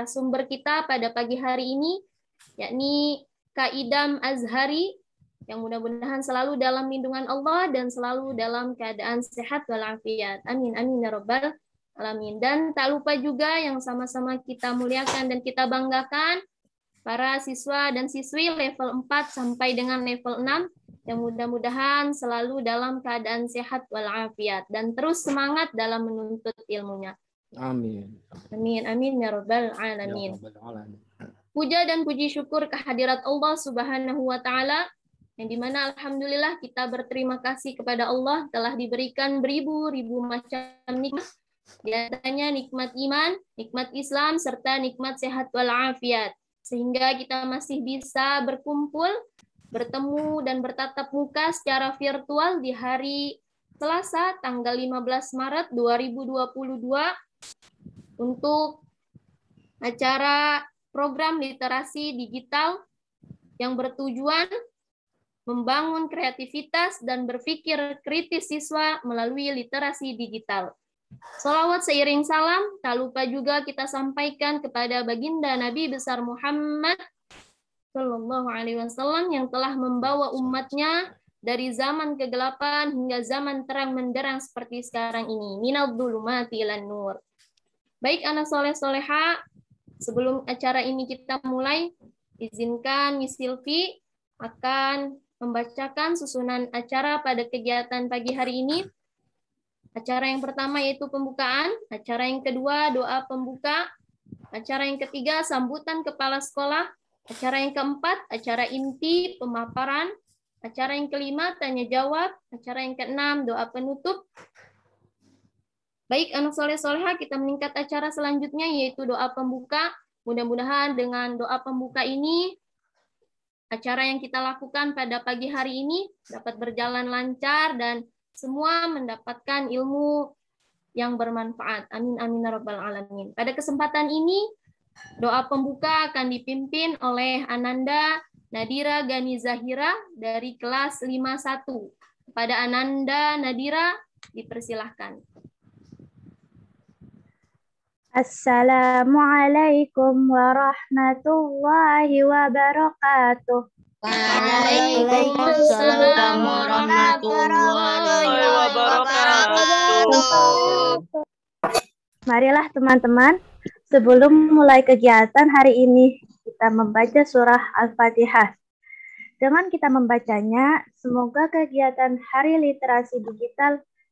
narasumber kita pada pagi hari ini, yakni Kaidam Azhari, yang mudah-mudahan selalu dalam lindungan Allah dan selalu dalam keadaan sehat walafiat. Amin, amin, ya Rabbal Alamin. Dan tak lupa juga yang sama-sama kita muliakan dan kita banggakan, para siswa dan siswi level 4 sampai dengan level 6, yang mudah-mudahan selalu dalam keadaan sehat walafiat dan terus semangat dalam menuntut ilmunya. Amin. Amin. Amin ya, ya rabbal alamin. Puja dan puji syukur kehadirat Allah Subhanahu wa taala yang dimana alhamdulillah kita berterima kasih kepada Allah telah diberikan beribu-ribu macam nikmat di antaranya nikmat iman, nikmat Islam serta nikmat sehat walafiat sehingga kita masih bisa berkumpul, bertemu dan bertatap muka secara virtual di hari Selasa tanggal 15 Maret 2022 untuk acara program literasi digital yang bertujuan membangun kreativitas dan berpikir kritis siswa melalui literasi digital. Salawat seiring salam, tak lupa juga kita sampaikan kepada baginda Nabi besar Muhammad Shallallahu Alaihi Wasallam yang telah membawa umatnya dari zaman kegelapan hingga zaman terang menderang seperti sekarang ini. Minal ilan nur. Baik anak soleh soleha, sebelum acara ini kita mulai, izinkan Miss Silvi akan membacakan susunan acara pada kegiatan pagi hari ini. Acara yang pertama yaitu pembukaan, acara yang kedua doa pembuka, acara yang ketiga sambutan kepala sekolah, acara yang keempat acara inti pemaparan, acara yang kelima tanya jawab, acara yang keenam doa penutup, Baik, anak soleh soleha, kita meningkat acara selanjutnya yaitu doa pembuka. Mudah-mudahan dengan doa pembuka ini, acara yang kita lakukan pada pagi hari ini dapat berjalan lancar dan semua mendapatkan ilmu yang bermanfaat. Amin, amin, ya rabbal alamin. Pada kesempatan ini, doa pembuka akan dipimpin oleh Ananda Nadira Gani Zahira dari kelas 51. Pada Ananda Nadira, dipersilahkan. Assalamualaikum warahmatullahi wabarakatuh. Waalaikumsalam warahmatullahi wabarakatuh. Marilah teman-teman, sebelum mulai kegiatan hari ini, kita membaca surah Al-Fatihah. Dengan kita membacanya, semoga kegiatan Hari Literasi Digital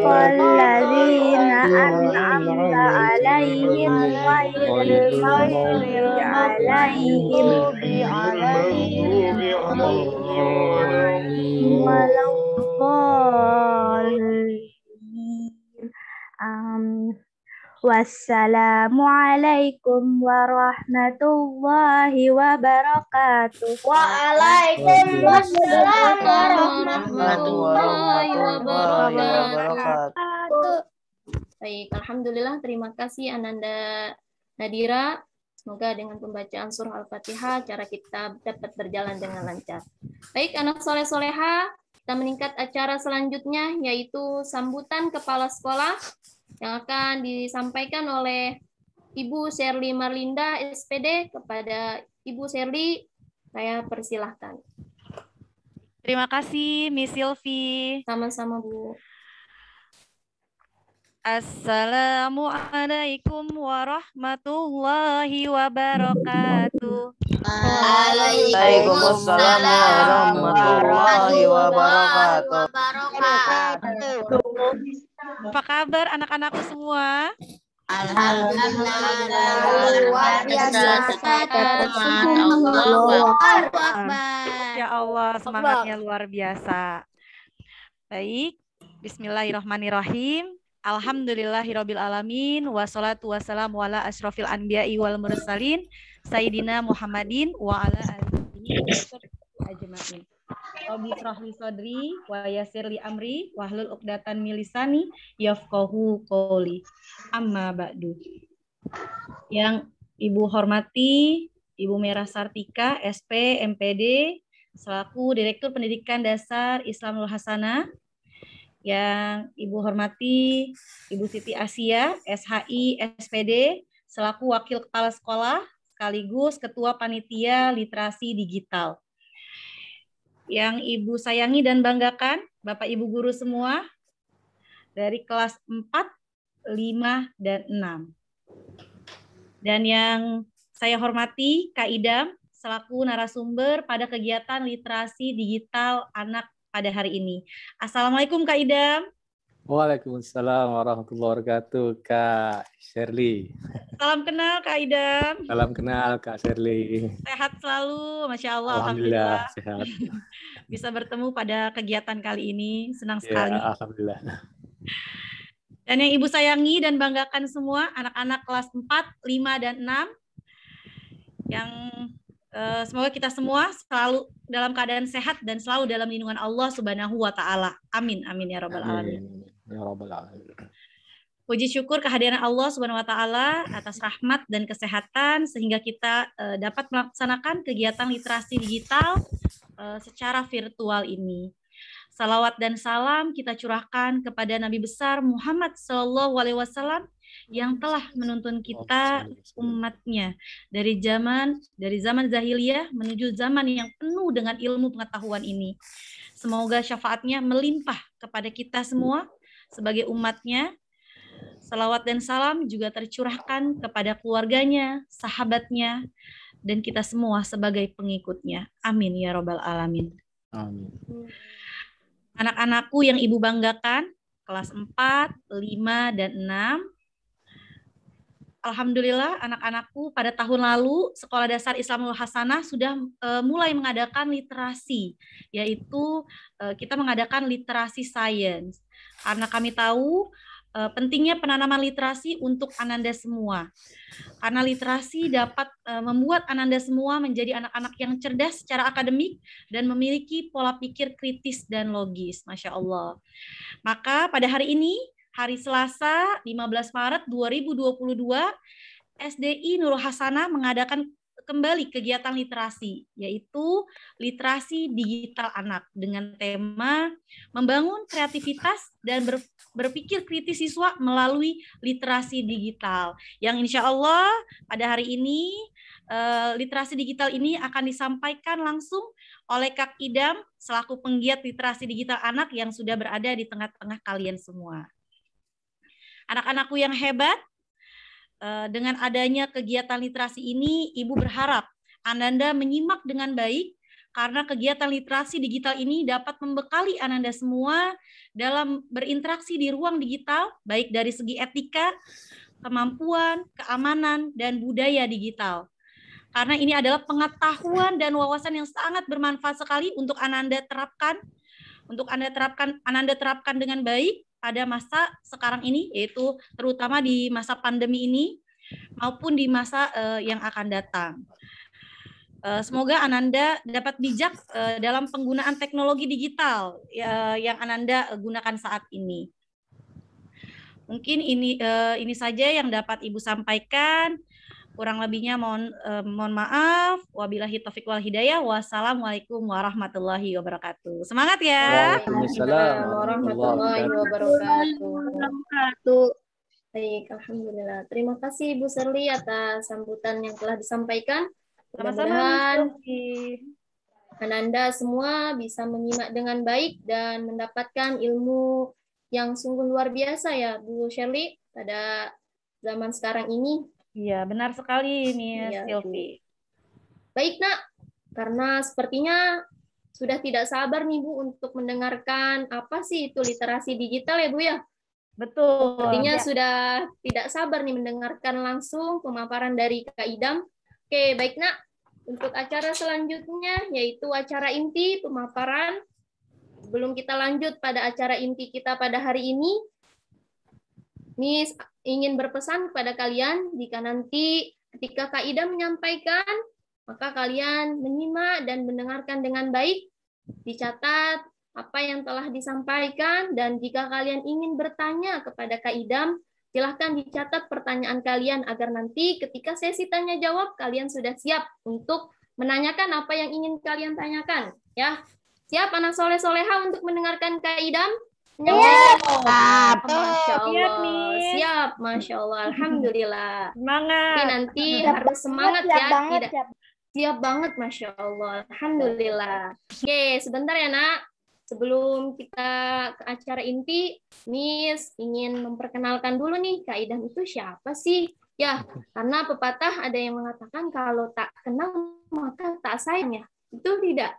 صراط أنعمت عليهم غير المغضوب عليهم ولا Wassalamualaikum warahmatullahi wabarakatuh. Waalaikumsalam warahmatullahi wabarakatuh. Baik, alhamdulillah terima kasih Ananda Nadira. Semoga dengan pembacaan surah Al-Fatihah cara kita dapat berjalan dengan lancar. Baik, anak soleh soleha, kita meningkat acara selanjutnya yaitu sambutan kepala sekolah yang akan disampaikan oleh Ibu Sherly Marlinda SPD kepada Ibu Sherly saya persilahkan. Terima kasih Miss Silvi. Sama-sama Bu. Assalamualaikum warahmatullahi wabarakatuh. Waalaikumsalam warahmatullahi wabarakatuh. Apa kabar anak-anakku semua? Alhamdulillah luar biasa Ya Allah semangatnya luar biasa. Baik, Bismillahirrahmanirrahim. Alhamdulillahirabbil alamin wassalatu wassalamu ala asyrofil anbiya'i wal mursalin sayidina Muhammadin wa ala alihi ajmain. Robi Sodri, Wayasirli Amri, Wahlul Uqdatan Milisani, Yafkohu Koli. Amma Ba'du. Yang Ibu hormati, Ibu Merah Sartika, SP, MPD, selaku Direktur Pendidikan Dasar Islamul Hasana. Yang Ibu hormati, Ibu Siti Asia, SHI, SPD, selaku Wakil Kepala Sekolah, sekaligus Ketua Panitia Literasi Digital yang Ibu sayangi dan banggakan, Bapak Ibu guru semua dari kelas 4, 5 dan 6. Dan yang saya hormati Kak Idam selaku narasumber pada kegiatan literasi digital anak pada hari ini. Assalamualaikum Kak Idam. Waalaikumsalam warahmatullahi wabarakatuh, Kak Sherly. Salam kenal, Kak Idam. Salam kenal, Kak Sherly. Sehat selalu, Masya Allah. Alhamdulillah, Alhamdulillah. sehat. Bisa bertemu pada kegiatan kali ini, senang ya, sekali. Alhamdulillah. Dan yang Ibu sayangi dan banggakan semua, anak-anak kelas 4, 5, dan 6, yang eh, semoga kita semua selalu dalam keadaan sehat dan selalu dalam lindungan Allah Subhanahu wa taala. Amin amin ya rabbal alamin. Ya Rabbal Alamin. Puji syukur kehadiran Allah Subhanahu wa taala atas rahmat dan kesehatan sehingga kita eh, dapat melaksanakan kegiatan literasi digital eh, secara virtual ini. Salawat dan salam kita curahkan kepada Nabi besar Muhammad Sallallahu alaihi wasallam yang telah menuntun kita umatnya dari zaman dari zaman zahiliyah menuju zaman yang penuh dengan ilmu pengetahuan ini. Semoga syafaatnya melimpah kepada kita semua sebagai umatnya. Salawat dan salam juga tercurahkan kepada keluarganya, sahabatnya, dan kita semua sebagai pengikutnya. Amin ya robbal alamin. Amin. Anak-anakku yang ibu banggakan, kelas 4, 5, dan 6, alhamdulillah anak-anakku pada tahun lalu Sekolah Dasar Islamul Hasanah sudah e, mulai mengadakan literasi, yaitu e, kita mengadakan literasi sains karena kami tahu uh, pentingnya penanaman literasi untuk ananda semua. Karena literasi dapat uh, membuat ananda semua menjadi anak-anak yang cerdas secara akademik dan memiliki pola pikir kritis dan logis, masya Allah. Maka pada hari ini, hari Selasa, 15 Maret 2022, SDI Nurul Hasanah mengadakan kembali kegiatan literasi, yaitu literasi digital anak dengan tema membangun kreativitas dan ber, berpikir kritis siswa melalui literasi digital. Yang insya Allah pada hari ini eh, literasi digital ini akan disampaikan langsung oleh Kak Idam selaku penggiat literasi digital anak yang sudah berada di tengah-tengah kalian semua anak-anakku yang hebat, Eh, dengan adanya kegiatan literasi ini, Ibu berharap Ananda menyimak dengan baik karena kegiatan literasi digital ini dapat membekali Ananda semua dalam berinteraksi di ruang digital, baik dari segi etika, kemampuan, keamanan, dan budaya digital. Karena ini adalah pengetahuan dan wawasan yang sangat bermanfaat sekali untuk Ananda terapkan, untuk Anda terapkan, Ananda terapkan dengan baik pada masa sekarang ini yaitu terutama di masa pandemi ini maupun di masa uh, yang akan datang. Eh, semoga Ananda dapat bijak eh, dalam penggunaan teknologi digital ya, yang Ananda gunakan saat ini. Mungkin ini ini saja yang dapat Ibu sampaikan. Kurang lebihnya mohon eh, mohon maaf. Wabillahi taufik wal hidayah. Wassalamualaikum warahmatullahi wabarakatuh. Semangat ya. Waalaikumsalam warahmatullahi wabarakatuh. Baik, alhamdulillah. Terima kasih bu Serli atas sambutan yang telah disampaikan. Sama-sama. Ananda semua bisa menyimak dengan baik dan mendapatkan ilmu yang sungguh luar biasa ya Bu Shirley pada zaman sekarang ini. Iya, benar sekali Miss ya, Silvi. Baik, Nak. Karena sepertinya sudah tidak sabar nih Bu untuk mendengarkan apa sih itu literasi digital ya Bu ya? Betul. Sepertinya ya. sudah tidak sabar nih mendengarkan langsung pemaparan dari Kak Idam. Oke, baik Nak. Untuk acara selanjutnya yaitu acara inti pemaparan belum kita lanjut pada acara inti kita pada hari ini. Miss ingin berpesan kepada kalian jika nanti ketika Kak Ida menyampaikan, maka kalian menyimak dan mendengarkan dengan baik, dicatat apa yang telah disampaikan, dan jika kalian ingin bertanya kepada Kak Idam, silahkan dicatat pertanyaan kalian agar nanti ketika sesi tanya-jawab, kalian sudah siap untuk menanyakan apa yang ingin kalian tanyakan. Ya, Siap anak soleh-soleha untuk mendengarkan Kak Idam? Nyambung. Siap. Masya Allah. Siap, Masya Allah. Alhamdulillah. Semangat. Ini nanti siap harus semangat siap ya. Banget, Tidak. Siap. siap banget, Masya Allah. Alhamdulillah. Oke, sebentar ya, nak. Sebelum kita ke acara inti, Miss ingin memperkenalkan dulu nih, Kak Idam itu siapa sih? Ya, karena pepatah ada yang mengatakan kalau tak kenal maka tak sayang ya. Betul tidak?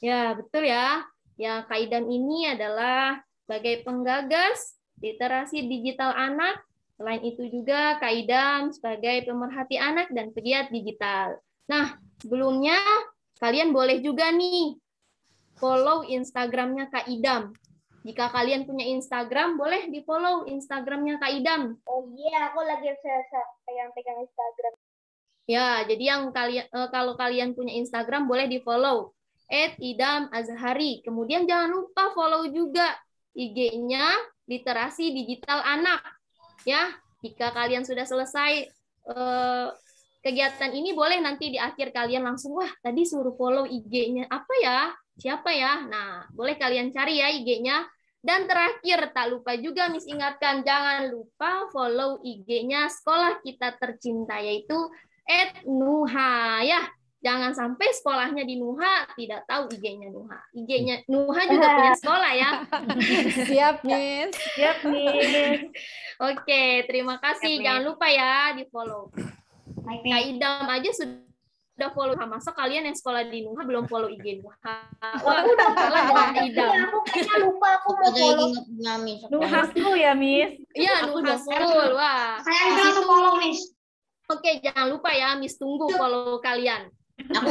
Ya, betul ya. Ya, Kaidam ini adalah sebagai penggagas literasi digital anak. Selain itu juga Kaidam sebagai pemerhati anak dan pegiat digital. Nah, sebelumnya kalian boleh juga nih follow Instagramnya Kaidam. Jika kalian punya Instagram, boleh di follow Instagramnya Kak Idam. Oh iya, aku lagi yang pegang Instagram. Ya, jadi yang kalian eh, kalau kalian punya Instagram boleh di follow at Idam Azhari. Kemudian jangan lupa follow juga IG-nya Literasi Digital Anak. Ya, jika kalian sudah selesai eh, kegiatan ini boleh nanti di akhir kalian langsung wah tadi suruh follow IG-nya apa ya? Siapa ya? Nah, boleh kalian cari ya IG-nya. Dan terakhir tak lupa juga misingatkan jangan lupa follow IG-nya sekolah kita tercinta yaitu @nuha ya jangan sampai sekolahnya di Nuha tidak tahu IG-nya Nuha. IG-nya hmm. Nuha juga punya sekolah ya. Siap, Miss. Siap, Miss. Oke, terima kasih. Siap, jangan lupa ya di-follow. Kak Idam aja sudah follow nah, sama sekalian yang sekolah di Nuha belum follow IG Nuha. Wah, udah salah Nuha ya, iya, Idam. Aku kayaknya lupa aku mau follow iya, Nuha dulu ya, Miss. Iya, Nuha dulu. Wah. Saya harus follow, Miss. Oke, jangan lupa ya, Miss tunggu follow kalian. Aku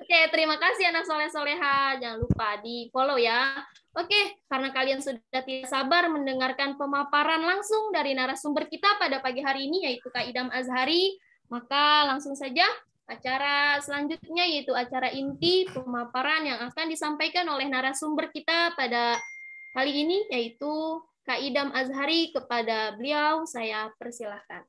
Oke, terima kasih anak soleh soleha. Jangan lupa di follow ya. Oke, karena kalian sudah tidak sabar mendengarkan pemaparan langsung dari narasumber kita pada pagi hari ini, yaitu Kak Idam Azhari, maka langsung saja acara selanjutnya yaitu acara inti pemaparan yang akan disampaikan oleh narasumber kita pada kali ini, yaitu Kak Idam Azhari kepada beliau. Saya persilahkan.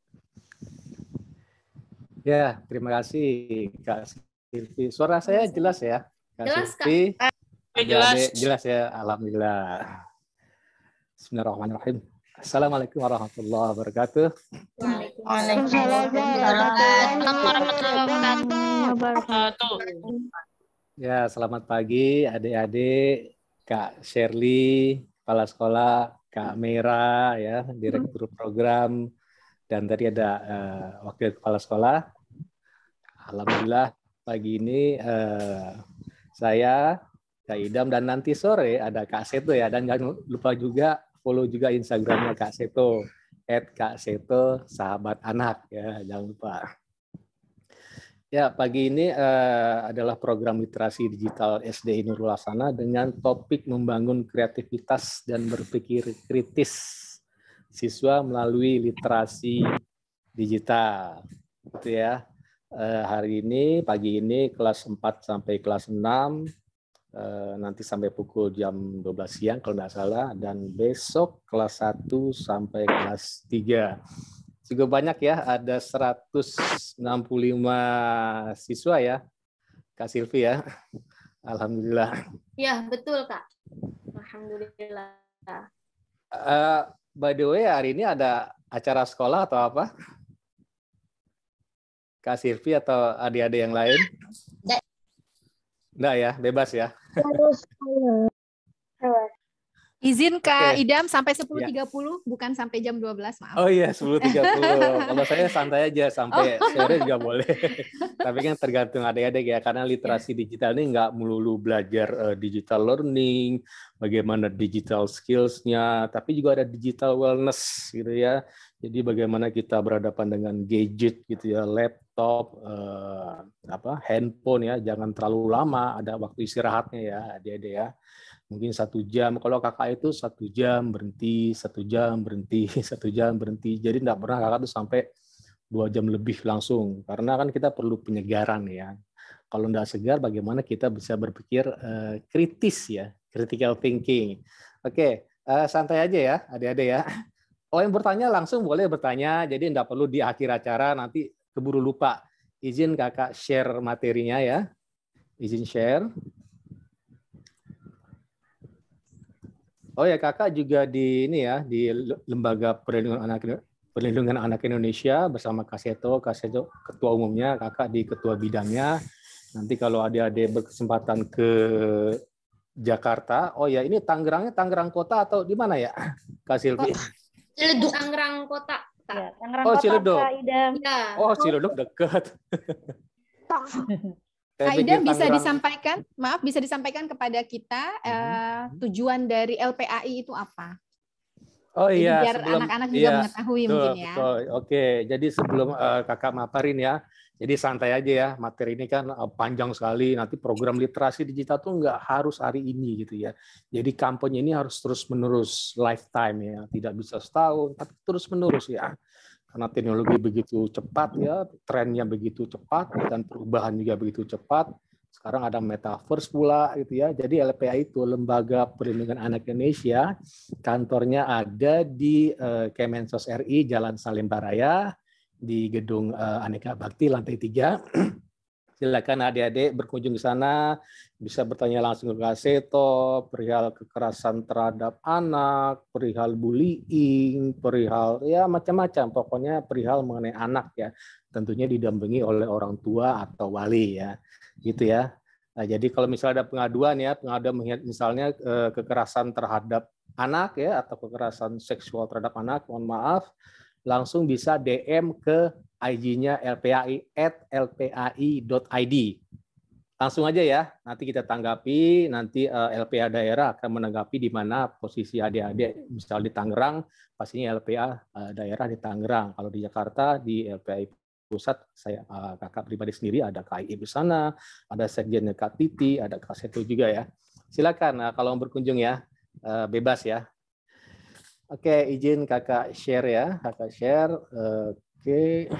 Ya, terima kasih Kak Silvi. Suara saya jelas ya? Kak jelas, Silvi. Kak. Eh, jelas. jelas ya, Alhamdulillah. Bismillahirrahmanirrahim. Assalamualaikum warahmatullahi wabarakatuh. Waalaikumsalam warahmatullahi wabarakatuh. Ya, selamat pagi adik-adik, Kak Sherly Kepala Sekolah, Kak Mera, ya, Direktur Program dan tadi ada uh, wakil kepala sekolah. Alhamdulillah pagi ini uh, saya Kak Idam dan nanti sore ada Kak Seto ya dan jangan lupa juga follow juga Instagramnya Kak Seto at sahabat anak ya jangan lupa ya pagi ini uh, adalah program literasi digital SD Nurul Asana dengan topik membangun kreativitas dan berpikir kritis siswa melalui literasi digital. Gitu ya. Eh, hari ini pagi ini kelas 4 sampai kelas 6 eh, nanti sampai pukul jam 12 siang kalau nggak salah dan besok kelas 1 sampai kelas 3 juga banyak ya, ada 165 siswa ya, Kak Silvi ya. Alhamdulillah. Ya, betul Kak. Alhamdulillah. Uh, by the way hari ini ada acara sekolah atau apa? Kak Silvi atau adik-adik yang lain? Enggak ya, bebas ya. Izin Kak okay. Idam sampai 10.30 iya. yeah. bukan sampai jam 12, maaf. Oh iya, 10.30. Kalau saya santai aja sampai oh. sore juga boleh. Tapi kan tergantung adik-adik ya karena literasi yeah. digital ini nggak melulu belajar uh, digital learning, bagaimana digital skills-nya, tapi juga ada digital wellness gitu ya. Jadi bagaimana kita berhadapan dengan gadget gitu ya, laptop, eh, apa handphone ya, jangan terlalu lama, ada waktu istirahatnya ya, adik-adik ya mungkin satu jam. Kalau kakak itu satu jam berhenti, satu jam berhenti, satu jam berhenti. Jadi tidak pernah kakak itu sampai dua jam lebih langsung. Karena kan kita perlu penyegaran ya. Kalau tidak segar, bagaimana kita bisa berpikir uh, kritis ya, critical thinking. Oke, okay. uh, eh, santai aja ya, adik-adik ya. oh yang bertanya langsung boleh bertanya, jadi tidak perlu di akhir acara nanti keburu lupa. Izin kakak share materinya ya, izin share. Oh ya, kakak juga di ini ya di lembaga perlindungan anak perlindungan anak Indonesia bersama Kaseto, Kaseto ketua umumnya, kakak di ketua bidangnya. Nanti kalau ada adik berkesempatan ke Jakarta, oh ya ini Tangerangnya Tangerang Kota atau di mana ya, Kak Silvi? Ciledug. Tangerang Kota. Ya, Tangerang oh, Ciledug. Iya. Oh, Ciledug dekat. Aida bisa Tangerang. disampaikan, maaf bisa disampaikan kepada kita uh, tujuan dari LPAI itu apa? Oh jadi iya, biar anak-anak juga iya, mengetahui betul, mungkin ya. Betul. Oke, jadi sebelum uh, kakak maparin ya, jadi santai aja ya. Materi ini kan eh, panjang sekali. Nanti program literasi digital tuh nggak harus hari ini gitu ya. Jadi kampanye ini harus terus menerus lifetime ya, tidak bisa setahun, tapi terus menerus ya karena teknologi begitu cepat ya, trennya begitu cepat dan perubahan juga begitu cepat. Sekarang ada metaverse pula gitu ya. Jadi LPA itu Lembaga Perlindungan Anak Indonesia, kantornya ada di eh, Kemensos RI Jalan Baraya, di gedung eh, Aneka Bakti lantai 3. silakan adik-adik berkunjung ke sana, bisa bertanya langsung ke Kaseto perihal kekerasan terhadap anak, perihal bullying, perihal ya macam-macam, pokoknya perihal mengenai anak ya. Tentunya didampingi oleh orang tua atau wali ya. Gitu ya. Nah, jadi kalau misalnya ada pengaduan ya, pengaduan misalnya eh, kekerasan terhadap anak ya atau kekerasan seksual terhadap anak, mohon maaf, langsung bisa DM ke IG-nya LPAI at lpai.id. Langsung aja ya, nanti kita tanggapi, nanti eh, LPA daerah akan menanggapi di mana posisi adik-adik, misal di Tangerang, pastinya LPA eh, daerah di Tangerang. Kalau di Jakarta, di lpai pusat, saya eh, kakak pribadi sendiri ada KII di sana, ada sekjen Titi, ada Kasetu juga ya. Silakan kalau berkunjung ya, bebas ya. Oke, izin kakak share ya, kakak share Oke.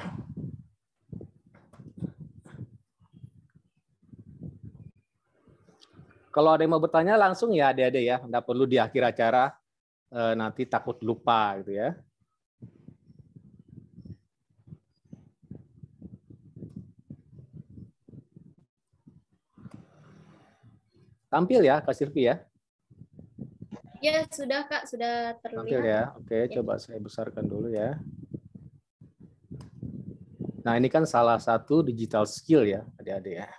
Kalau ada yang mau bertanya langsung ya ada-ada ya, tidak perlu di akhir acara eh, nanti takut lupa gitu ya. Tampil ya Kak Silvi ya. Ya, sudah Kak, sudah terlihat. Tampil ya. Oke, ya. coba saya besarkan dulu ya. Nah, ini kan salah satu digital skill ya, adik-adik ya.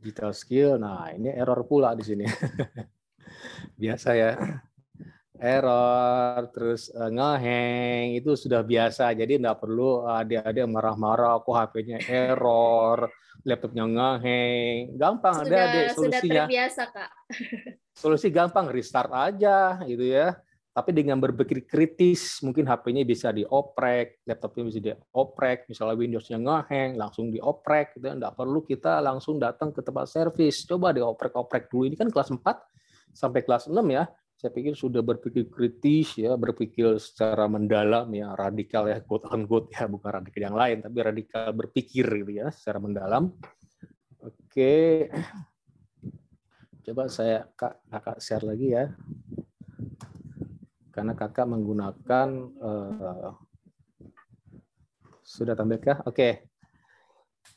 Digital skill, nah ini error pula di sini. biasa ya. Error, terus eh, ngeheng, itu sudah biasa. Jadi nggak perlu adik-adik marah-marah, kok HP-nya error, laptopnya ngeheng. Gampang adik-adik solusinya. Sudah ya. terbiasa, Kak. Solusi gampang, restart aja gitu ya tapi dengan berpikir kritis mungkin HP-nya bisa dioprek, laptopnya bisa dioprek, misalnya Windows-nya ngeheng langsung dioprek, gitu. Kan. nggak perlu kita langsung datang ke tempat servis, coba dioprek-oprek dulu. Ini kan kelas 4 sampai kelas 6 ya, saya pikir sudah berpikir kritis ya, berpikir secara mendalam ya, radikal ya, quote unquote ya, bukan radikal yang lain, tapi radikal berpikir gitu ya, secara mendalam. Oke, coba saya kak, kakak share lagi ya karena kakak menggunakan uh, sudah tampilkah? Oke,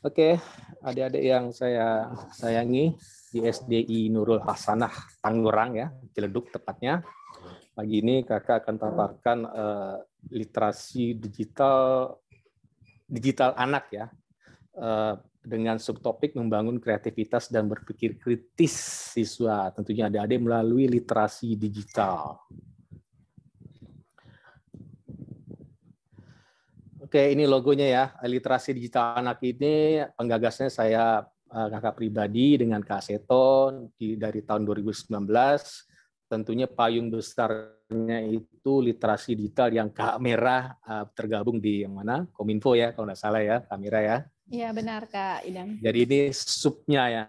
okay. oke, okay. adik-adik yang saya sayangi di SDI Nurul Hasanah Tangerang ya, Ciledug tepatnya. Pagi ini kakak akan paparkan uh, eh, literasi digital digital anak ya uh, dengan subtopik membangun kreativitas dan berpikir kritis siswa tentunya adik-adik melalui literasi digital. Oke, ini logonya ya. Literasi digital anak ini penggagasnya saya eh, kakak pribadi dengan Kak Seto di, dari tahun 2019. Tentunya payung besarnya itu literasi digital yang Kak Merah eh, tergabung di yang mana? Kominfo ya kalau nggak salah ya, Kak Merah ya. Iya benar Kak Idang. Jadi ini subnya ya.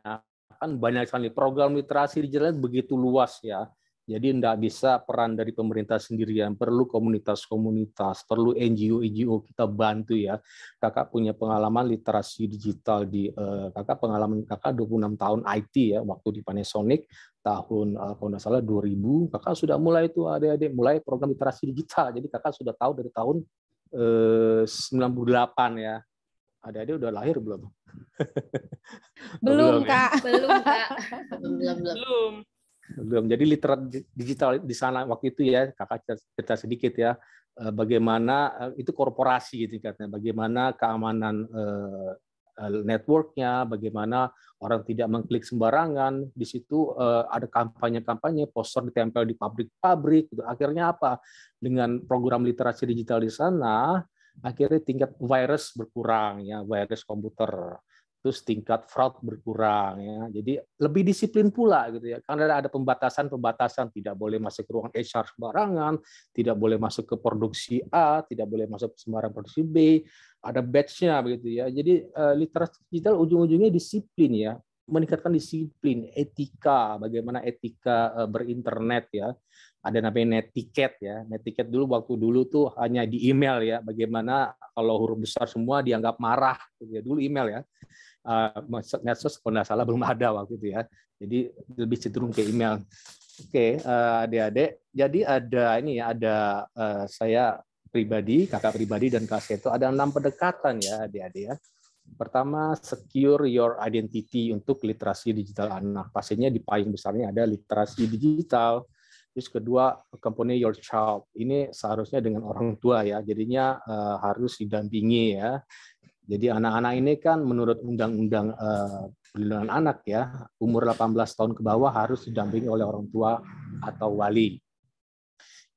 Kan banyak sekali program literasi digital begitu luas ya jadi tidak bisa peran dari pemerintah sendirian, perlu komunitas-komunitas, perlu NGO-NGO kita bantu ya. Kakak punya pengalaman literasi digital di eh, kakak pengalaman kakak 26 tahun IT ya waktu di Panasonic tahun eh, kalau tidak salah 2000 kakak sudah mulai itu adik-adik mulai program literasi digital. Jadi kakak sudah tahu dari tahun eh, 98 ya adik-adik udah lahir belum? Belum, belum ya? kak. Ya? Belum kak. belum belum. belum belum jadi literat digital di sana waktu itu ya kakak cerita, sedikit ya eh, bagaimana eh, itu korporasi gitu katanya bagaimana keamanan eh, networknya bagaimana orang tidak mengklik sembarangan di situ ada kampanye-kampanye poster ditempel di pabrik-pabrik gitu. akhirnya apa dengan program literasi digital di sana akhirnya tingkat virus berkurang ya virus komputer terus tingkat fraud berkurang ya. Jadi lebih disiplin pula gitu ya. Karena ada pembatasan-pembatasan, tidak boleh masuk ke ruang HR sembarangan, tidak boleh masuk ke produksi A, tidak boleh masuk ke sembarang produksi B, ada batchnya begitu ya. Jadi eh, literasi digital ujung-ujungnya disiplin ya, meningkatkan disiplin, etika, bagaimana etika eh, berinternet ya. Ada namanya netiket ya. Netiket dulu waktu dulu tuh hanya di email ya, bagaimana kalau huruf besar semua dianggap marah gitu ya. Dulu email ya Ah, medsos kalau nggak salah belum ada waktu itu ya. Jadi lebih cenderung ke email. Oke, eh, adik-adik. Jadi ada ini ya, ada eh, saya pribadi, kakak pribadi dan Kak itu ada enam pendekatan ya adik-adik ya. Pertama, secure your identity untuk literasi digital anak. Pastinya di payung besarnya ada literasi digital. Terus kedua, company your child. Ini seharusnya dengan orang tua ya. Jadinya uh, harus didampingi ya. Jadi anak-anak ini kan menurut undang-undang eh, perlindungan anak ya, umur 18 tahun ke bawah harus didampingi oleh orang tua atau wali.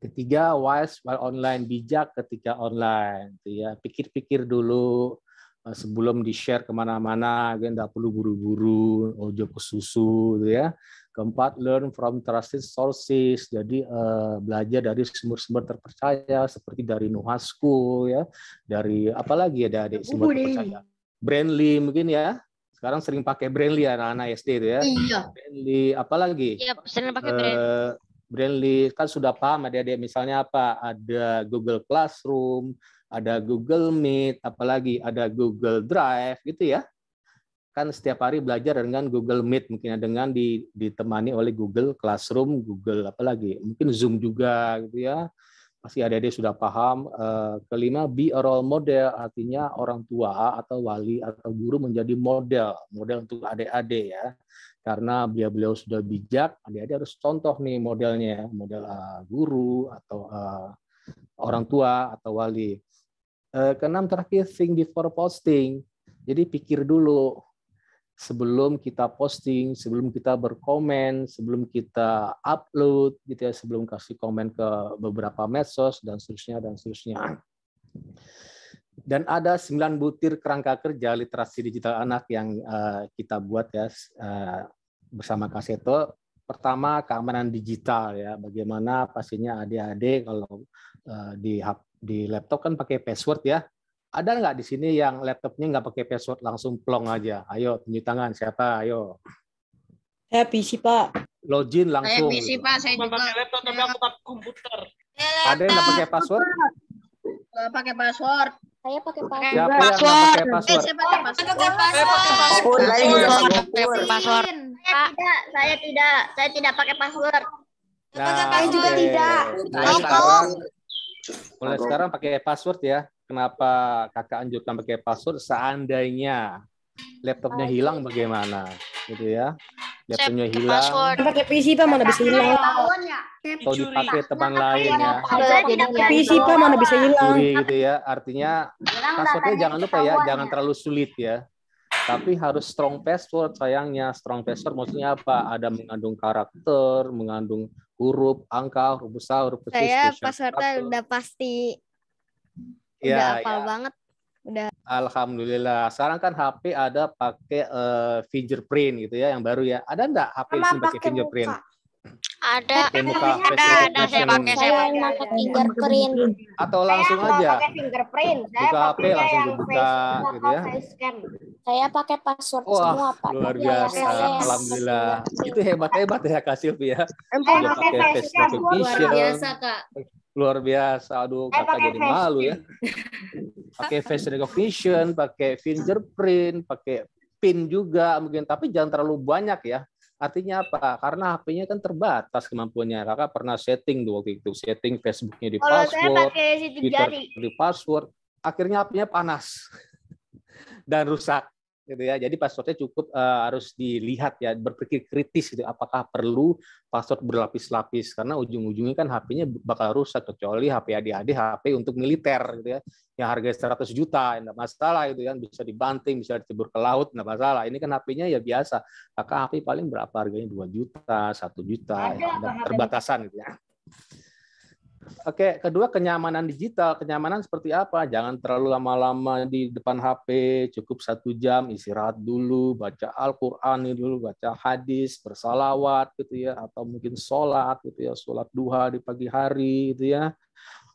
Ketiga, wise while online, bijak ketika online. Gitu ya, pikir-pikir dulu eh, sebelum di share kemana mana gitu ya. nggak perlu buru-buru, ojo oh, ke susu, gitu ya. Keempat, learn from trusted sources. Jadi uh, belajar dari sumber-sumber terpercaya seperti dari Nuhasku ya, dari apalagi ada dari sumber terpercaya. Brandly mungkin ya. Sekarang sering pakai Brandly ya, anak-anak SD itu ya. Iya. Brandly apalagi? Iya, sering pakai Uh, Brandly kan sudah paham ada misalnya apa? Ada Google Classroom, ada Google Meet, apalagi ada Google Drive gitu ya kan setiap hari belajar dengan Google Meet mungkin ya, dengan ditemani oleh Google Classroom, Google apalagi mungkin Zoom juga gitu ya. Pasti ada adik sudah paham. Eh, kelima, be a role model artinya orang tua atau wali atau guru menjadi model, model untuk adik-adik ya. Karena beliau-beliau sudah bijak, adik-adik harus contoh nih modelnya, ya, model eh, guru atau eh, orang tua atau wali. keenam terakhir think before posting. Jadi pikir dulu sebelum kita posting, sebelum kita berkomen, sebelum kita upload gitu ya, sebelum kasih komen ke beberapa medsos dan seterusnya dan seterusnya. Dan ada 9 butir kerangka kerja literasi digital anak yang eh, kita buat ya uh, bersama Kaseto. Pertama keamanan digital ya, bagaimana pastinya adik-adik kalau eh, di di laptop kan pakai password ya ada nggak di sini yang laptopnya nggak pakai password langsung plong aja? Ayo tunjuk tangan siapa? Ayo. Saya PC Pak. Login langsung. Saya PC Pak, saya juga. pakai laptop tapi aku pakai komputer. Ada yang nggak pakai password? pakai password. Saya pakai eh, password. Siapa yang pakai password? Saya pakai oh, password. Saya pakai password. Saya tidak, saya tidak, saya tidak pakai password. Nah, saya juga tidak. Mulai sekarang pakai password ya kenapa kakak anjurkan pakai password seandainya laptopnya hilang bagaimana gitu ya laptopnya hilang pakai PC pak mana bisa hilang ya? atau dipakai ya? teman nah, lain iya, ya PC pak mana bisa hilang Curi, gitu ya artinya passwordnya jangan lupa ya jangan ya. terlalu sulit ya tapi harus strong password sayangnya strong password maksudnya apa ada mengandung karakter mengandung huruf angka huruf besar huruf kecil saya passwordnya udah pasti ya, udah ya. banget udah alhamdulillah sekarang kan HP ada pakai uh, fingerprint gitu ya yang baru ya ada enggak HP Mama itu pakai fingerprint muka. ada pakai muka, ada ada saya pakai saya pakai fingerprint atau langsung saya aja pakai fingerprint saya buka HP langsung dibuka gitu ya saya pakai password Wah, semua pak luar biasa ya, alhamdulillah itu hebat hebat ya Kak Silvia ya. pakai face recognition luar biasa kak luar biasa aduh eh, kakak jadi jadi malu ya pakai face recognition pakai fingerprint pakai pin juga mungkin tapi jangan terlalu banyak ya Artinya apa? Karena HP-nya kan terbatas kemampuannya. Kakak pernah setting dua waktu itu, setting Facebooknya di Kalau password, saya pakai di password. Akhirnya HP-nya panas dan rusak gitu ya. Jadi passwordnya cukup uh, harus dilihat ya, berpikir kritis gitu. Apakah perlu password berlapis-lapis? Karena ujung-ujungnya kan HP-nya bakal rusak kecuali HP adik-adik HP untuk militer gitu ya, yang harga 100 juta, enggak masalah itu kan ya. bisa dibanting, bisa dicebur ke laut, enggak masalah. Ini kan HP-nya ya biasa. Maka HP paling berapa harganya? 2 juta, satu juta, ada ya. terbatasan gitu ya. Oke, kedua kenyamanan digital. Kenyamanan seperti apa? Jangan terlalu lama-lama di depan HP, cukup satu jam istirahat dulu, baca Al-Quran dulu, baca hadis, bersalawat gitu ya, atau mungkin sholat gitu ya, sholat duha di pagi hari gitu ya.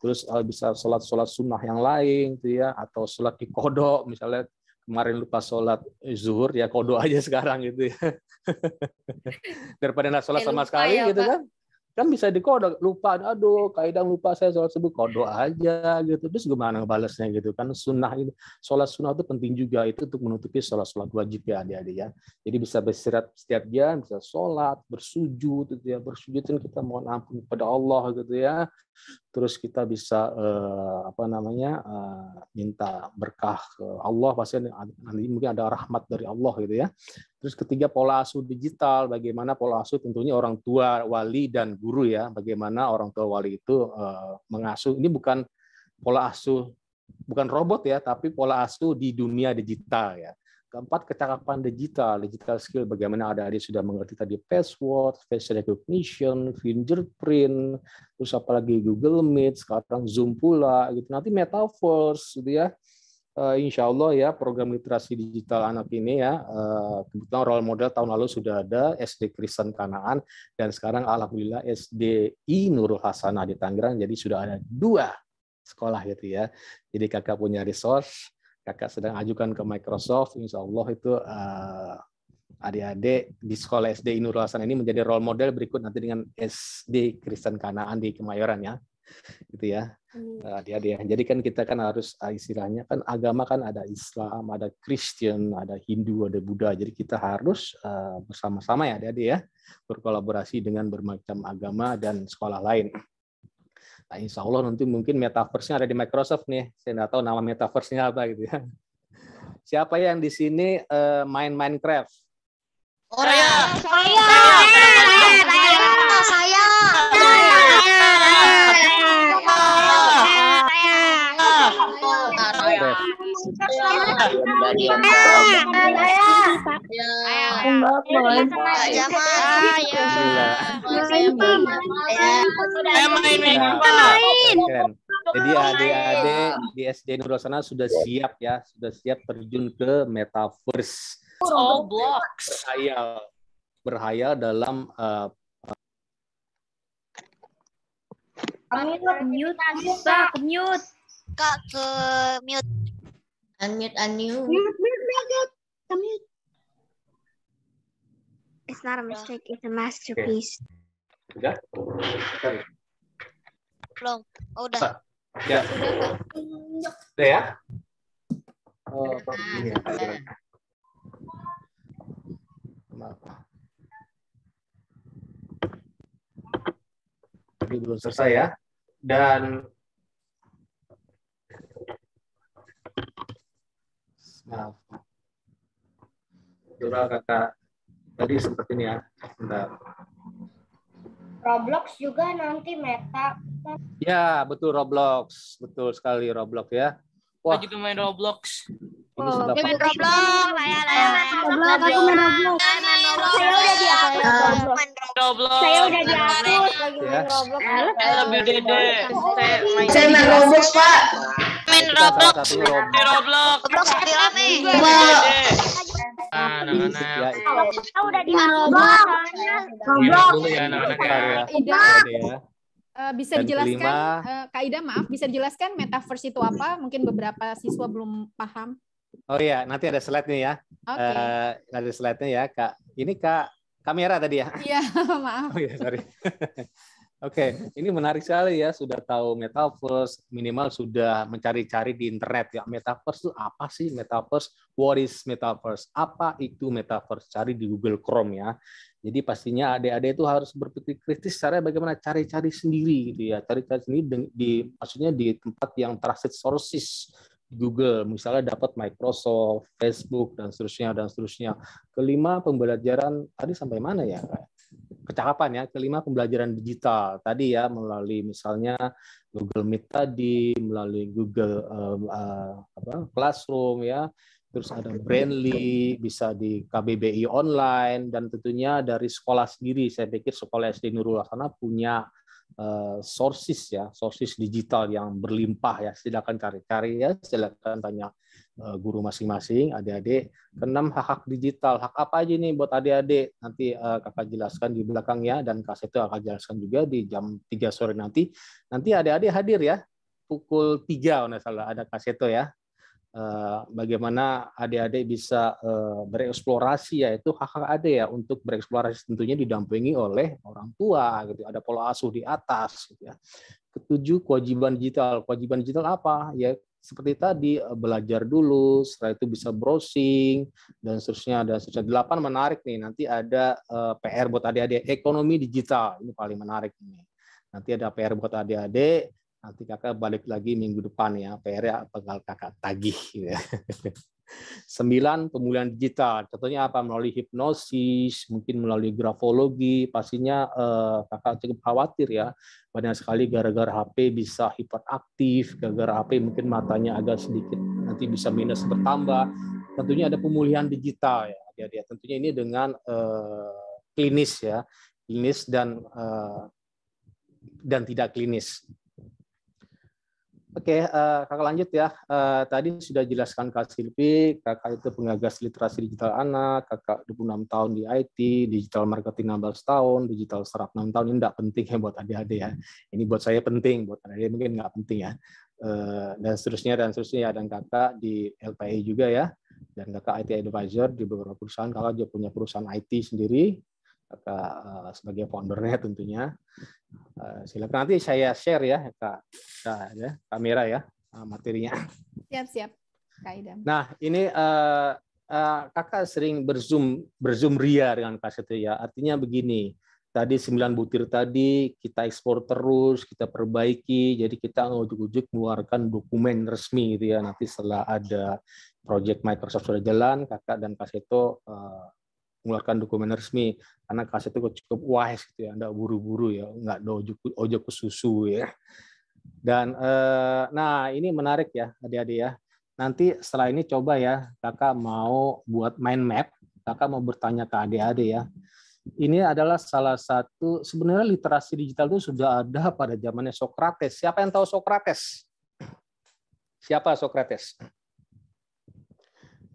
Terus eh, bisa sholat-sholat sunnah yang lain gitu ya, atau sholat di kodok misalnya kemarin lupa sholat zuhur ya kodok aja sekarang gitu ya daripada nggak sholat sama sekali ya, gitu kan kan bisa dikodok lupa aduh kaidang lupa saya sholat subuh kodok aja gitu terus gimana balasnya gitu kan sunnah itu sholat sunnah itu penting juga itu untuk menutupi sholat sholat wajib ya adik-adik ya jadi bisa bersirat setiap jam bisa sholat bersujud gitu ya bersujud itu kan kita mohon ampun kepada Allah gitu ya terus kita bisa uh, apa namanya uh, minta berkah ke Allah pasti nanti mungkin ada rahmat dari Allah gitu ya terus ketiga pola asuh digital bagaimana pola asuh tentunya orang tua wali dan guru ya bagaimana orang tua wali itu uh, mengasuh ini bukan pola asuh bukan robot ya tapi pola asuh di dunia digital ya Keempat, kecakapan digital, digital skill bagaimana ada adik sudah mengerti tadi password, face recognition, fingerprint, terus apalagi Google Meet, sekarang Zoom pula, gitu. Nanti metaverse, gitu ya. Uh, eh, insya Allah ya program literasi digital anak ini ya uh, kebetulan role model tahun lalu sudah ada SD Kristen Kanaan dan sekarang alhamdulillah SDI Nurul Hasanah di Tangerang jadi sudah ada dua sekolah gitu ya jadi kakak punya resource kakak sedang ajukan ke Microsoft, insya Allah itu uh, adik-adik di sekolah SD Inul Hasan ini menjadi role model berikut nanti dengan SD Kristen Kanaan di Kemayoran ya gitu ya eh, adik-adik ya. jadi kan kita kan harus eh, istilahnya kan agama kan ada Islam ada Kristen, ada Hindu ada Buddha jadi kita harus bersama-sama ya adik-adik ya berkolaborasi dengan bermacam agama dan sekolah lain Nah, insya Allah nanti mungkin metaverse-nya ada di Microsoft nih. Saya nggak tahu nama metaverse-nya apa gitu ya. Siapa ya yang di sini uh, main Minecraft? saya. saya. Saya. Saya. Saya. Jadi adik-adik di SD Sana sudah siap ya, sudah siap terjun ke metaverse. Oh, blocks. Berhayal, berhayal dalam uh, Mute, mute, mute, Kak, mute. Unmute, unmute. It's not a mistake, it's a masterpiece. Udah? Ya. Belum. Oh, udah. Ya. Udah ya? Oh, ya. Sudah belum selesai ya. Dan maaf. Coba kakak tadi seperti ini ya. Bentar. Roblox juga nanti meta. Ya, betul Roblox. Betul sekali Roblox ya. Wah. Aku juga main Roblox. oh, main Roblox. Saya main Roblox. main Roblox. Saya udah dihapus. Roblox. Saya udah Lagi ya. main Roblox. Saya lebih dede. Saya main Roblox, Pak main Roblox. Roblox. bisa dijelaskan, eh, Kak Ida maaf, bisa dijelaskan metaverse itu apa? Mungkin beberapa siswa belum paham. Oh iya, nanti ada slide-nya ya. Okay. Uh, eh, ada slide-nya ya, Kak. Ini Kak Kamera tadi ya? Iya, maaf. Oh iya, sorry. Oke, okay. ini menarik sekali ya. Sudah tahu metaverse, minimal sudah mencari-cari di internet ya. Metaverse itu apa sih? Metaverse, what is metaverse? Apa itu metaverse? Cari di Google Chrome ya. Jadi pastinya adik-adik itu harus berpikir kritis cara bagaimana cari-cari sendiri gitu ya. Cari-cari sendiri di, di maksudnya di tempat yang trusted sources Google, misalnya dapat Microsoft, Facebook dan seterusnya dan seterusnya. Kelima pembelajaran tadi sampai mana ya? kecakapan ya. Kelima pembelajaran digital tadi ya melalui misalnya Google Meet tadi, melalui Google uh, uh, apa, Classroom ya. Terus ada Brandly, bisa di KBBI online dan tentunya dari sekolah sendiri. Saya pikir sekolah SD Nurul Hasanah punya uh, sources ya, sources digital yang berlimpah ya. Silakan cari-cari ya, silakan tanya Eh, guru masing-masing, adik-adik. Keenam hak-hak digital. Hak apa aja nih buat adik-adik? Nanti eh, kakak jelaskan di belakangnya dan Kak itu akan jelaskan juga di jam 3 sore nanti. Nanti adik-adik hadir ya pukul 3 kalau salah ada Kak itu ya. Eh, bagaimana adik-adik bisa bereksplorasi ya itu hak-hak adik ya untuk bereksplorasi tentunya didampingi oleh orang tua gitu ada pola asuh di atas gitu ya ketujuh kewajiban digital kewajiban digital apa ya seperti tadi eh, belajar dulu, setelah itu bisa browsing dan seterusnya Ada seterusnya. Delapan menarik nih, nanti ada eh, PR buat adik-adik ekonomi digital ini paling menarik nih. Nanti ada PR buat adik-adik. Nanti kakak balik lagi minggu depan ya, pr ya bakal kakak tagih. Gitu ya. Sembilan, pemulihan digital. Contohnya apa? Melalui hipnosis, mungkin melalui grafologi. Pastinya eh, kakak cukup khawatir ya. Banyak sekali gara-gara HP bisa hiperaktif, gara-gara HP mungkin matanya agak sedikit nanti bisa minus bertambah. Tentunya ada pemulihan digital ya. ya, dia Tentunya ini dengan eh, klinis ya, klinis dan eh, dan tidak klinis. Oke, okay, uh, eh, kakak lanjut ya. Uh, tadi sudah jelaskan Kak Silvi, kakak itu pengagas literasi digital anak, kakak 26 tahun di IT, digital marketing 16 tahun, digital startup 6 tahun, ini tidak penting ya buat adik-adik ya. Ini buat saya penting, buat adik-adik mungkin nggak penting ya. Uh, dan seterusnya, dan seterusnya. ya. Dan kakak di LPI juga ya, dan kakak IT advisor di beberapa perusahaan, kakak juga punya perusahaan IT sendiri, Kak uh, sebagai foundernya tentunya. Uh, silakan nanti saya share ya Kak, Kak ya, kamera ya eh, materinya. Siap siap. Kak Idam. Nah ini uh, uh, kakak sering berzoom berzoom ria dengan Kak Setia. Ya. Artinya begini. Tadi 9 butir tadi kita ekspor terus, kita perbaiki, jadi kita ujuk-ujuk mengeluarkan dokumen resmi gitu ya. Nanti setelah ada project Microsoft sudah jalan, kakak dan Kak Seto uh, mengeluarkan dokumen resmi karena kasus itu cukup wise gitu ya anda buru-buru ya nggak dojo ojo ke susu ya dan eh, nah ini menarik ya adik-adik ya nanti setelah ini coba ya kakak mau buat mind map kakak mau bertanya ke adik-adik ya ini adalah salah satu sebenarnya literasi digital itu sudah ada pada zamannya Socrates siapa yang tahu Socrates siapa Socrates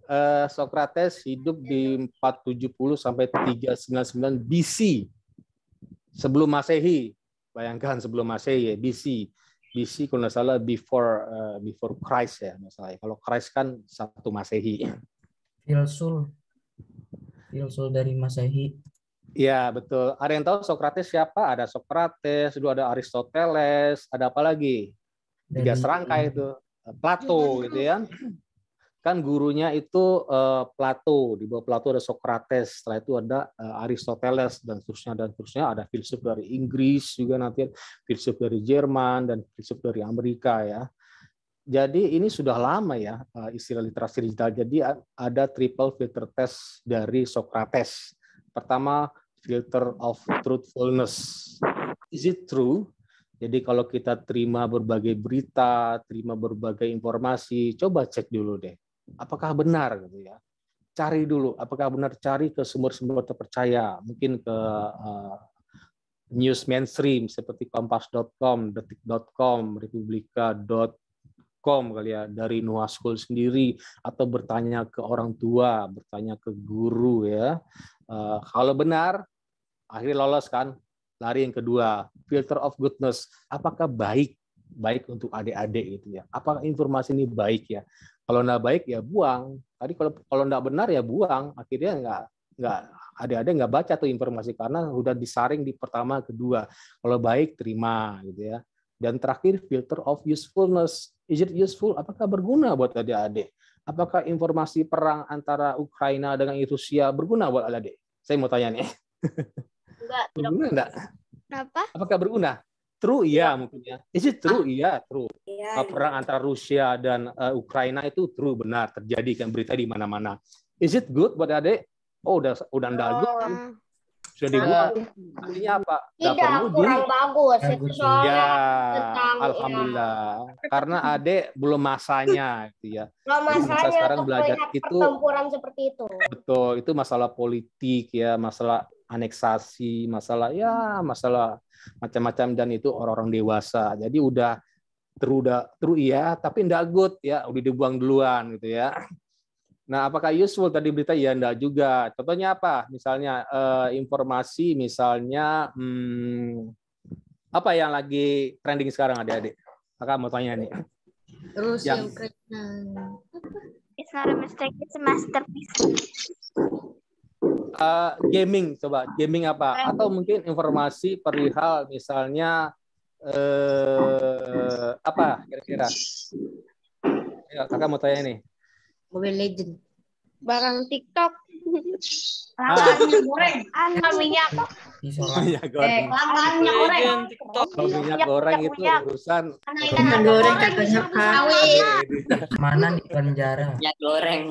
uh, Socrates hidup di 470 sampai 399 BC. Sebelum Masehi. Bayangkan sebelum Masehi ya, BC. BC kalau nggak salah before uh, before Christ ya masalahnya. Kalau Christ kan satu Masehi. Filsul. Filsul dari Masehi. Ya betul. Ada yang tahu Sokrates siapa? Ada Socrates, dulu ada Aristoteles, ada apa lagi? Tiga serangkai itu. Iya, Plato gitu ya kan gurunya itu uh, Plato di bawah Plato ada Socrates setelah itu ada uh, Aristoteles dan seterusnya dan seterusnya ada filsuf dari Inggris juga nanti filsuf dari Jerman dan filsuf dari Amerika ya jadi ini sudah lama ya eh, istilah literasi digital. Jadi ada triple filter test dari Socrates. Pertama, filter of truthfulness. Is it true? Jadi kalau kita terima berbagai berita, terima berbagai informasi, coba cek dulu deh apakah benar gitu ya cari dulu apakah benar cari ke sumber-sumber terpercaya mungkin ke uh, news mainstream seperti kompas.com, detik.com, republika.com kali ya dari nuha School sendiri atau bertanya ke orang tua, bertanya ke guru ya. Uh, kalau benar akhirnya lolos kan. Lari yang kedua, filter of goodness. Apakah baik baik untuk adik-adik gitu ya. Apakah informasi ini baik ya? Kalau nggak baik ya buang. Tadi kalau kalau nggak benar ya buang. Akhirnya nggak nggak adik-adik nggak baca tuh informasi karena sudah disaring di pertama kedua. Kalau baik terima gitu ya. Dan terakhir filter of usefulness. Is it useful? Apakah berguna buat adik-adik? Apakah informasi perang antara Ukraina dengan Rusia berguna buat adik-adik? Saya mau tanya nih. Enggak, berguna enggak? Kenapa? Apakah berguna? True iya, iya mungkin ya. Is it true? Iya, true. Yeah, iya. Perang antara Rusia dan uh, Ukraina itu true benar terjadi kan berita di mana-mana. Is it good buat Adik? Oh, udah udah enggak oh. good. Kan? Sudah dibuat. Iya. Artinya apa? Tidak kurang di... bagus itu soalnya ya, tentang alhamdulillah. Ya. Karena adek belum masanya gitu ya. Belum masanya Jadi, sekarang belajar itu pertempuran seperti itu. Betul, itu masalah politik ya, masalah aneksasi, masalah ya masalah macam-macam dan itu orang-orang dewasa. Jadi udah true udah iya tapi ndak good ya udah dibuang duluan gitu ya. Nah, apakah useful tadi berita? Ya, ndak juga. Contohnya apa? Misalnya eh, informasi, misalnya hmm, apa yang lagi trending sekarang adik-adik? Maka mau tanya nih. Terus yang, yang Israel Mistake semester uh, gaming coba gaming apa atau mungkin informasi perihal misalnya eh, apa kira-kira ya, kakak mau tanya nih Mobile Legend barang TikTok ah. ah. goreng ah, minyak kok, eh, minyak goreng TikTok minyak goreng itu urusan minyak goreng katanya kawin iya, iya, iya. mana di penjara minyak goreng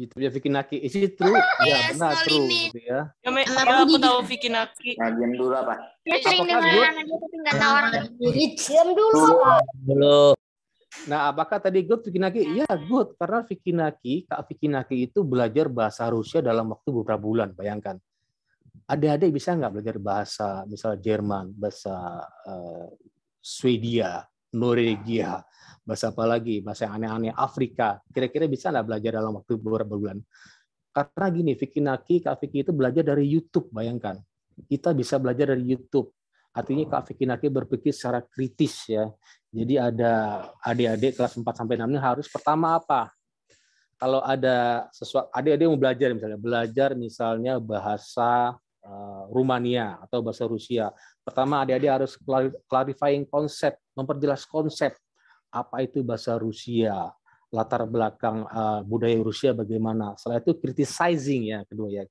youtube gitu, ya Vicky Naki. Is it true? ya, yes, benar true ini. gitu ya. Ya, me, ya aku tahu Vicky Naki. Nah, diam dulu apa? Ya sering dengar nama dia tapi nggak tahu orang. Diam dulu. Dulu. Nah, apakah tadi good Vicky Naki? Iya, good karena Vicky Naki, Kak Vicky Naki itu belajar bahasa Rusia dalam waktu beberapa bulan, bayangkan. Ada-ada bisa nggak belajar bahasa misalnya Jerman, bahasa uh, Swedia, Norwegia, bahasa apa lagi, bahasa yang aneh-aneh, Afrika. Kira-kira bisa nggak belajar dalam waktu beberapa bulan? Karena gini, Vicky Naki, Kak Vicky itu belajar dari YouTube, bayangkan. Kita bisa belajar dari YouTube. Artinya Kak Vicky Naki berpikir secara kritis ya. Jadi ada adik-adik kelas 4 sampai 6 ini harus pertama apa? Kalau ada sesuatu adik-adik mau belajar misalnya, belajar misalnya bahasa eh, Rumania atau bahasa Rusia. Pertama, adik-adik harus clarifying konsep, memperjelas konsep apa itu bahasa Rusia, latar belakang uh, budaya Rusia bagaimana. Setelah itu criticizing ya kedua ya.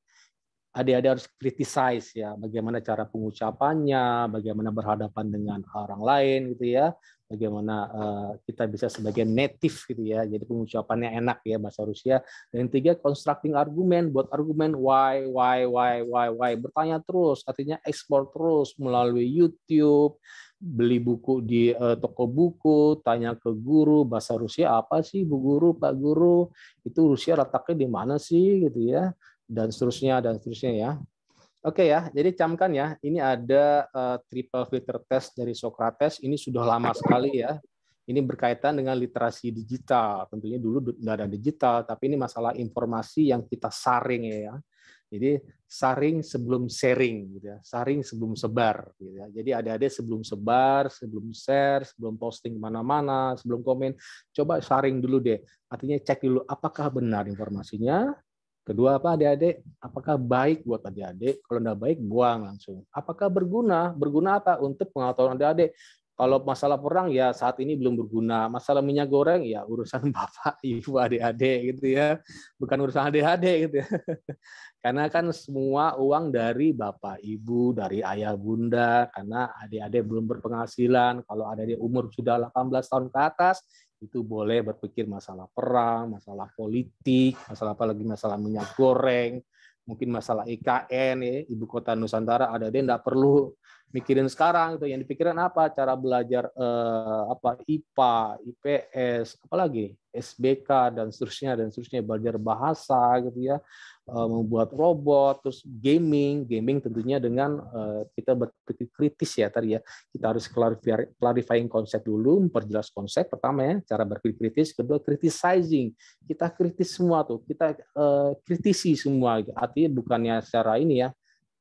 ada-ada harus criticize ya bagaimana cara pengucapannya, bagaimana berhadapan dengan orang lain gitu ya, bagaimana uh, kita bisa sebagai native gitu ya. Jadi pengucapannya enak ya bahasa Rusia. Dan yang tiga constructing argument, buat argumen why, why, why, why, why. Bertanya terus, artinya ekspor terus melalui YouTube, beli buku di uh, toko buku, tanya ke guru bahasa Rusia apa sih Bu guru, Pak guru, itu Rusia letaknya di mana sih gitu ya dan seterusnya dan seterusnya ya. Oke ya, jadi camkan ya. Ini ada uh, triple filter test dari Socrates. Ini sudah lama sekali ya. Ini berkaitan dengan literasi digital. Tentunya dulu nggak ada digital, tapi ini masalah informasi yang kita saring ya. Jadi saring sebelum sharing, gitu ya. saring sebelum sebar. Gitu ya. Jadi ada-ada sebelum sebar, sebelum share, sebelum posting mana-mana, sebelum komen, coba saring dulu deh. Artinya cek dulu apakah benar informasinya. Kedua apa adik-adik? Apakah baik buat adik-adik? Kalau tidak baik, buang langsung. Apakah berguna? Berguna apa? Untuk pengetahuan adik-adik. Kalau masalah perang ya saat ini belum berguna. Masalah minyak goreng ya urusan bapak, ibu, adik-adik gitu ya. Bukan urusan adik-adik gitu ya. Karena kan semua uang dari bapak, ibu, dari ayah, bunda. Karena adik-adik belum berpenghasilan. Kalau ada di umur sudah 18 tahun ke atas, itu boleh berpikir masalah perang, masalah politik, masalah apalagi masalah minyak goreng, mungkin masalah IKN ya, ibu kota Nusantara ada dia nggak perlu mikirin sekarang itu yang dipikirin apa cara belajar eh, apa IPA, IPS, apalagi SBK dan seterusnya dan seterusnya belajar bahasa gitu ya, Eh, membuat robot, terus gaming, gaming tentunya dengan eh, kita berpikir kritis ya tadi ya. Kita harus clarifying konsep dulu, memperjelas konsep pertama ya, cara berpikir kritis, kedua criticizing. Kita kritis semua tuh, kita eh, kritisi semua. Artinya bukannya secara ini ya,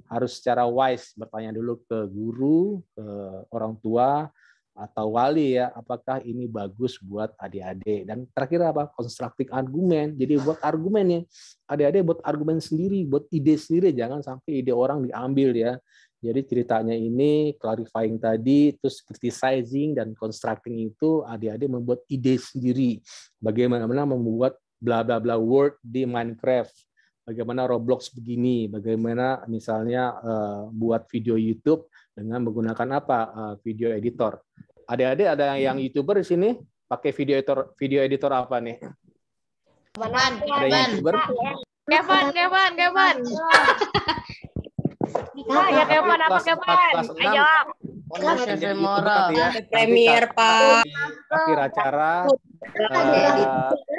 harus secara wise bertanya dulu ke guru, ke orang tua, atau wali ya apakah ini bagus buat adik-adik dan terakhir apa constructing argument jadi buat argumennya adik-adik buat argumen sendiri buat ide sendiri jangan sampai ide orang diambil ya jadi ceritanya ini clarifying tadi terus criticizing dan constructing itu adik-adik membuat ide sendiri bagaimana membuat bla bla bla word di Minecraft bagaimana Roblox begini bagaimana misalnya eh, buat video YouTube dengan menggunakan apa eh, video editor Adik-adik ada yang hmm. YouTuber di sini pakai video editor video editor apa nih? Kevin. ada YouTuber? Kevin, Kevin. Kevan. Ya Kevan apa Kevin? Ayo ya. Premier Pak. Akhir acara eh,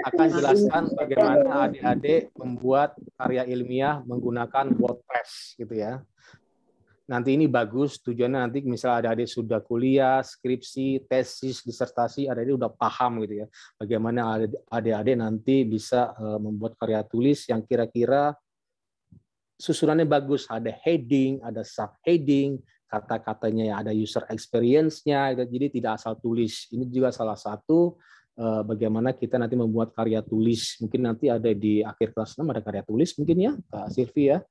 akan jelaskan bagaimana adik-adik membuat karya ilmiah menggunakan WordPress gitu ya nanti ini bagus tujuannya nanti misalnya ada adik sudah kuliah skripsi tesis disertasi ada adik sudah paham gitu ya bagaimana adik-adik nanti bisa eh, membuat karya tulis yang kira-kira susunannya bagus ada heading ada subheading kata-katanya ya ada user experience-nya gitu. jadi tidak asal tulis ini juga salah satu eh, bagaimana kita nanti membuat karya tulis mungkin nanti ada di akhir kelas 6 ada karya tulis mungkin ya Kak Silvi ya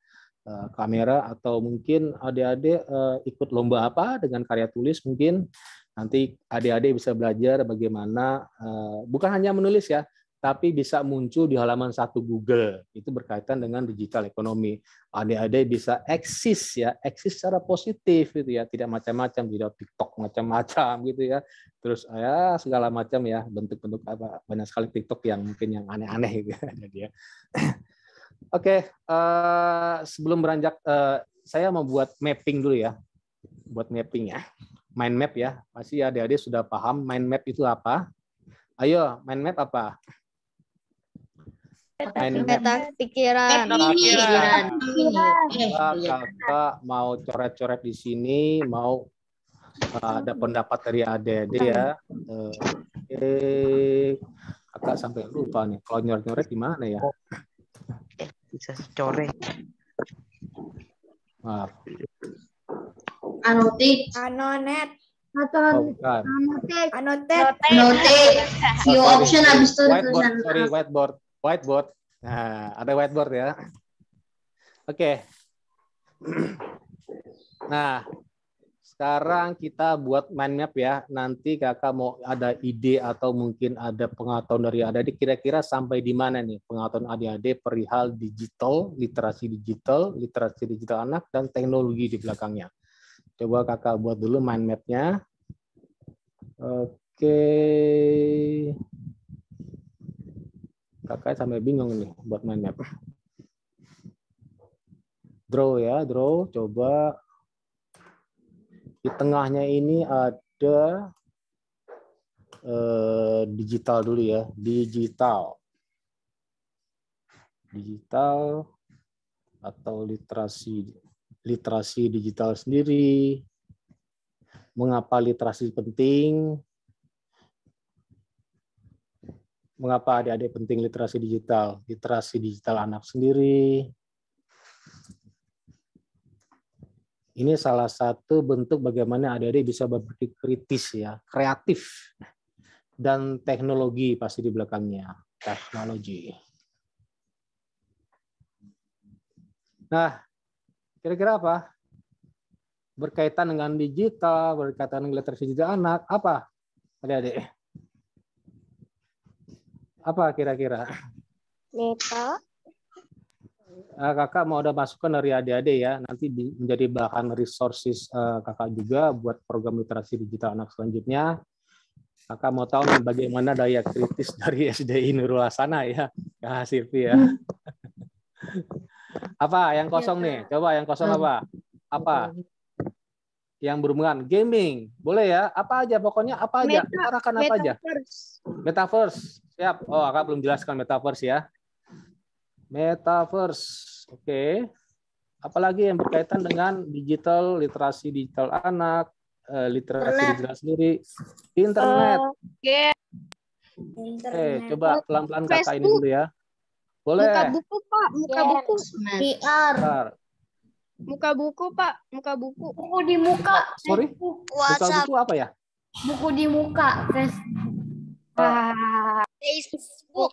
Eh, kamera atau mungkin adik-adik eh, ikut lomba apa dengan karya tulis mungkin nanti adik-adik bisa belajar bagaimana eh, bukan hanya menulis ya tapi bisa muncul di halaman satu Google itu berkaitan dengan digital ekonomi adik-adik bisa eksis ya eksis secara positif itu ya tidak macam-macam tidak TikTok macam-macam gitu ya terus ya segala macam ya bentuk-bentuk apa banyak sekali TikTok yang mungkin yang aneh-aneh gitu ya Oke, okay, uh, eh, sebelum beranjak, uh, saya mau buat mapping dulu ya. Buat mapping ya. Mind map ya. Masih adik-adik sudah paham mind map itu apa? Ayo, mind map apa? Mind peta pikiran. Peta pikiran. Kakak mau coret-coret di sini, mau uh, eh, ada pendapat dari adik-adik ya. Uh, Oke, okay. kakak sampai lupa nih. Kalau nyoret-nyoret gimana ya? eh bisa score maaf anotit anonet atau oh, anotet anotet anotet few option abis itu whiteboard sorry whiteboard whiteboard nah ada whiteboard ya oke okay. nah sekarang kita buat mind map ya. Nanti kakak mau ada ide atau mungkin ada pengetahuan dari adik-adik. Kira-kira sampai di mana nih pengetahuan adik-adik perihal digital, literasi digital, literasi digital anak, dan teknologi di belakangnya. Coba kakak buat dulu mind mapnya. Oke. Kakak sampai bingung nih buat mind map. Draw ya, draw. Coba di tengahnya ini ada eh, digital dulu ya, digital. Digital atau literasi literasi digital sendiri. Mengapa literasi penting? Mengapa adik-adik penting literasi digital? Literasi digital anak sendiri, Ini salah satu bentuk bagaimana adik-adik bisa berpikir kritis ya, kreatif dan teknologi pasti di belakangnya, teknologi. Nah, kira-kira apa? Berkaitan dengan digital, berkaitan dengan literasi digital anak, apa? Adik-adik. Apa kira-kira? Meta. Eh, kakak mau ada masukan dari adik-adik ya, nanti di, menjadi bahan resources uh, kakak juga buat program literasi digital anak selanjutnya. Kakak mau tahu nih bagaimana daya kritis dari SDI Nurul Hasanah ya, Kak Hasifi ya. Hmm. apa yang kosong nih? Iya, Coba yang kosong hmm. apa? Apa? Yang berhubungan gaming, boleh ya? Apa aja? Pokoknya apa aja? Meta, apa aja? Metaverse. Siap. Oh, kakak belum jelaskan metaverse ya. Metaverse. Oke. Okay. Apalagi yang berkaitan dengan digital, literasi digital anak, eh, literasi internet. digital sendiri, internet. Oke. Okay. Hey, coba pelan-pelan kata ini dulu ya. Boleh. Muka buku, Pak. Muka buku. VR. Muka buku, Pak. Muka buku. Buku di muka. Sorry? WhatsApp. buku apa ya? Buku di muka. Facebook. Ah. Facebook.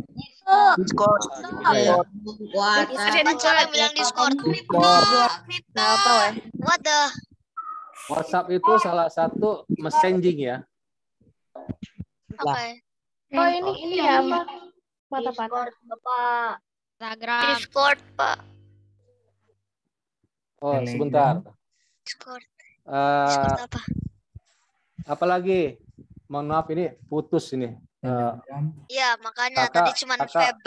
Discord. Iya, iya. What? Pacaran bilang Discord. Kripto. What the? WhatsApp itu salah satu messaging ya. Oke. Ya? Eh, okay. Oh ini ini ya apa? Mata Discord, Bapak. Instagram. Discord, Pak. Oh, sebentar. Ya. Discord. Uh, Discord apa? Apalagi? Mohon maaf ini putus ini. Iya, uh, makanya kakak, tadi cuma kakak, Feb.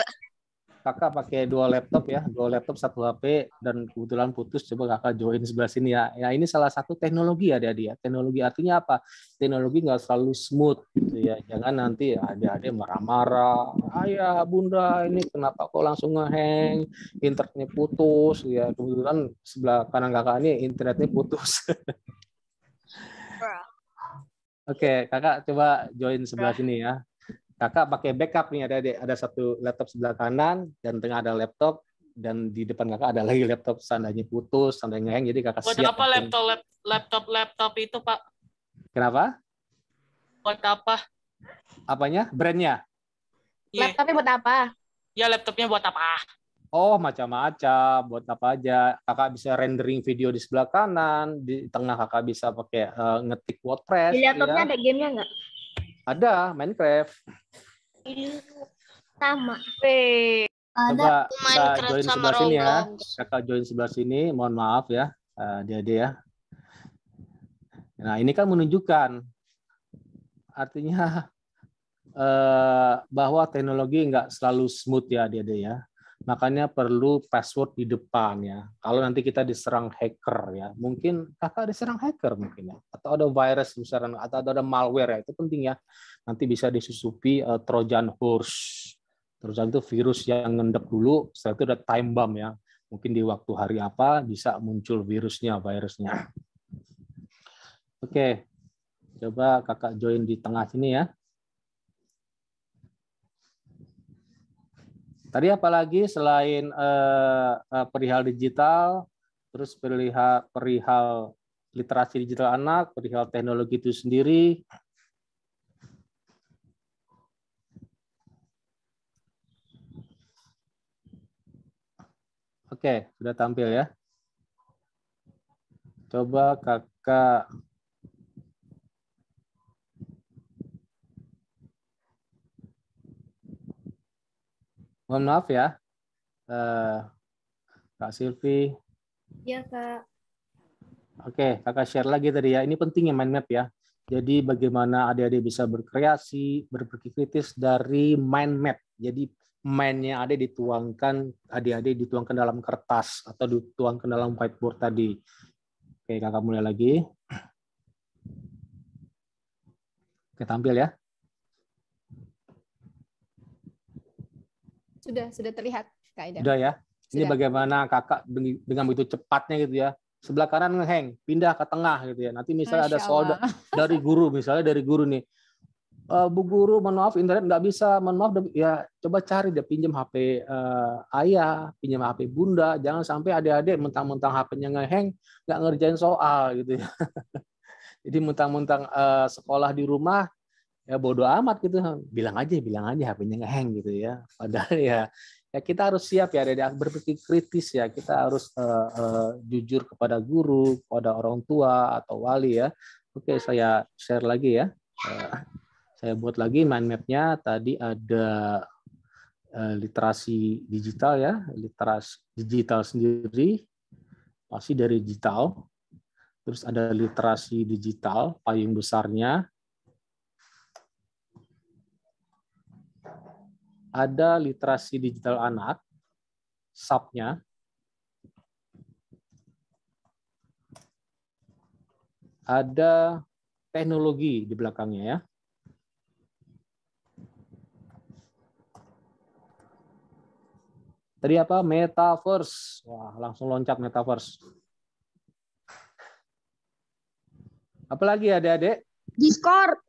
Kakak pakai dua laptop ya, dua laptop satu HP dan kebetulan putus coba kakak join sebelah sini ya. Ya ini salah satu teknologi ya dia Teknologi artinya apa? Teknologi nggak selalu smooth gitu ya. Jangan nanti ada-ada marah-marah. Ayah, bunda ini kenapa kok langsung ngeheng? Internetnya putus ya. Kebetulan sebelah kanan kakak ini internetnya putus. Oke, okay, kakak coba join sebelah sini ya kakak pakai backup nih ada ada satu laptop sebelah kanan dan tengah ada laptop dan di depan kakak ada lagi laptop seandainya putus seandainya yang jadi kakak buat siap apa laptop laptop laptop itu pak kenapa buat apa apanya brandnya yeah. laptopnya buat apa ya laptopnya buat apa Oh macam-macam, buat apa aja. Kakak bisa rendering video di sebelah kanan, di tengah kakak bisa pakai uh, ngetik WordPress. Di laptopnya ya. ada gamenya nggak? Ada Minecraft. Sama. Ada Coba Minecraft join sama sebelah Roblox. sini ya. Kakak join sebelah sini. Mohon maaf ya. Uh, eh, dia ya. Nah ini kan menunjukkan artinya eh, bahwa teknologi nggak selalu smooth ya dia dia ya makanya perlu password di depan ya. Kalau nanti kita diserang hacker ya, mungkin kakak diserang hacker mungkin ya, atau ada virus misalnya, atau ada malware ya, itu penting ya. Nanti bisa disusupi uh, Trojan horse. Trojan itu virus yang ngendek dulu, setelah itu ada time bomb ya. Mungkin di waktu hari apa bisa muncul virusnya, virusnya. Oke, coba kakak join di tengah sini ya. Tadi apalagi selain uh, perihal digital, terus perihal perihal literasi digital anak, perihal teknologi itu sendiri. Oke, sudah tampil ya. Coba kakak Mohon maaf ya, eh, Kak Silvi. Iya, Kak. Oke, kakak share lagi tadi ya. Ini pentingnya mind map ya. Jadi bagaimana adik-adik bisa berkreasi, berpikir kritis dari mind map. Jadi mainnya ada dituangkan, adik-adik dituangkan dalam kertas atau dituangkan dalam whiteboard tadi. Oke, kakak mulai lagi. Oke, tampil ya. Sudah sudah terlihat Kak Ida. Sudah ya. Sudah. Ini bagaimana kakak dengan begitu cepatnya gitu ya. Sebelah kanan ngeheng, pindah ke tengah gitu ya. Nanti misalnya Masya ada soal dari guru, misalnya dari guru nih. Uh, Bu guru, mohon maaf internet nggak bisa, mohon maaf ya coba cari deh pinjam HP uh, eh, ayah, pinjam HP bunda, jangan sampai adik-adik mentang-mentang HP-nya ngeheng nggak ngerjain soal gitu ya. Jadi mentang-mentang uh, sekolah di rumah ya bodoh amat gitu bilang aja bilang aja HP-nya ngeheng gitu ya padahal ya ya kita harus siap ya yang berpikir kritis ya kita harus uh, uh, jujur kepada guru kepada orang tua atau wali ya oke saya share lagi ya uh, saya buat lagi mind mapnya tadi ada uh, literasi digital ya literasi digital sendiri pasti dari digital terus ada literasi digital payung besarnya ada literasi digital anak, subnya. Ada teknologi di belakangnya ya. Tadi apa? Metaverse. Wah, langsung loncat metaverse. Apalagi ya, adik-adik? Discord.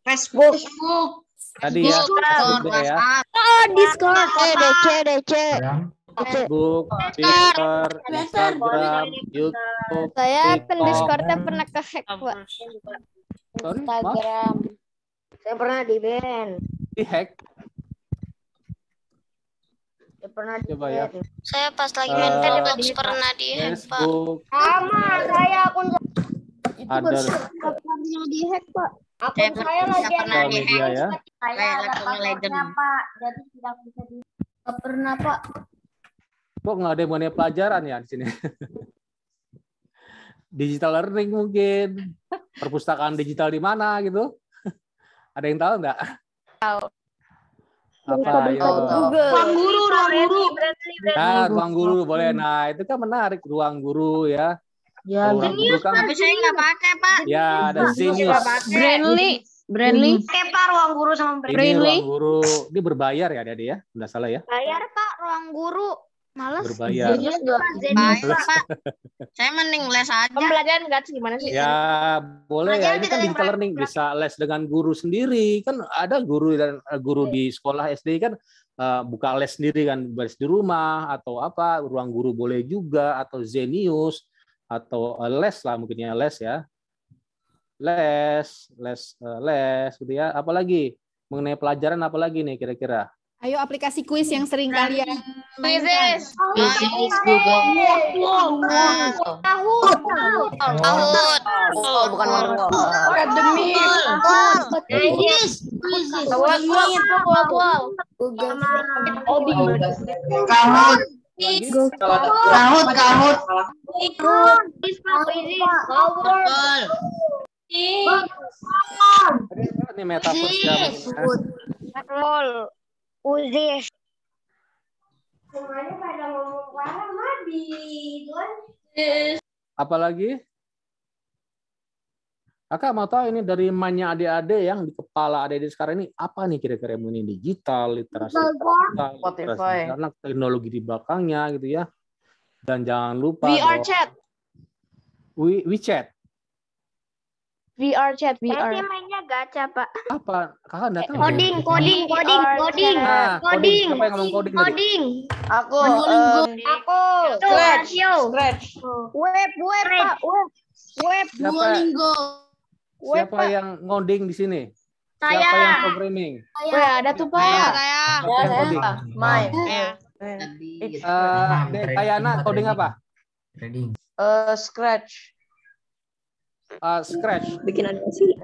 Facebook. Facebook. Tadi ya. Discord, Oh, Discord. Eh, DC, DC. Facebook, Twitter, Instagram, YouTube. Saya akun Discordnya pernah hack Pak. Instagram. Saya pernah di ban. Di hack. Saya pernah Coba ya. Saya pas lagi eh, main uh, Roblox pernah di hack, Pak. Sama, saya akun itu baru pernah di hack, Pak apa ya? saya lagi pernah di saya ada legend. Pak, jadi tidak bisa di Gak pernah Pak. Kok nggak ada yang pelajaran ya di sini? digital learning mungkin, perpustakaan digital di mana gitu? ada yang tahu nggak? Tahu. Apa? Ya? Google. Ruang guru, ruang guru. Nah, ruang guru boleh. Nah, itu kan menarik ruang guru ya Ya, oh, genius, kan. Tapi saya nggak pakai, Pak. Ya, ada genius. Brandly. Brandly. Pakai, Pak, ruang guru sama Brandly. Ini ruang guru. Ini berbayar ya, adik-adik ya? Nggak salah ya? Bayar, Pak, ruang guru. Males. Berbayar. Genius, Pak. Pak. saya mending les aja. Pembelajaran nggak sih gimana sih? Ya, boleh ya. Ini kan digital learning. Bisa les dengan guru sendiri. Kan ada guru dan eh, guru di sekolah SD kan eh, buka les sendiri kan. Les di rumah atau apa. Ruang guru boleh juga. Atau Zenius atau uh, les lah mungkin ya les ya less less uh, eh, les gitu ya apalagi mengenai pelajaran apalagi nih kira-kira Ayo aplikasi kuis yang sering kalian quizzes Kuis Google. Tahu. Tahu. Bukan Marco. Akademi. Kuis. Kuis. Google. Google. Obi. Kamu. Kahut, kahut. Ini Semuanya pada ngomong warna Apalagi? Kakak mau tahu ini dari manya adik-adik yang di kepala adik-adik sekarang ini apa nih kira-kira yang ini digital, literasi digital, literasi anak, teknologi di belakangnya gitu ya. Dan jangan lupa VR chat. We WeChat. VR chat, VR. Saya mainnya gacha, Pak. Apa? Kakak enggak tahu. Coding, ya? coding, coding, coding. Nah, coding. coding. coding. coding. coding? Coding. Aku, um, aku. Scratch, scratch. Oh. Web, web, Pak, web. Web, Duolingo. Siapa Weh, yang ngoding di sini? Saya. Siapa yang programming? Saya. Weh, ada tuh Pak. Saya. Saya. Ya, saya. Mai. Eh, Tayana coding apa? Trading. Uh, scratch. Uh, scratch. Bikin animasi.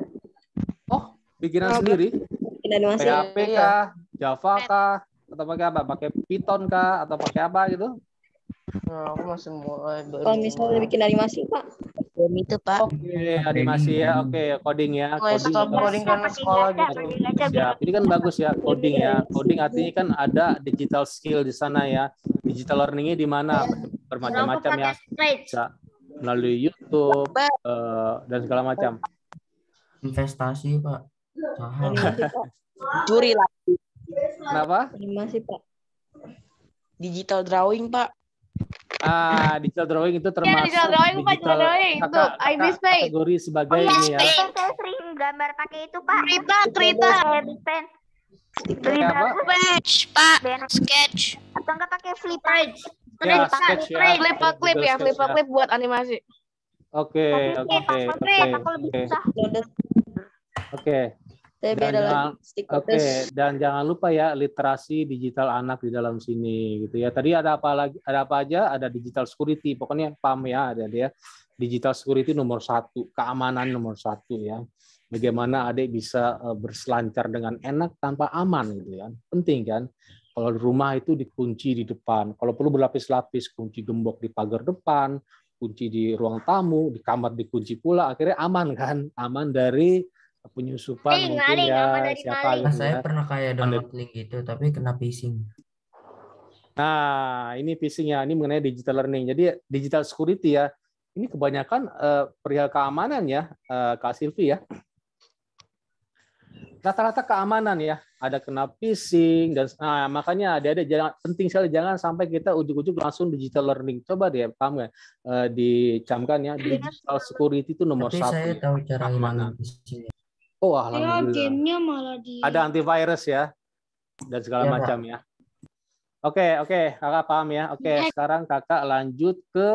Oh, bikinan oh, sendiri? Bikin animasi. PHP iya. kah? Java kah? Atau pakai apa? Pakai Python kah? Atau pakai apa gitu? Nah, aku masih mulai. Kalau misalnya bikin animasi, Pak, game itu Pak. Oke, okay, animasi ya. Oke, okay, coding ya. Oh, iya, coding, coding kan sekolah gitu. ya Ini kan bagus ya coding ya. Coding artinya kan ada digital skill di sana ya. Digital learningnya di mana iya. bermacam-macam ya. Bisa melalui YouTube uh, dan segala macam. Investasi Pak. Iya, Curi lagi. Kenapa? Animasi Pak. Digital drawing Pak. Ah, digital drawing itu iya, termasuk yeah, digital drawing, digital, I digital drawing. kata, Tuh, miss kata, kategori sebagai oh, ini ya. Saya sering gambar pakai itu, Pak. Cerita, cerita. Pen. Sketch, Pak. Sketch. Atau enggak pakai flip page. Ya, sketch ya. Flip clip ya, flip clip ya. buat animasi. Oke, oke, oke. Oke. TB dan adalah jangan, Oke, okay. dan jangan lupa ya literasi digital anak di dalam sini gitu ya. Tadi ada apa lagi? Ada apa aja? Ada digital security, pokoknya PAM ya ada ya. dia. Digital security nomor satu, keamanan nomor satu ya. Bagaimana adik bisa eh, berselancar dengan enak tanpa aman gitu ya. Penting kan? Kalau di rumah itu dikunci di depan. Kalau perlu berlapis-lapis, kunci gembok di pagar depan, kunci di ruang tamu, di kamar dikunci pula. Akhirnya aman kan? Aman dari penyusupan link, mungkin ya siapa maling. Nah, saya pernah kayak download link gitu tapi kena phishing. Nah, ini phishing ya, ini mengenai digital learning. Jadi digital security ya. Ini kebanyakan uh, perihal keamanan ya, uh, Kak Silvi ya. Rata-rata keamanan ya, ada kena phishing dan nah, makanya ada ada jangan penting sekali jangan sampai kita ujuk-ujuk langsung digital learning. Coba deh paham ya, dicamkan ya iya, digital security itu nomor Tapi satu. Saya ya, tahu cara keamanan. Oh, alhamdulillah. Ya, gamenya malah di... Ada antivirus ya dan segala ya, macam ya. Oke, oke, okay. kakak paham ya. Oke, okay, iya. sekarang kakak lanjut ke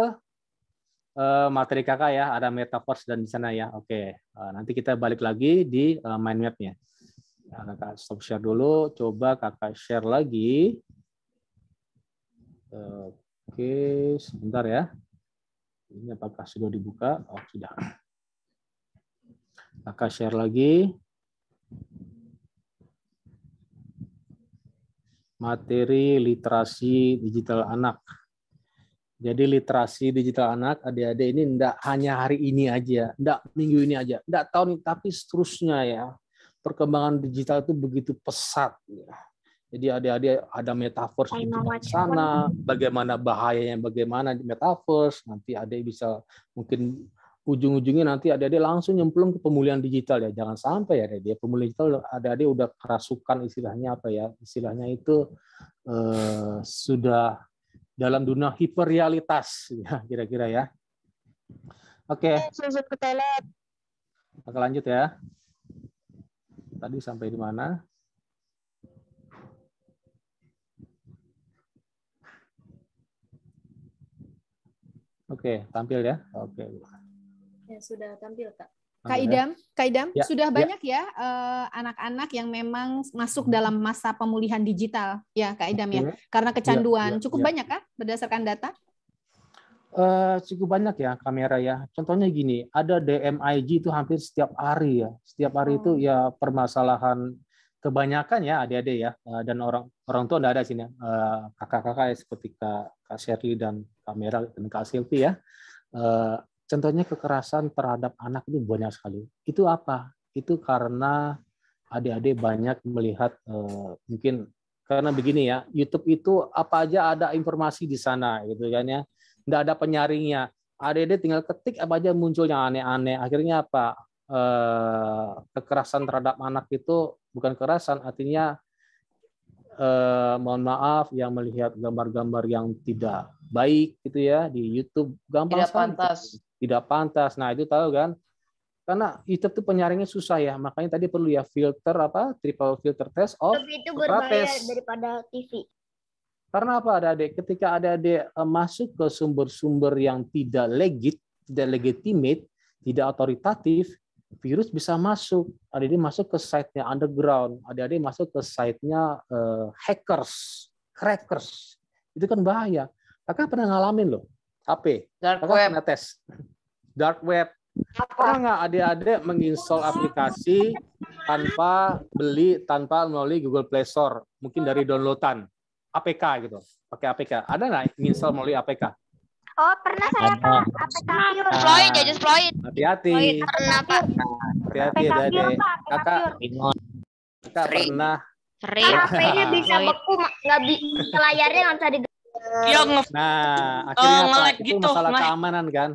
uh, materi kakak ya. Ada metaverse dan di sana ya. Oke, uh, nanti kita balik lagi di uh, mind mapnya. Nah, kakak stop share dulu. Coba kakak share lagi. Oke, sebentar ya. Ini apakah sudah dibuka? Oh, sudah. Kakak share lagi. Materi literasi digital anak. Jadi literasi digital anak adik-adik ini tidak hanya hari ini aja, tidak minggu ini aja, tidak tahun tapi seterusnya ya. Perkembangan digital itu begitu pesat ya. Jadi adik-adik ada metaverse di sana, bagaimana bahayanya, bagaimana di metaverse, nanti adik bisa mungkin ujung-ujungnya nanti ada adik langsung nyemplung ke pemulihan digital ya. Jangan sampai ya adik-adik. Ya. Pemulihan digital ada adik udah kerasukan istilahnya apa ya? Istilahnya itu eh, sudah dalam dunia hiperrealitas ya kira-kira ya. Oke. Okay. Kita lanjut ya. Tadi sampai di mana? Oke, tampil ya. Oke. Ya, sudah tampil, Kak. Kak Idam, Kak Idam, ya, sudah ya. banyak ya eh, anak-anak ya, yang memang masuk hmm. dalam masa pemulihan digital, ya Kak Idam ya, karena ya, kecanduan. Ya, ya, cukup ya. banyak kah berdasarkan data? Uh, cukup banyak ya kamera ya. Contohnya gini, ada DMIG itu hampir setiap hari ya. Setiap hari oh. itu ya permasalahan kebanyakan ya adik-adik ya eh, dan orang orang tua tidak ada sini kakak-kakak ya. seperti kak, kak dan kamera dan kak Silvi ya Contohnya kekerasan terhadap anak itu banyak sekali. Itu apa? Itu karena adik-adik banyak melihat eh, mungkin karena begini ya, YouTube itu apa aja ada informasi di sana gitu kan ya. Enggak ada penyaringnya. Adik-adik tinggal ketik apa aja muncul yang aneh-aneh. Akhirnya apa? Eh, kekerasan terhadap anak itu bukan kekerasan, artinya eh, mohon maaf yang melihat gambar-gambar yang tidak baik gitu ya di YouTube gampang tidak pantas tidak pantas. Nah, itu tahu kan? Karena itu tuh penyaringnya susah ya, makanya tadi perlu ya filter apa? Triple filter test of Tapi itu berbahaya test. daripada TV. Karena apa ada adik? Ketika ada adik eh, masuk ke sumber-sumber yang tidak legit, tidak legitimate, tidak otoritatif, virus bisa masuk. Ada adik masuk ke site-nya underground, ada adik masuk ke site-nya uh, hackers, crackers. Itu kan bahaya. Kakak pernah ngalamin loh. HP. Dark web. tes. Dark web. Pernah nggak adik-adik menginstal aplikasi tanpa beli, tanpa melalui Google Play Store? Mungkin dari downloadan. APK gitu. Pakai APK. Ada nggak menginstal melalui APK? Oh, pernah saya Pak. APK Floyd, ya just Floyd. Hati-hati. Pernah Pak. Hati-hati adik-adik. Kakak, kakak pernah Sering. HP-nya bisa beku, nggak bisa layarnya nggak bisa di Iya nge nah oh, akhirnya uh, apa? itu gitu, masalah nge keamanan kan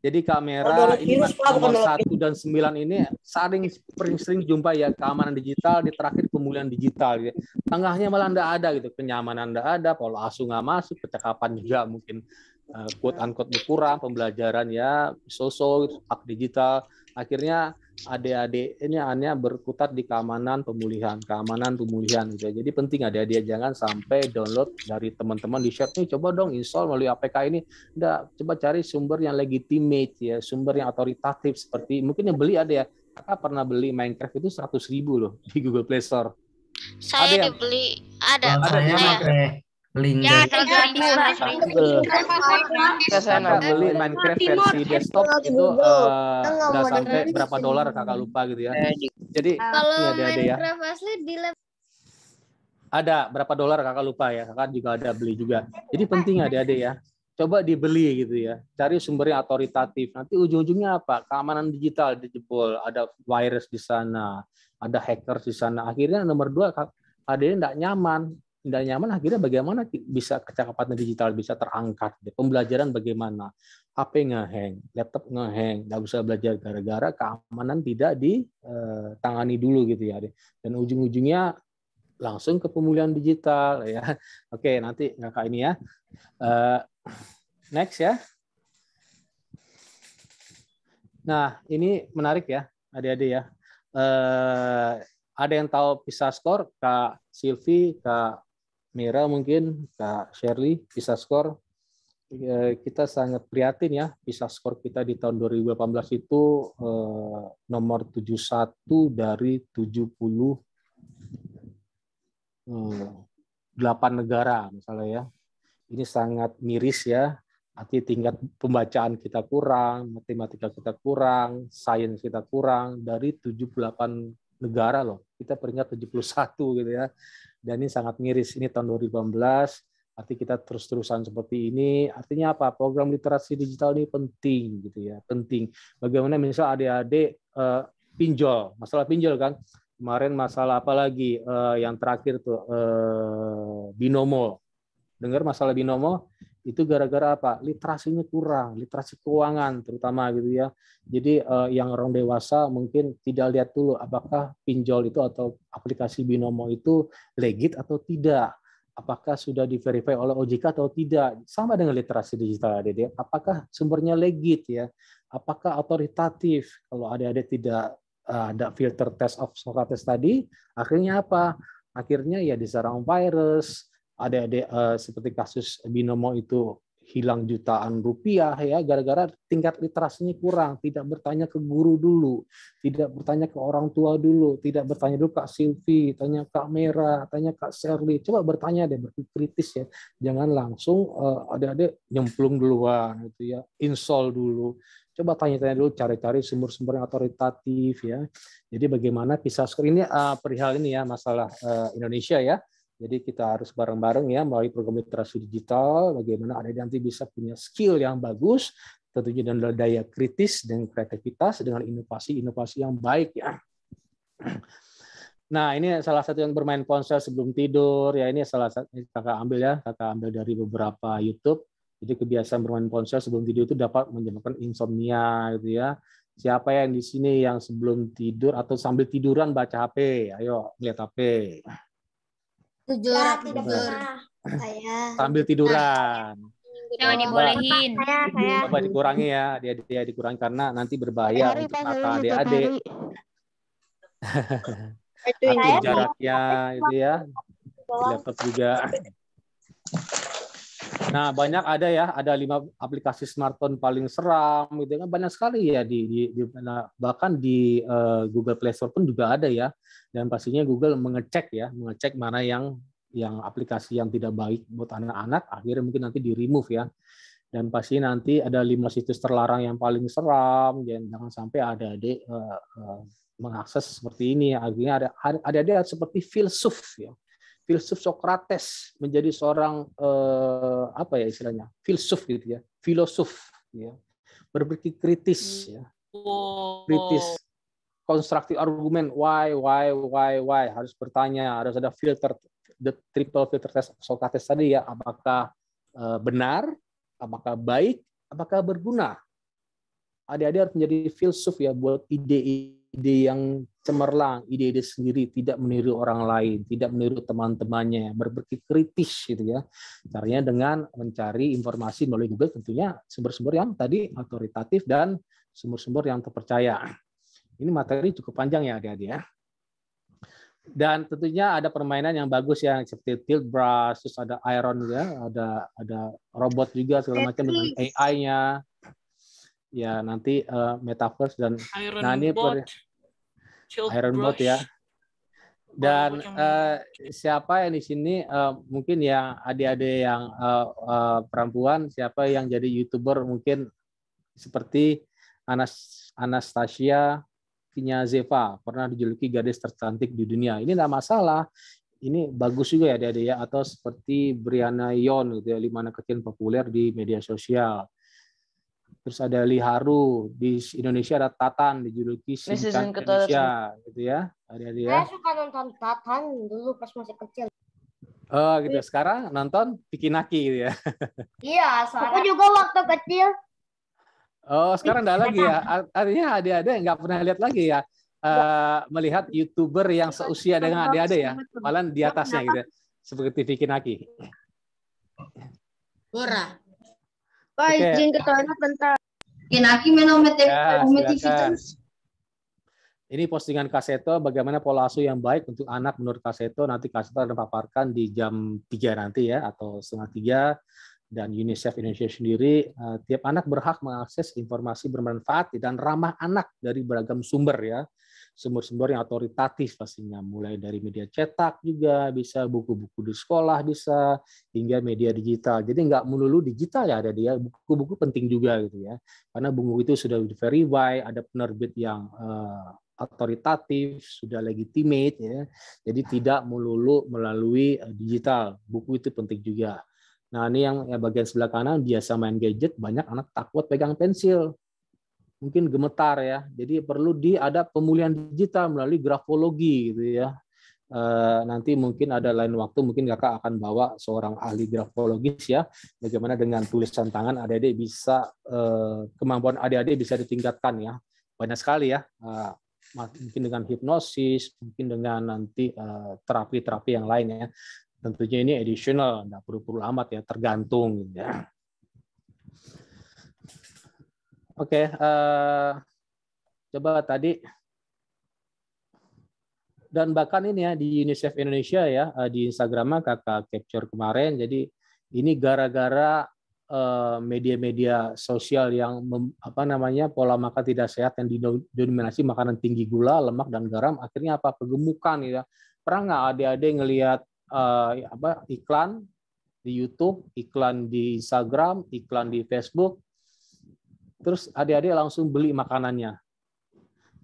jadi kamera oh, ini nomor satu dan sembilan ini sering sering jumpa ya keamanan digital di terakhir pemulihan digital gitu. Tengahnya malah ndak ada gitu, kenyamanan ndak ada, pola asuh nggak masuk, percakapan juga mungkin uh, quote unquote berkurang, pembelajaran ya sosok gitu, digital. Akhirnya adik-adik ini hanya berkutat di keamanan pemulihan, keamanan pemulihan gitu ya. Jadi penting adik-adik jangan sampai download dari teman-teman di share nih coba dong install melalui APK ini. Enggak, coba cari sumber yang legitimate ya, sumber yang otoritatif seperti mungkin yang beli ada ya. Kakak pernah beli Minecraft itu seratus ribu loh di Google Play Store. Saya dibeli ada. ada ya, Linda. Ya, saya nggak beli Minecraft versi desktop itu udah eh, sampai berapa dolar kakak lupa gitu ya. Eh, gitu. Jadi kalau ada ya. asli di ada berapa dolar kakak lupa ya kakak juga ada beli juga. Jadi penting ada-ada ya. Coba dibeli gitu ya. Cari sumber yang otoritatif. Nanti ujung-ujungnya apa? Keamanan digital dijebol. Ada virus di sana. Ada hacker di sana. Akhirnya nomor dua, ada yang tidak nyaman tidak nyaman akhirnya bagaimana bisa kecakapan digital bisa terangkat gitu. pembelajaran bagaimana HP ngeheng laptop ngeheng nggak bisa belajar gara-gara keamanan tidak ditangani eh, dulu gitu ya dan ujung-ujungnya langsung ke pemulihan digital ya oke nanti nggak kakak ini ya eh, next ya nah ini menarik ya adik-adik ya eh, ada yang tahu PISA score kak Silvi kak Mira mungkin Kak Shirley bisa skor ya, kita sangat prihatin ya bisa skor kita di tahun 2018 itu eh, nomor 71 dari 78 eh, negara misalnya ya. Ini sangat miris ya. Artinya tingkat pembacaan kita kurang, matematika kita kurang, sains kita kurang dari 78 negara loh. Kita peringkat 71 gitu ya dan ini sangat miris. Ini tahun 2018, arti kita terus-terusan seperti ini. Artinya apa? Program literasi digital ini penting gitu ya, penting. Bagaimana misal adik-adik uh, pinjol, masalah pinjol kan. Kemarin masalah apa lagi uh, yang terakhir tuh uh, eh, binomo. Dengar masalah binomo? itu gara-gara apa? Literasinya kurang, literasi keuangan terutama gitu ya. Jadi eh, yang orang dewasa mungkin tidak lihat dulu apakah pinjol itu atau aplikasi binomo itu legit atau tidak. Apakah sudah diverifikasi oleh OJK atau tidak? Sama dengan literasi digital adik, adik Apakah sumbernya legit ya? Apakah otoritatif? Kalau ada-ada tidak eh, ada filter test of Socrates tadi, akhirnya apa? Akhirnya ya diserang virus, ada adik uh, eh, seperti kasus binomo itu hilang jutaan rupiah ya gara-gara tingkat literasinya kurang, tidak bertanya ke guru dulu, tidak bertanya ke orang tua dulu, tidak bertanya dulu Kak Silvi, tanya Kak Mera, tanya Kak Sherly, coba bertanya deh berpikir kritis ya. Jangan langsung uh, eh, ada ada nyemplung duluan gitu ya, insol dulu. Coba tanya-tanya dulu cari-cari sumber-sumber yang otoritatif ya. Jadi bagaimana bisa ini uh, perihal ini ya masalah uh, Indonesia ya. Jadi kita harus bareng-bareng ya melalui program literasi digital, bagaimana ada nanti bisa punya skill yang bagus, tentunya dengan daya kritis dan kreativitas dengan inovasi-inovasi yang baik ya. Nah, ini salah satu yang bermain ponsel sebelum tidur. Ya, ini salah satu kakak ambil ya, kakak ambil dari beberapa YouTube. Jadi kebiasaan bermain ponsel sebelum tidur itu dapat menyebabkan insomnia gitu ya. Siapa yang di sini yang sebelum tidur atau sambil tiduran baca HP? Ayo, lihat HP tujuh tidak saya sambil tiduran jangan nah, dibolehin saya, saya. coba dikurangi ya dia dia dikurangi karena nanti berbahaya untuk mata, adik-adik itu ya. jaraknya itu ya laptop juga Nah, banyak ada ya, ada lima aplikasi smartphone paling seram gitu kan banyak sekali ya di, di, di nah, bahkan di uh, Google Play Store pun juga ada ya dan pastinya Google mengecek ya, mengecek mana yang yang aplikasi yang tidak baik buat anak-anak akhirnya mungkin nanti di remove ya. Dan pasti nanti ada lima situs terlarang yang paling seram dan jangan sampai ada adik uh, uh, mengakses seperti ini. Akhirnya ada ada adik seperti filsuf ya. Filsuf Socrates menjadi seorang eh, apa ya istilahnya? Filsuf gitu ya. Filosof ya. Berpikir kritis hmm. ya. Kritis konstruktif argumen why why why why harus bertanya harus ada filter the triple filter test Socrates tadi ya apakah eh, benar apakah baik apakah berguna adik-adik harus menjadi filsuf ya buat ide-ide yang cemerlang ide-ide sendiri tidak meniru orang lain tidak meniru teman-temannya berpikir kritis gitu ya caranya dengan mencari informasi melalui Google tentunya sumber-sumber yang tadi otoritatif dan sumber-sumber yang terpercaya ini materi cukup panjang ya adik-adik ya. Dan tentunya ada permainan yang bagus ya seperti tilt brush, terus ada iron ya, ada ada robot juga segala macam dengan AI-nya. Ya nanti uh, metaverse dan iron nah ini bot. Per, iron brush. bot ya. Dan uh, siapa yang di sini uh, mungkin yang adik-adik yang uh, uh, perempuan, siapa yang jadi youtuber mungkin seperti Anas Anastasia kinya Zeva pernah dijuluki gadis tercantik di dunia. Ini tidak masalah. Ini bagus juga ya adik-adik ya atau seperti Briana Yon gitu ya lima anak kecil populer di media sosial. Terus ada Li Haru di Indonesia ada Tatan dijuluki singkat Indonesia gitu ya adik-adik ya. Saya suka nonton Tatan dulu pas masih kecil. Oh gitu. Ya. Sekarang nonton Pikinaki gitu ya. Iya, soalnya... aku juga waktu kecil Oh, sekarang enggak lagi ya. Artinya adik yang nggak pernah lihat lagi ya. Uh, melihat youtuber yang seusia dengan adik-adik ya, malah di atasnya gitu, ya. seperti Vicky Naki. Bora. Pak okay. izin ke toilet bentar. Vicky Naki ya, ya Ini postingan Kaseto, bagaimana pola asuh yang baik untuk anak menurut Kaseto. Nanti Kaseto akan paparkan di jam 3 nanti ya, atau setengah 3 dan UNICEF Indonesia sendiri eh, tiap anak berhak mengakses informasi bermanfaat dan ramah anak dari beragam sumber ya sumber-sumber yang otoritatif pastinya mulai dari media cetak juga bisa buku-buku di sekolah bisa hingga media digital jadi nggak melulu digital ya ada dia buku-buku penting juga gitu ya karena buku itu sudah verify ada penerbit yang uh, otoritatif, sudah legitimate ya. Jadi tidak melulu melalui eh, digital. Buku itu penting juga. Nah, ini yang ya, bagian sebelah kanan biasa main gadget, banyak anak takut pegang pensil. Mungkin gemetar ya. Jadi perlu di ada pemulihan digital melalui grafologi gitu ya. Eh, nanti mungkin ada lain waktu mungkin Kakak akan bawa seorang ahli grafologis ya. Bagaimana dengan tulisan tangan adik-adik bisa eh, kemampuan adik-adik bisa ditingkatkan ya. Banyak sekali ya. Eh, mungkin dengan hipnosis, mungkin dengan nanti terapi-terapi yang lain ya. Tentunya ini additional, nggak perlu-perlu amat ya, tergantung. Gitu ya. Oke, okay, uh, eh, coba tadi dan bahkan ini ya di UNICEF Indonesia ya eh, di Instagramnya kakak capture kemarin. Jadi ini gara-gara eh, media-media sosial yang mem, apa namanya pola makan tidak sehat yang didominasi makanan tinggi gula, lemak dan garam akhirnya apa kegemukan gitu ya. Pernah nggak adik-adik ngelihat uh, apa iklan di YouTube, iklan di Instagram, iklan di Facebook. Terus adik-adik langsung beli makanannya.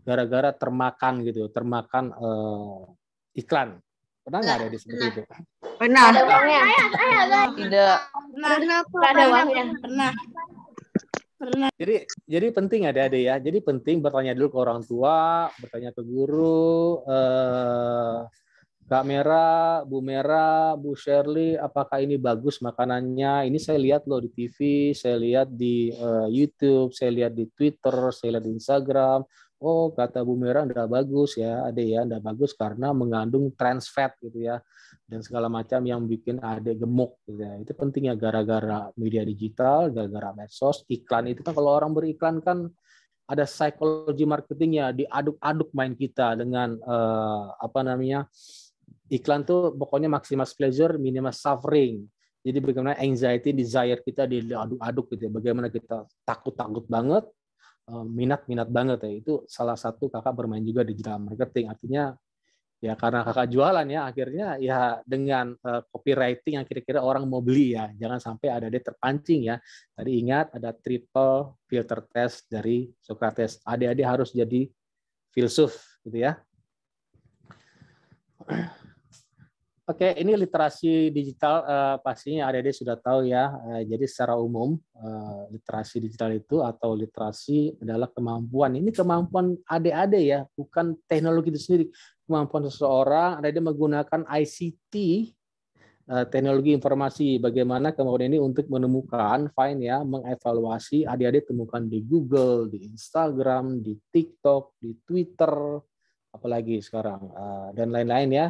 Gara-gara termakan gitu, termakan uh, iklan. Pernah nggak nah, ada di seperti itu? Pernah. Ada uangnya. Tidak. Pernah. Pernah. Pernah. Jadi jadi penting ada-ada ya. Jadi penting bertanya dulu ke orang tua, bertanya ke guru, eh, Kak Mera, Bu Mera, Bu Shirley, apakah ini bagus makanannya? Ini saya lihat loh di TV, saya lihat di uh, YouTube, saya lihat di Twitter, saya lihat di Instagram. Oh, kata Bu Mera enggak bagus ya, ada ya, enggak bagus karena mengandung trans fat gitu ya. Dan segala macam yang bikin ada gemuk gitu ya. Itu pentingnya gara-gara media digital, gara-gara medsos, iklan itu kan kalau orang beriklan kan ada psikologi marketingnya diaduk-aduk main kita dengan uh, apa namanya iklan tuh pokoknya maksimal pleasure, minimal suffering. Jadi bagaimana anxiety, desire kita diaduk-aduk gitu ya. Bagaimana kita takut-takut banget, eh, minat-minat banget ya. Itu salah satu kakak bermain juga di digital marketing. Artinya ya karena kakak jualan ya akhirnya ya dengan eh, copywriting yang kira-kira orang mau beli ya. Jangan sampai ada dia terpancing ya. Tadi ingat ada triple filter test dari Socrates. Adik-adik harus jadi filsuf gitu ya. Oke, ini literasi digital uh, pastinya ada ADD sudah tahu ya. Uh, jadi secara umum uh, literasi digital itu atau literasi adalah kemampuan. Ini kemampuan ada-ada ya, bukan teknologi itu sendiri. Kemampuan seseorang ada ADD menggunakan ICT uh, teknologi informasi bagaimana kemampuan ini untuk menemukan find ya mengevaluasi adik-adik temukan di Google di Instagram di TikTok di Twitter apalagi sekarang uh, dan lain-lain ya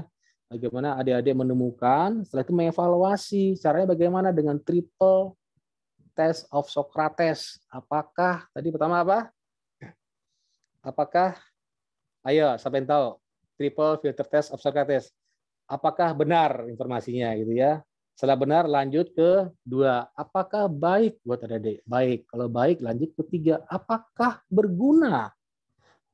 Bagaimana adik-adik menemukan, setelah itu mengevaluasi. Caranya bagaimana dengan triple test of Socrates. Apakah, tadi pertama apa? Apakah, ayo sampai tahu, triple filter test of Socrates. Apakah benar informasinya gitu ya? Setelah benar lanjut ke dua. Apakah baik buat adik-adik? Baik. Kalau baik lanjut ke tiga. Apakah berguna?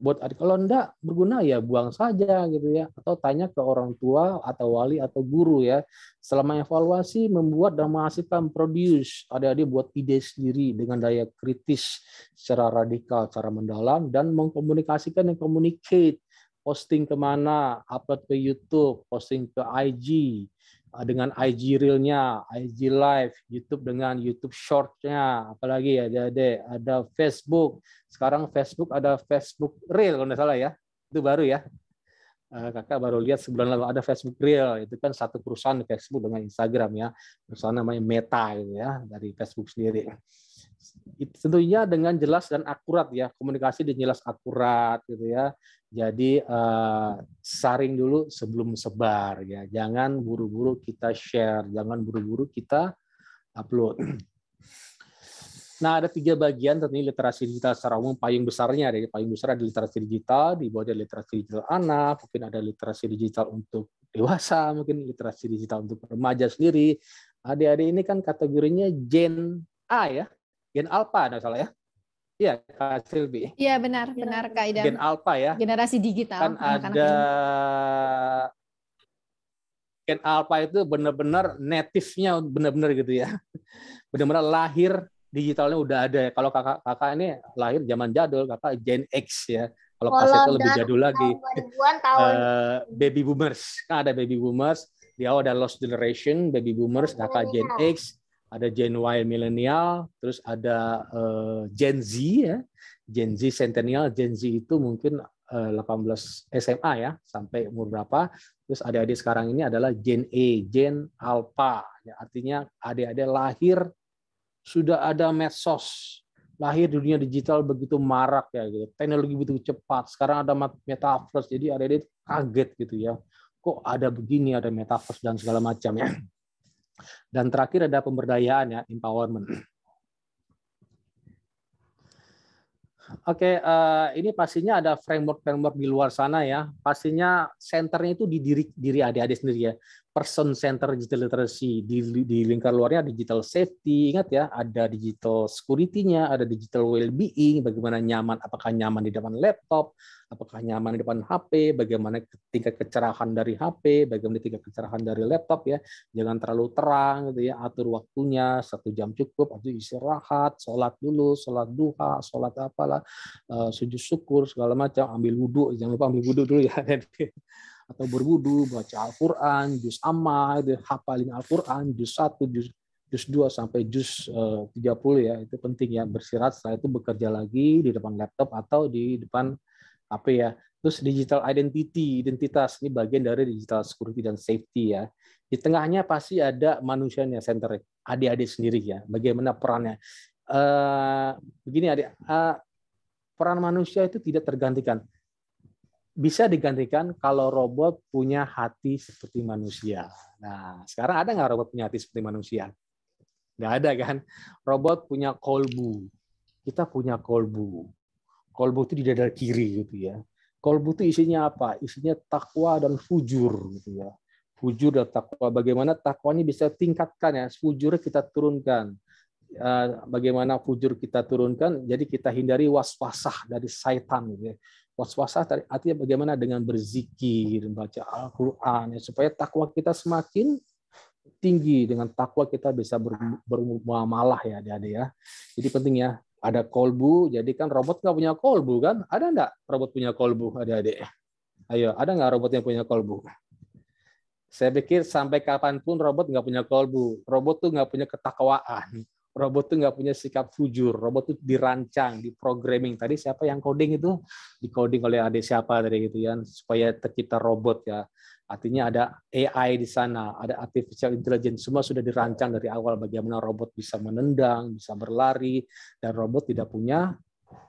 buat adik kalau enggak berguna ya buang saja gitu ya atau tanya ke orang tua atau wali atau guru ya selama evaluasi membuat dan menghasilkan produce adik-adik buat ide sendiri dengan daya kritis secara radikal secara mendalam dan mengkomunikasikan dan communicate posting kemana upload ke YouTube posting ke IG Ah, dengan IG Reel-nya, IG Live, YouTube dengan YouTube Short-nya, apalagi ya ada ada Facebook. Sekarang Facebook ada Facebook Reel kalau tidak salah ya. Itu baru ya. Eh, kakak baru lihat sebulan lalu ada Facebook Reel, itu kan satu perusahaan Facebook dengan Instagram ya. Perusahaan namanya Meta gitu ya dari Facebook sendiri. Tentunya dengan jelas dan akurat ya, komunikasi dijelas akurat gitu ya. Jadi uh, saring dulu sebelum sebar ya. Jangan buru-buru kita share, jangan buru-buru kita upload. Nah, ada tiga bagian tentunya literasi digital secara umum Payung besarnya. Ada payung besar ada literasi digital, di bawah ada literasi digital anak, mungkin ada literasi digital untuk dewasa, mungkin literasi digital untuk remaja sendiri. Adik-adik ini kan kategorinya Gen A ya, Gen Alpha ada salah ya. Iya, Kak Silvi. Iya, iya, benar, benar Kak Ida. Gen alpha ya. Generasi digital. Kan ada ini. gen alpha itu benar-benar native-nya benar-benar gitu ya. Benar-benar lahir digitalnya udah ada ya. Kalau kakak-kakak ini lahir zaman jadul, kakak Gen X ya. Kalau kakak itu lebih jadul lagi. tahun. Uh, baby boomers. Kan ada baby boomers, dia ada lost generation, baby boomers, kakak Gen iya. X, ada Gen Y milenial, terus ada uh, Gen Z ya. Gen Z centennial, Gen Z itu mungkin uh, 18 SMA ya, sampai umur berapa. Terus adik-adik sekarang ini adalah Gen E, Gen Alpha. Ya, artinya adik-adik lahir sudah ada medsos, lahir dunia digital begitu marak ya gitu. Teknologi begitu cepat. Sekarang ada metaverse jadi ada adik kaget gitu ya. Kok ada begini, ada metaverse dan segala macam ya. Dan terakhir ada pemberdayaan ya, empowerment. Oke, okay, eh, ini pastinya ada framework-framework di luar sana ya. Pastinya senternya itu di diri adik-adik sendiri ya person center digital literacy di, di lingkar luarnya digital safety ingat ya ada digital security-nya ada digital well-being bagaimana nyaman apakah nyaman di depan laptop apakah nyaman di depan HP bagaimana tingkat kecerahan dari HP bagaimana tingkat kecerahan dari laptop ya jangan terlalu terang gitu ya atur waktunya satu jam cukup atau istirahat sholat dulu sholat duha sholat apalah eh, sujud syukur segala macam ambil wudhu jangan lupa ambil wudhu dulu ya atau berwudu, baca Al-Qur'an, juz amma, hafalin Al-Qur'an, juz satu juz juz 2 sampai juz eh, puluh ya. Itu penting ya bersirat setelah itu bekerja lagi di depan laptop atau di depan HP ya. Terus digital identity, identitas ini bagian dari digital security dan safety ya. Di tengahnya pasti ada manusianya center adik-adik sendiri ya. Bagaimana perannya? Uh, begini adik, uh, peran manusia itu tidak tergantikan bisa digantikan kalau robot punya hati seperti manusia. Nah, sekarang ada nggak robot punya hati seperti manusia? Nggak ada kan? Robot punya kolbu. Kita punya kolbu. Kolbu itu di dada kiri gitu ya. Kolbu itu isinya apa? Isinya takwa dan fujur gitu ya. Fujur dan takwa. Bagaimana takwanya bisa tingkatkan ya? Fujurnya kita turunkan eh, bagaimana fujur kita turunkan, jadi kita hindari was-wasah dari syaitan. Gitu ya. Was-wasah tadi artinya bagaimana dengan berzikir, membaca Al-Qur'an ya, supaya takwa kita semakin tinggi dengan takwa kita bisa bermuamalah ya adik-adik ya. Jadi penting ya ada kolbu, jadi kan robot nggak punya kolbu kan? Ada nggak robot punya kolbu adik-adik? Ayo, ada nggak robot yang punya kolbu? Saya pikir sampai kapanpun robot nggak punya kolbu. Robot tuh nggak punya ketakwaan robot tuh nggak punya sikap fujur, robot itu dirancang, diprogramming. Tadi siapa yang coding itu? Di oleh adik siapa tadi gitu ya, supaya tercipta robot ya. Artinya ada AI di sana, ada artificial intelligence, semua sudah dirancang dari awal bagaimana robot bisa menendang, bisa berlari, dan robot tidak punya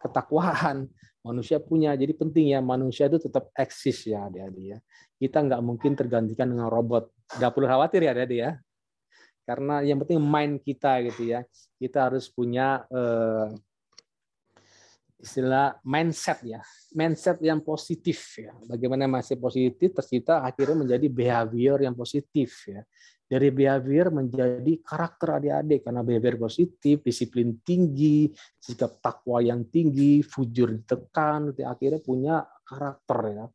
ketakwaan. Manusia punya, jadi penting ya manusia itu tetap eksis ya adik-adik ya. Kita nggak mungkin tergantikan dengan robot. Nggak perlu khawatir ya adik-adik ya karena yang penting mind kita gitu ya kita harus punya uh, istilah mindset ya mindset yang positif ya bagaimana masih positif tercipta akhirnya menjadi behavior yang positif ya dari behavior menjadi karakter adik-adik karena behavior positif disiplin tinggi sikap takwa yang tinggi fujur ditekan akhirnya punya karakter ya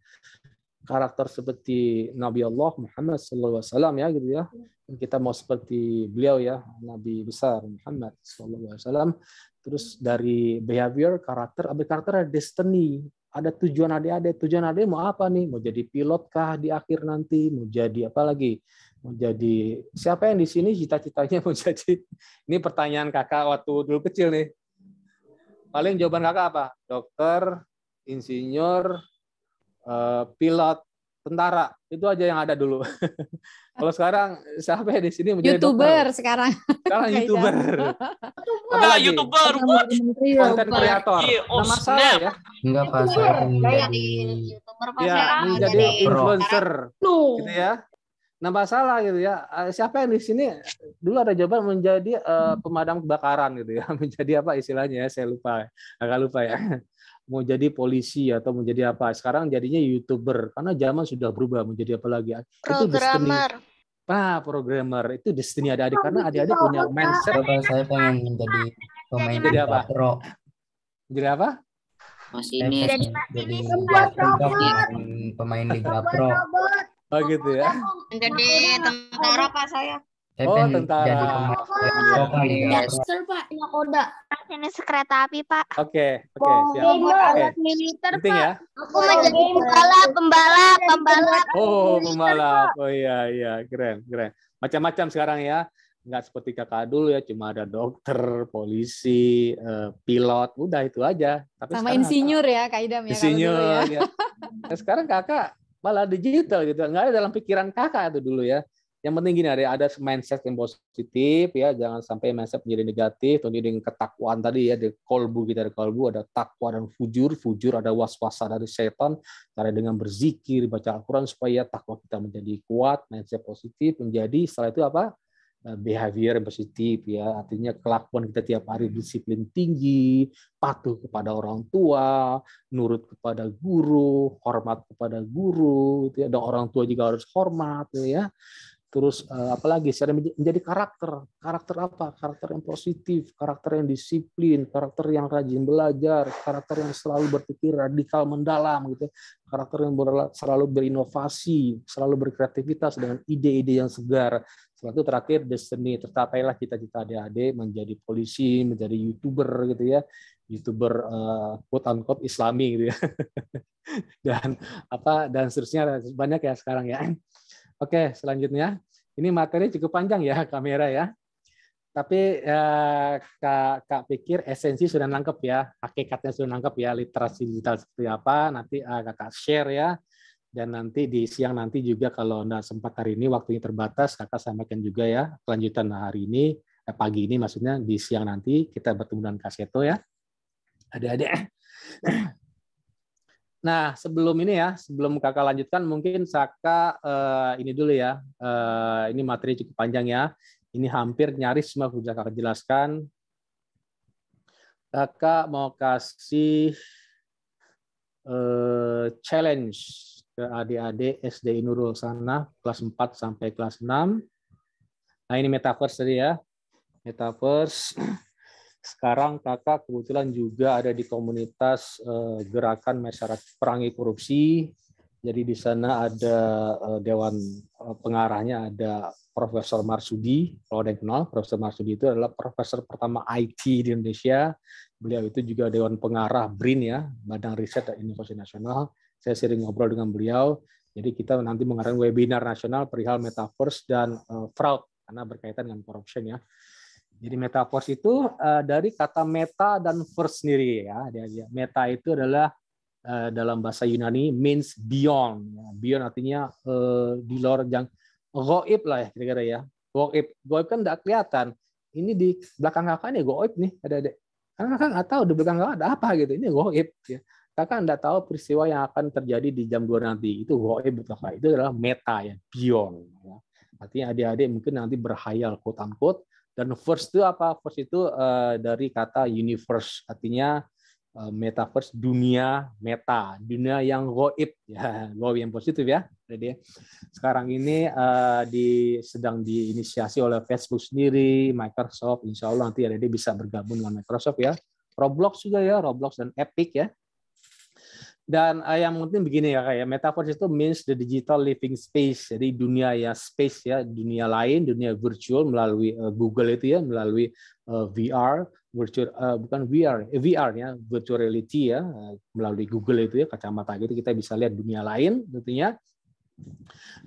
karakter seperti Nabi Allah Muhammad SAW ya gitu ya. Kita mau seperti beliau ya, Nabi besar Muhammad SAW. Terus dari behavior, karakter, abis karakter ada destiny, ada tujuan adik-adik. Tujuan adik mau apa nih? Mau jadi pilot kah di akhir nanti? Mau jadi apa lagi? Mau jadi siapa yang di sini cita-citanya mau jadi? Ini pertanyaan kakak waktu dulu kecil nih. Paling jawaban kakak apa? Dokter, insinyur, Eh, pilot, tentara itu aja yang ada dulu. Kalau sekarang siapa ya di sini menjadi youtuber sekarang. Sekarang youtuber. Gitu. Apa youtuber? Konten kreator. Iya, oh, Nama saya ya. Enggak pas. Saya youtuber ya, menjadi influencer. Gitu ya. Nah masalah gitu ya. Eh, siapa yang di sini dulu ada jawaban menjadi uh, pemadam kebakaran gitu ya. Menjadi apa istilahnya ya? Saya lupa. Agak lupa ya mau jadi polisi atau mau jadi apa sekarang jadinya youtuber karena zaman sudah berubah mau jadi apa lagi itu destiny ah programmer itu destiny ada adik karena iya, adik-adik punya mindset kalau saya pengen menjadi pemain jadi apa pro jadi apa masih ini jadi, jadi pemain liga pro Oh gitu ya. Jadi tentara pak saya. Saya oh, tentara. Jadi Pak, Nakoda. Iya, Ini kereta api, Pak. Oke, oke, siap. Alat ya. militer, Pak. Ya? Aku mau jadi pembalap, pembalap, pembalap. Oh, pembalap. Oh iya, iya, keren, keren. Macam-macam sekarang ya. Nggak seperti kakak dulu ya, cuma ada dokter, polisi, eh, pilot, udah itu aja. Tapi Sama insinyur ya, Kak Idam ya. Insinyur, ya. ya. Nah, sekarang kakak malah digital gitu, nggak ada dalam pikiran kakak itu dulu ya yang penting gini ada ada mindset yang positif ya jangan sampai mindset menjadi negatif dengan ketakwaan tadi ya di kolbu kita di kolbu ada takwa dan fujur fujur ada was wasa dari setan karena dengan berzikir baca Al-Quran supaya takwa kita menjadi kuat mindset positif menjadi setelah itu apa eh, behavior yang positif ya artinya kelakuan kita tiap hari disiplin tinggi patuh kepada orang tua nurut kepada guru hormat kepada guru ada ya. orang tua juga harus hormat ya terus eh, apalagi saya menjadi karakter karakter apa karakter yang positif karakter yang disiplin karakter yang rajin belajar karakter yang selalu berpikir radikal mendalam gitu ya. karakter yang selalu berinovasi selalu berkreativitas dengan ide-ide yang segar setelah itu terakhir destiny tercapailah cita-cita adik-adik menjadi polisi menjadi youtuber gitu ya youtuber uh, eh, quote unquote islami gitu ya dan apa dan seterusnya banyak ya sekarang ya Oke, selanjutnya. Ini materi cukup panjang ya, kamera ya. Tapi eh, kak, kak pikir esensi sudah nangkep ya, hakikatnya sudah nangkep ya, literasi digital seperti apa, nanti eh, kakak share ya. Dan nanti di siang nanti juga kalau Anda sempat hari ini waktunya terbatas, kakak sampaikan juga ya kelanjutan hari ini, eh, pagi ini maksudnya di siang nanti kita bertemu dengan Kak Seto ya. Ada-ada. Nah, sebelum ini ya, sebelum Kakak lanjutkan, mungkin Saka uh, ini dulu ya. Uh, ini materi cukup panjang ya. Ini hampir nyaris semua sudah Kakak jelaskan. Kakak mau kasih uh, challenge ke adik-adik SD Nurul sana, kelas 4 sampai kelas 6. Nah, ini metaverse tadi ya. Metaverse. sekarang kakak kebetulan juga ada di komunitas eh, gerakan masyarakat perangi korupsi. Jadi di sana ada eh, dewan eh, pengarahnya ada Profesor Marsudi. Kalau ada yang kenal, Profesor Marsudi itu adalah profesor pertama IT di Indonesia. Beliau itu juga dewan pengarah BRIN ya, Badan Riset dan Inovasi Nasional. Saya sering ngobrol dengan beliau. Jadi kita nanti mengadakan webinar nasional perihal metaverse dan fraud karena berkaitan dengan corruption ya. Jadi metaverse itu eh, dari kata meta dan verse sendiri ya. Meta itu adalah eh, dalam bahasa Yunani means beyond. Ya, beyond artinya uh, di luar yang goib lah ya kira-kira ya. Goib, goib kan tidak kelihatan. Ini di belakang kakak ini goib nih ada ada. Karena kakak nggak tahu di belakang kakak ada apa gitu. Ini goib. Ya. Kakak nggak tahu peristiwa yang akan terjadi di jam dua nanti. Itu goib buat gitu, Itu adalah meta ya, beyond. Ya. Artinya adik-adik mungkin nanti berhayal quote unquote dan first itu apa? first itu uh, dari kata universe, artinya uh, metaverse dunia meta, dunia yang goib ya, goib yang positif ya. Jadi ya. sekarang ini uh, di sedang diinisiasi oleh Facebook sendiri, Microsoft, Insya Allah nanti ya, jadi bisa bergabung dengan Microsoft ya. Roblox juga ya, Roblox dan Epic ya. Dan eh, yang penting begini ya kayak ya. metaverse itu means the digital living space. Jadi dunia ya space ya, dunia lain, dunia virtual melalui eh, Google itu ya, melalui eh, VR, virtual bukan VR, VR ya, virtual reality ya, melalui Google itu ya kacamata gitu kita bisa lihat dunia lain tentunya gitu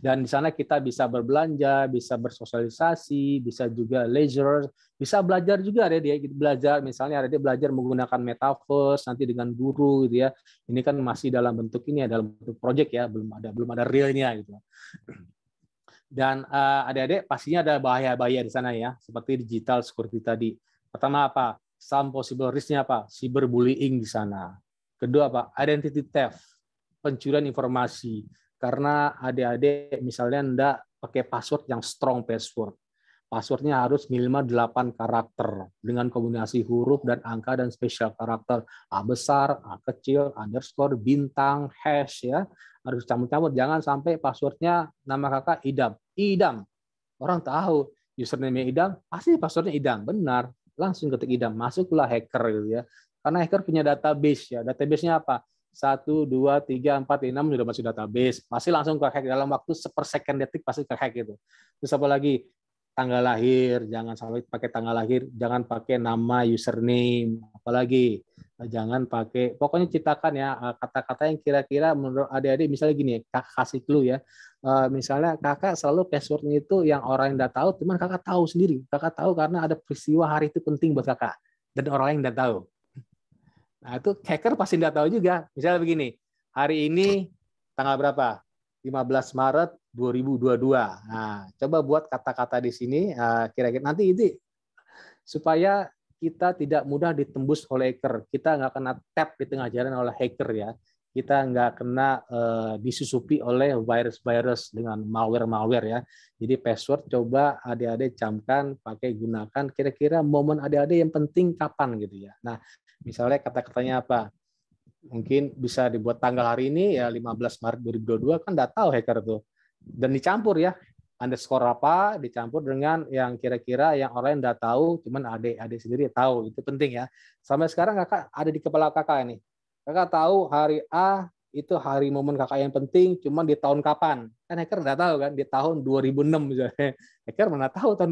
dan di sana kita bisa berbelanja, bisa bersosialisasi, bisa juga leisure, bisa belajar juga ada ya. dia belajar misalnya ada dia belajar menggunakan metaverse nanti dengan guru gitu ya. Ini kan masih dalam bentuk ini ya dalam bentuk project ya, belum ada belum ada realnya gitu. Dan uh, eh, ada adik pastinya ada bahaya-bahaya di sana ya, seperti digital security tadi. Pertama apa? Some possible risk-nya apa? Cyberbullying di sana. Kedua apa? Identity theft, pencurian informasi karena adik-adik misalnya ndak pakai password yang strong password. Passwordnya harus minimal 8 karakter dengan kombinasi huruf dan angka dan special karakter A besar, A kecil, underscore, bintang, hash ya. Harus campur-campur, jangan sampai passwordnya nama kakak idam. Idam. Orang tahu username idam, pasti passwordnya idam. Benar, langsung ketik idam. Masuklah hacker gitu ya. Karena hacker punya database ya. Database-nya apa? satu dua tiga empat enam sudah masuk database pasti langsung ke hack dalam waktu sepersekian detik pasti ke hack gitu terus apa lagi tanggal lahir jangan sampai pakai tanggal lahir jangan pakai nama username apalagi jangan pakai pokoknya ciptakan ya eh, kata-kata yang kira-kira menurut adik-adik misalnya gini ya, kak kasih clue ya eh, misalnya kakak selalu passwordnya itu yang orang yang tidak tahu cuman kakak tahu sendiri kakak tahu karena ada peristiwa hari itu penting buat kakak dan orang lain tidak tahu Nah, itu hacker pasti nggak tahu juga. Misalnya begini, hari ini tanggal berapa? 15 Maret 2022. Nah, coba buat kata-kata di sini eh, kira-kira nanti itu supaya kita tidak mudah ditembus oleh hacker. Kita nggak kena tap di tengah jalan oleh hacker ya. Kita nggak kena uh, disusupi oleh virus-virus dengan malware-malware ya. Jadi password coba adik-adik camkan pakai gunakan kira-kira momen adik-adik yang penting kapan gitu ya. Nah, Misalnya kata-katanya apa? Mungkin bisa dibuat tanggal hari ini ya 15 Maret 2022 kan nggak tahu hacker tuh. Dan dicampur ya underscore apa dicampur dengan yang kira-kira yang orang nggak tahu cuman adik-adik sendiri tahu itu penting ya sampai sekarang kakak ada di kepala kakak ini kakak tahu hari A itu hari momen kakak yang penting cuman di tahun kapan kan hacker nggak tahu kan di tahun 2006 misalnya hacker mana tahu tahun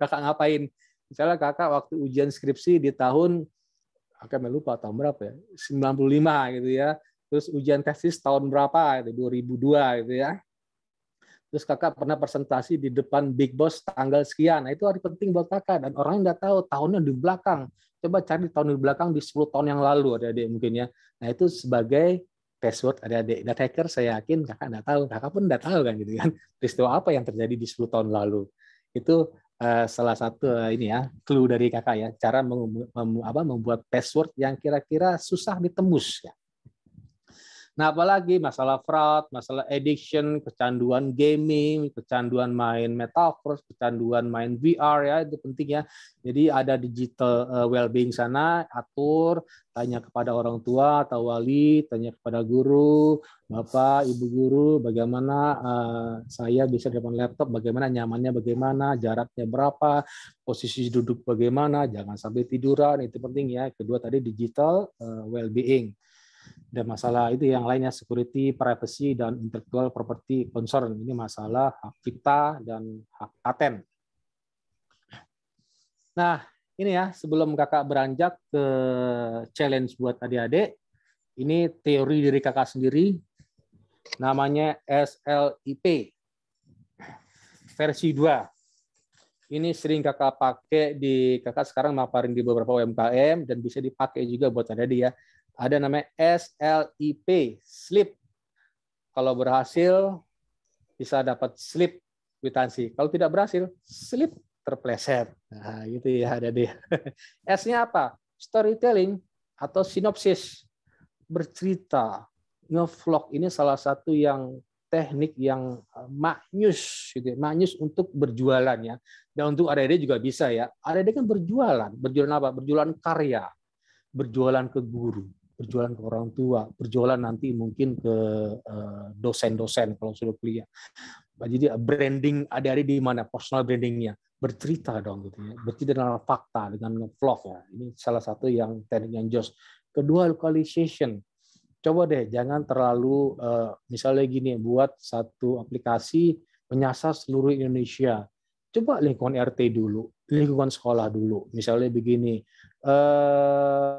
2006 kakak ngapain misalnya kakak waktu ujian skripsi di tahun akhirnya lupa tahun berapa ya 95 gitu ya terus ujian tesis tahun berapa itu 2002 gitu ya terus kakak pernah presentasi di depan big boss tanggal sekian nah itu hari penting buat kakak dan orang yang nggak tahu tahunnya di belakang coba cari tahun di belakang di 10 tahun yang lalu ada adik mungkin ya nah itu sebagai password ada adik data hacker saya yakin kakak nggak tahu kakak pun nggak tahu kan gitu kan peristiwa apa yang terjadi di 10 tahun lalu itu Eh, salah satu eh, ini ya clue dari kakak ya cara mem, mem, apa, membuat password yang kira-kira susah ditembus ya Nah, apalagi masalah fraud, masalah addiction, kecanduan gaming, kecanduan main metaverse, kecanduan main VR ya, itu penting ya. Jadi ada digital eh, well-being sana, atur, tanya kepada orang tua atau wali, tanya kepada guru, bapak, ibu guru, bagaimana uh, saya bisa depan laptop, bagaimana nyamannya, bagaimana jaraknya berapa, posisi duduk bagaimana, jangan sampai tiduran, itu penting ya. Kedua tadi digital uh, well-being. Ada masalah itu yang lainnya security, privacy dan intellectual property concern. Ini masalah hak cipta dan hak paten. Nah, ini ya sebelum kakak beranjak ke challenge buat adik-adik, ini teori dari kakak sendiri namanya SLIP versi 2. Ini sering kakak pakai di kakak sekarang maparin di beberapa UMKM dan bisa dipakai juga buat ada ya ada namanya SLIP, slip. Kalau berhasil bisa dapat slip kwitansi. Kalau tidak berhasil, slip terpleset. Nah, gitu ya ada deh. S-nya apa? Storytelling atau sinopsis. Bercerita. Ngevlog ini salah satu yang teknik yang eh, maknyus gitu ya. maknyus untuk berjualan ya dan untuk ADD juga bisa ya ADD kan berjualan berjualan apa berjualan karya berjualan ke guru berjualan ke orang tua, berjualan nanti mungkin ke eh, dosen-dosen kalau sudah kuliah. Jadi branding ada di mana personal brandingnya bercerita dong gitu ya. bercerita dengan fakta dengan vlog ya ini salah satu yang teknik yang jos kedua localization coba deh jangan terlalu eh, misalnya gini buat satu aplikasi menyasar seluruh Indonesia coba lingkungan RT dulu lingkungan sekolah dulu misalnya begini eh,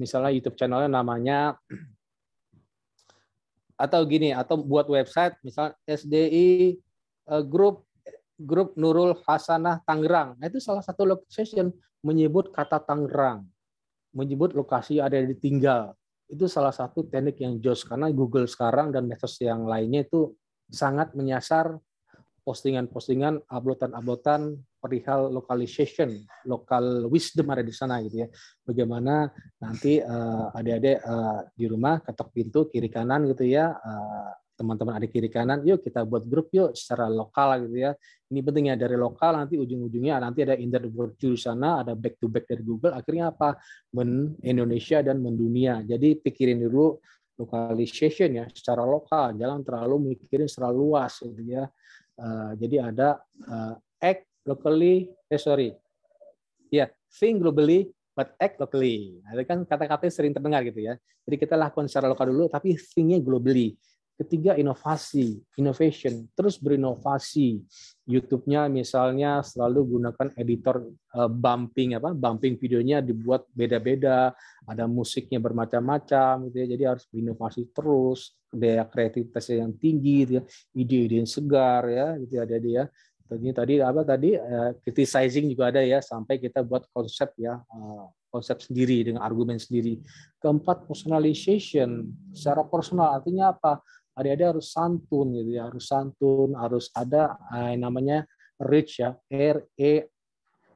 misalnya YouTube channelnya namanya atau gini atau buat website misal SDI eh, Group grup Nurul Hasanah Tangerang. Nah, itu salah satu location menyebut kata Tangerang. Menyebut lokasi ada di tinggal Itu salah satu teknik yang jos karena Google sekarang dan medsos yang lainnya itu sangat menyasar postingan-postingan, uploadan-uploadan perihal localization, local wisdom ada di sana gitu ya. Bagaimana nanti uh, adik-adik uh, di rumah ketok pintu kiri kanan gitu ya, uh, teman-teman adik kiri kanan, yuk kita buat grup yuk secara lokal gitu ya. Ini pentingnya dari lokal nanti ujung-ujungnya nanti ada in di sana, ada back to back dari Google, akhirnya apa? Men Indonesia dan mendunia. Jadi pikirin dulu localization ya secara lokal jangan terlalu mikirin secara luas gitu ya uh, jadi ada uh, act locally, eh sorry, ya yeah, think globally but act locally. Ada kan kata-kata sering terdengar gitu ya. Jadi kita lakukan secara lokal dulu, tapi thinknya globally. Ketiga inovasi, innovation, terus berinovasi. YouTube-nya misalnya selalu gunakan editor eh, bumping apa, bumping videonya dibuat beda-beda, ada musiknya bermacam-macam gitu ya. Jadi harus berinovasi terus, daya kreativitasnya yang tinggi gitu ya, ide-ide yang segar ya, gitu ada dia. Ya Tadi tadi apa tadi eh, criticizing juga ada ya sampai kita buat konsep ya eh, konsep sendiri dengan argumen sendiri. Keempat personalization secara personal artinya apa? Ada-ada harus santun gitu ya, harus santun, harus ada eh, yang namanya rich ya, R E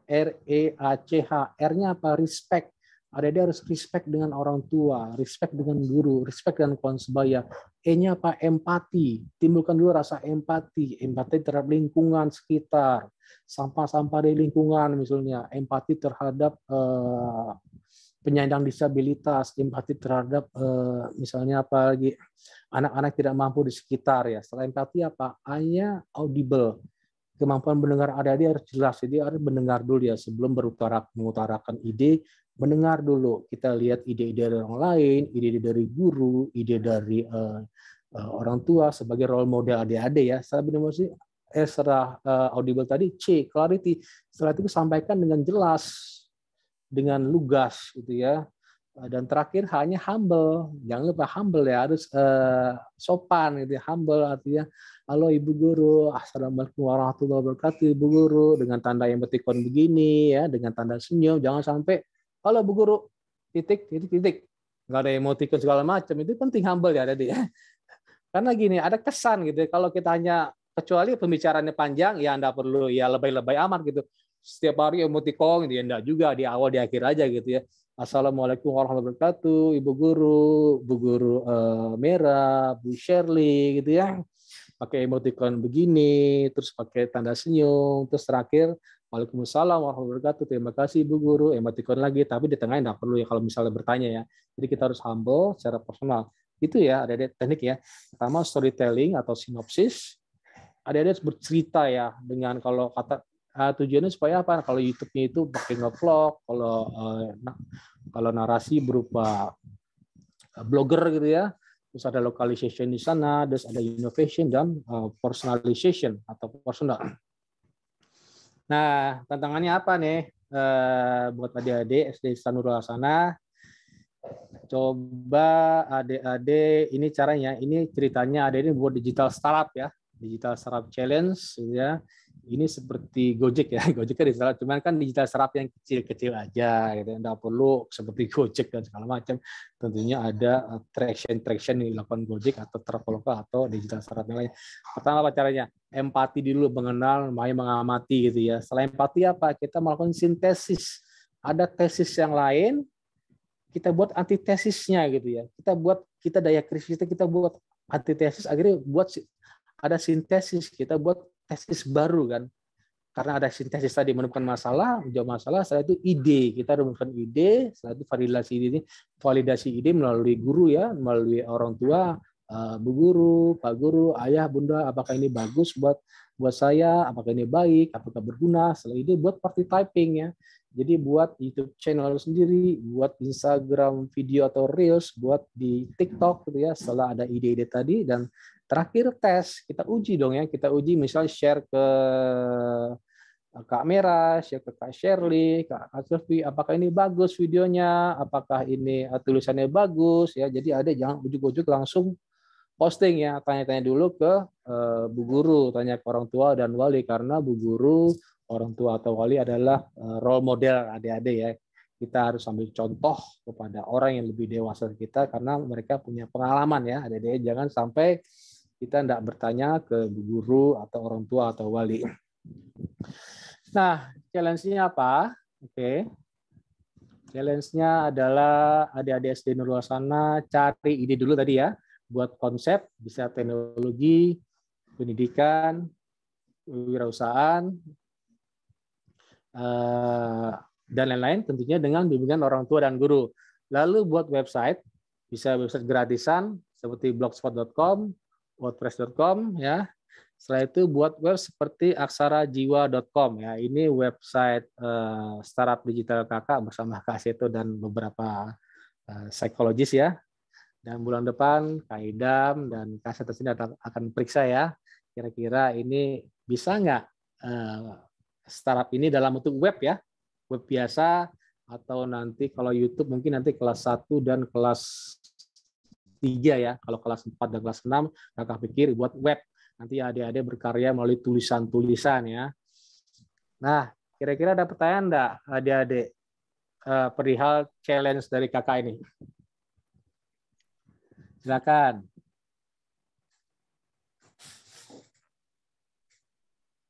R E A C H. R-nya apa? Respect. Ada dia harus respect dengan orang tua, respect dengan guru, respect dengan kawan sebaya. E-nya apa? Empati. Timbulkan dulu rasa empati. Empati terhadap lingkungan sekitar. Sampah-sampah di lingkungan misalnya. Empati terhadap eh, penyandang disabilitas. Empati terhadap eh, misalnya apa lagi anak-anak tidak mampu di sekitar ya. Setelah empati apa? A-nya audible kemampuan mendengar ada dia harus jelas jadi harus mendengar dulu ya sebelum berutara mengutarakan ide mendengar dulu. Kita lihat ide-ide dari orang lain, ide-ide dari guru, ide dari uh, uh, orang tua sebagai role model adik-adik ya. Saya benar sih eh, secara, uh, eh, audible tadi C clarity. Setelah itu sampaikan dengan jelas, dengan lugas gitu ya. Dan terakhir hanya humble, jangan lupa humble ya harus uh, sopan gitu, ya. humble artinya halo ibu guru, assalamualaikum warahmatullahi wabarakatuh ibu guru dengan tanda yang betikon begini ya, dengan tanda senyum, jangan sampai Halo Bu Guru, titik, titik, titik. Nggak ada emoticon segala macam. Itu penting humble ya tadi. Ya. Karena gini, ada kesan gitu. Ya, kalau kita hanya kecuali pembicaraannya panjang, ya Anda perlu ya lebay-lebay amat gitu. Setiap hari emoticon gitu ya, enggak juga di awal di akhir aja gitu ya. Assalamualaikum warahmatullahi wabarakatuh, Ibu Guru, Bu Guru eh, Merah, Bu Shirley gitu ya pakai emoticon begini, terus pakai tanda senyum, terus terakhir Waalaikumsalam warahmatullahi wabarakatuh. Terima kasih Bu Guru. Emotikon eh, lagi, tapi di tengah nggak perlu ya kalau misalnya bertanya ya. Jadi kita harus humble secara personal. Itu ya, ada teknik ya. Pertama storytelling atau sinopsis. Ada-ada bercerita ya dengan kalau kata uh, tujuannya supaya apa? Kalau YouTube-nya itu pakai ngevlog, kalau uh, kalau narasi berupa blogger gitu ya, terus ada localization di sana, terus ada innovation dan personalization atau personal. Nah, tantangannya apa nih eh, buat adik-adik SD Sanurul Hasanah? Coba adik-adik ini caranya, ini ceritanya ada ini buat digital startup ya, digital startup challenge gitu ya ini seperti Gojek ya, Gojek kan digital, cuman kan digital serap yang kecil-kecil aja, gitu. Ya. Nggak perlu seperti Gojek dan segala macam. Tentunya ada traction-traction eh, yang dilakukan Gojek atau traveloka atau digital serap yang lain. Pertama apa caranya? Empati dulu, mengenal, mulai mengamati gitu ya. Selain empati apa? Kita melakukan sintesis. Ada tesis yang lain, kita buat antitesisnya gitu ya. Kita buat kita daya kritis kita, kita buat antitesis akhirnya buat ada sintesis kita buat tesis baru kan karena ada sintesis tadi menemukan masalah, menjawab masalah, setelah itu ide, kita rumuskan ide, setelah itu validasi ide ini, validasi ide melalui guru ya, melalui orang tua, eh, bu guru, pak guru, ayah, bunda, apakah ini bagus buat buat saya, apakah ini baik, apakah berguna, setelah ide buat party typing ya. Jadi buat YouTube channel sendiri, buat Instagram video atau reels, buat di TikTok gitu ya, setelah ada ide-ide tadi dan terakhir tes kita uji dong ya kita uji misalnya share ke eh, Kak Mera, share ke Kak Shirley, Kak Sylvie, apakah ini bagus videonya, apakah ini eh, tulisannya bagus ya. Jadi ada jangan ujuk-ujuk langsung posting ya, tanya-tanya dulu ke uh, bu guru, tanya ke orang tua dan wali karena bu guru, orang tua atau wali adalah uh, role model adik-adik ya. Kita harus ambil contoh kepada orang yang lebih dewasa kita karena mereka punya pengalaman ya. Adik-adik jangan sampai kita tidak bertanya ke guru atau orang tua atau wali. Nah, challenge-nya apa? Oke. Okay. Challenge-nya adalah adik-adik SD luar sana cari ide dulu tadi ya, buat konsep bisa teknologi, pendidikan, kewirausahaan, eh, dan lain-lain tentunya dengan bimbingan orang tua dan guru. Lalu buat website, bisa website gratisan seperti blogspot.com, wordpress.com ya. Setelah itu buat web seperti aksarajiwa.com ya. Ini website uh, startup digital kakak bersama Kak Seto dan beberapa uh, psikologis ya. Dan bulan depan Kak Idam dan Kak Seto sini akan periksa ya. Kira-kira ini bisa nggak uh, startup ini dalam bentuk web ya. Web biasa atau nanti kalau YouTube mungkin nanti kelas 1 dan kelas 3 ya. Kalau kelas 4 dan kelas 6 kakak pikir buat web. Nanti adik-adik berkarya melalui tulisan-tulisan ya. Nah, kira-kira ada pertanyaan enggak adik-adik eh, perihal challenge dari kakak ini? Silakan.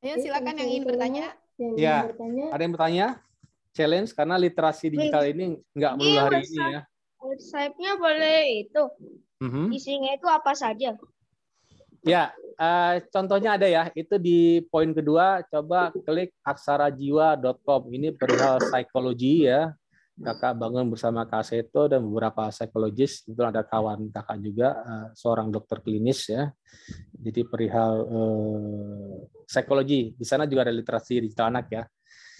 Ayo silakan yang ingin bertanya. Yang ya, bertanya. ada yang bertanya? Challenge karena literasi digital ini nggak perlu hari ini ya. Websitenya boleh itu Mm-hmm. Isinya itu apa saja? Ya, uh, contohnya ada ya. Itu di poin kedua, coba klik aksarajiwa.com. Ini perihal psikologi ya. Kakak bangun bersama Kak Seto dan beberapa psikologis. Itu ada kawan kakak juga, uh, seorang dokter klinis ya. Jadi perihal uh, psikologi. Di sana juga ada literasi digital anak ya.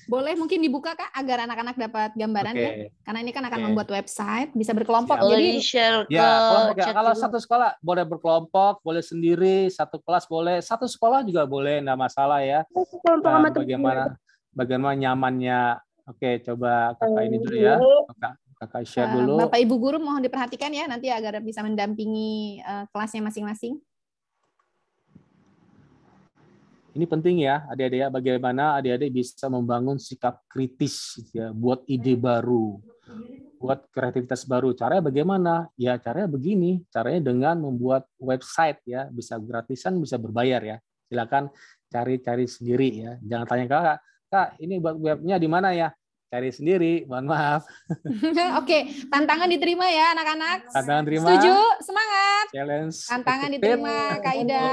Boleh mungkin dibuka kak agar anak-anak dapat gambaran okay. ya. Karena ini kan akan okay. membuat website, bisa berkelompok. Siap. Jadi share ya, kelompok ya. Kalau satu sekolah boleh berkelompok, boleh sendiri, satu kelas boleh, satu sekolah juga boleh, enggak masalah ya. Kelompok nah, bagaimana bagaimana nyamannya. Oke, coba kakak ini dulu ya. Kakak kakak share eh, dulu. Bapak Ibu guru mohon diperhatikan ya nanti agar bisa mendampingi uh, kelasnya masing-masing. Ini penting ya, adik-adik ya, bagaimana adik-adik bisa membangun sikap kritis, gitu ya, buat ide baru, buat kreativitas baru. Caranya bagaimana? Ya caranya begini, caranya dengan membuat website ya, bisa gratisan, bisa berbayar ya. Silakan cari-cari sendiri ya. Jangan tanya kakak, kak ini buat webnya di mana ya? cari sendiri. Mohon maaf. Oke, tantangan diterima ya anak-anak. Tantangan terima. Setuju? Semangat. Challenge. Tantangan diterima, Kaida.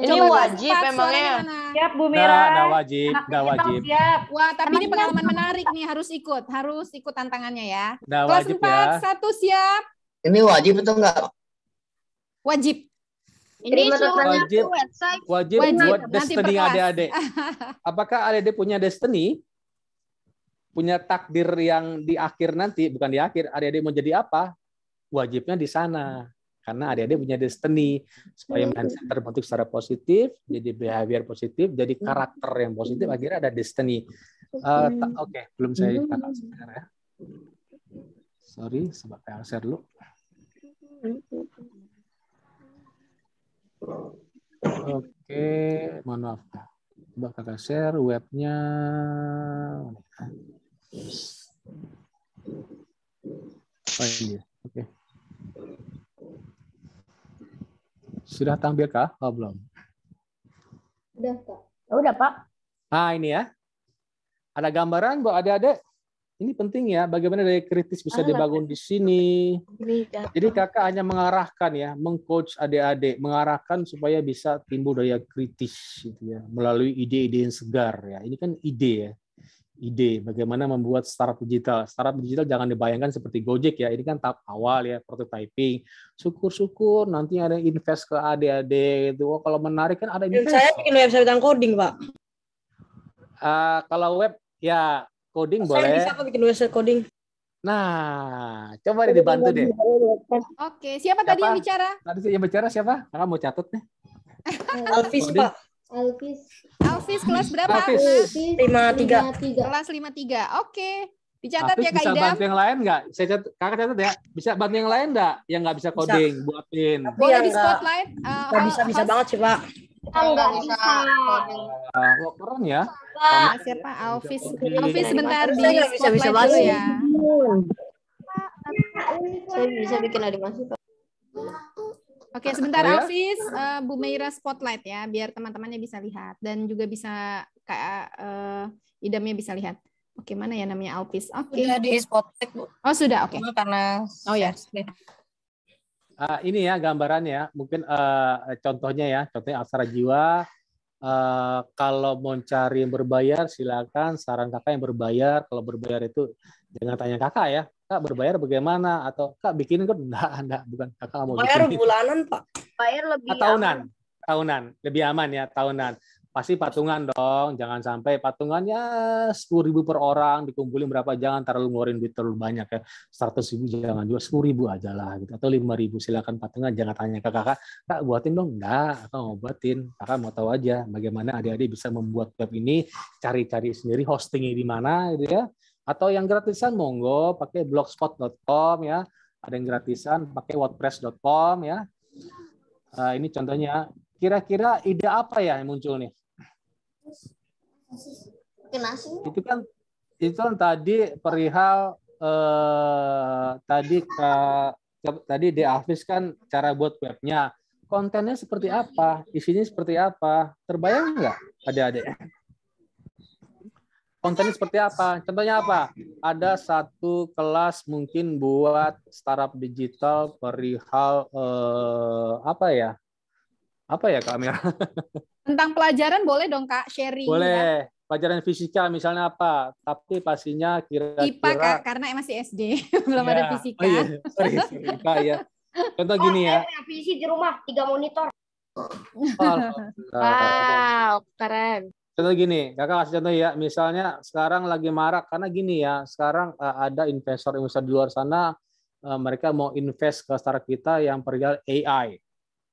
Ini Coba wajib memangnya. emangnya. Siap Bu Mira. Nah, nah wajib, anak nah wajib. Siap. Wah, tapi Teman ini pengalaman menarik nih, harus ikut, harus ikut tantangannya ya. Nah, Kelas wajib 4, ya. satu siap. Ini wajib itu enggak? Wajib. Ini wajib, wajib, wajib, wajib buat destiny adik-adik. Apakah adik-adik punya destiny? punya takdir yang di akhir nanti, bukan di akhir, adik-adik mau jadi apa, wajibnya di sana. Karena adik-adik punya destiny supaya mindset hmm. terbentuk secara positif, jadi behavior positif, jadi hmm. karakter yang positif, hmm. akhirnya ada destiny. Uh, Oke, okay, belum saya tangkap ya Sorry, sebab saya share dulu. Oke, okay, mohon maaf. Coba kakak share webnya. Oh iya, oke. Okay. Sudah tampil kah? Oh, belum. Sudah, Kak. Oh, udah, Pak. Ah, ini ya. Ada gambaran buat adik-adik? Ini penting ya, bagaimana dari kritis bisa ah, dibangun di sini. Jadi kakak hanya mengarahkan ya, mengcoach adik-adik, mengarahkan supaya bisa timbul daya kritis gitu ya, melalui ide-ide yang segar ya. Ini kan ide ya ide bagaimana membuat startup digital. Startup digital jangan dibayangkan seperti Gojek ya, ini kan tahap awal ya, prototyping. Syukur-syukur nanti ada invest ke adik-adik gitu. Oh, kalau menarik kan ada invest. Saya bikin website tentang coding, Pak. Uh, kalau web ya coding saya boleh. Saya bisa bikin website coding. Nah, coba deh dibantu deh. Oke, siapa, siapa tadi yang bicara? Tadi yang bicara siapa? Kakak mau catat nih. Alvis, Pak. Alvis. Alvis kelas berapa? Alvis. Lima tiga. Kelas lima tiga. Oke. Dicatat Alvis ya Kak bisa Ida. Bisa bantu yang lain nggak? Saya catat, kakak catat ya. Bisa bantu yang lain nggak? Yang nggak bisa coding, bisa. buatin. Boleh ya, di iya, spotlight. Uh, bisa, bisa, bisa banget sih Pak. Oh, Enggak bisa. Uh, keren ya. Pak. Siapa? Alvis. Alvis sebentar di bisa, bisa bantu ya. Saya bisa bikin animasi Pak. Oke, sebentar oh ya? Alvis, uh, Bu Meira spotlight ya, biar teman-temannya bisa lihat dan juga bisa kak uh, idamnya bisa lihat. Oke, mana ya namanya Alvis? Oke. Sudah di spotlight, Bu. Oh, sudah. Oke. Okay. Karena Oh ya. Uh, ini ya gambarannya, ya. mungkin uh, contohnya ya, contohnya Aksara Jiwa. Uh, kalau mau cari yang berbayar, silakan saran kakak yang berbayar. Kalau berbayar itu jangan tanya kakak ya, kak berbayar bagaimana atau kak bikin kan enggak enggak bukan kakak mau bayar bikin. bulanan pak bayar lebih nah, tahunan aman. tahunan lebih aman ya tahunan pasti patungan dong jangan sampai patungannya sepuluh ribu per orang dikumpulin berapa jangan terlalu ngeluarin duit terlalu banyak ya seratus ribu jangan jual sepuluh ribu aja lah gitu atau lima ribu silakan patungan jangan tanya ke kakak kak buatin dong enggak kakak mau buatin kakak mau tahu aja bagaimana adik-adik bisa membuat web ini cari-cari sendiri hostingnya di mana gitu ya atau yang gratisan monggo pakai blogspot.com ya. Ada yang gratisan pakai wordpress.com ya. Eh, ini contohnya. Kira-kira ide apa ya yang muncul nih? Itu kan itu kan tadi perihal eh, tadi ke, ke tadi di Afis kan cara buat webnya. Kontennya seperti apa? Isinya seperti apa? Terbayang nggak ada adik kontennya seperti apa. Contohnya apa? Ada satu kelas mungkin buat startup digital perihal eh, apa ya? Apa ya Kak Tentang pelajaran boleh dong Kak sharing. Boleh. Ya? Pelajaran fisika misalnya apa? Tapi pastinya kira-kira IPA Kak karena masih SD belum ya. ada iya. fisika. Oh, iya. Sorry, sorry. ya. Contoh oh, gini ya. Fisik di rumah tiga monitor. Oh, wow, keren. Contoh gini, kakak kasih contoh ya, misalnya sekarang lagi marak karena gini ya, sekarang eh, ada investor-investor di luar sana eh, mereka mau invest ke startup kita yang perihal AI,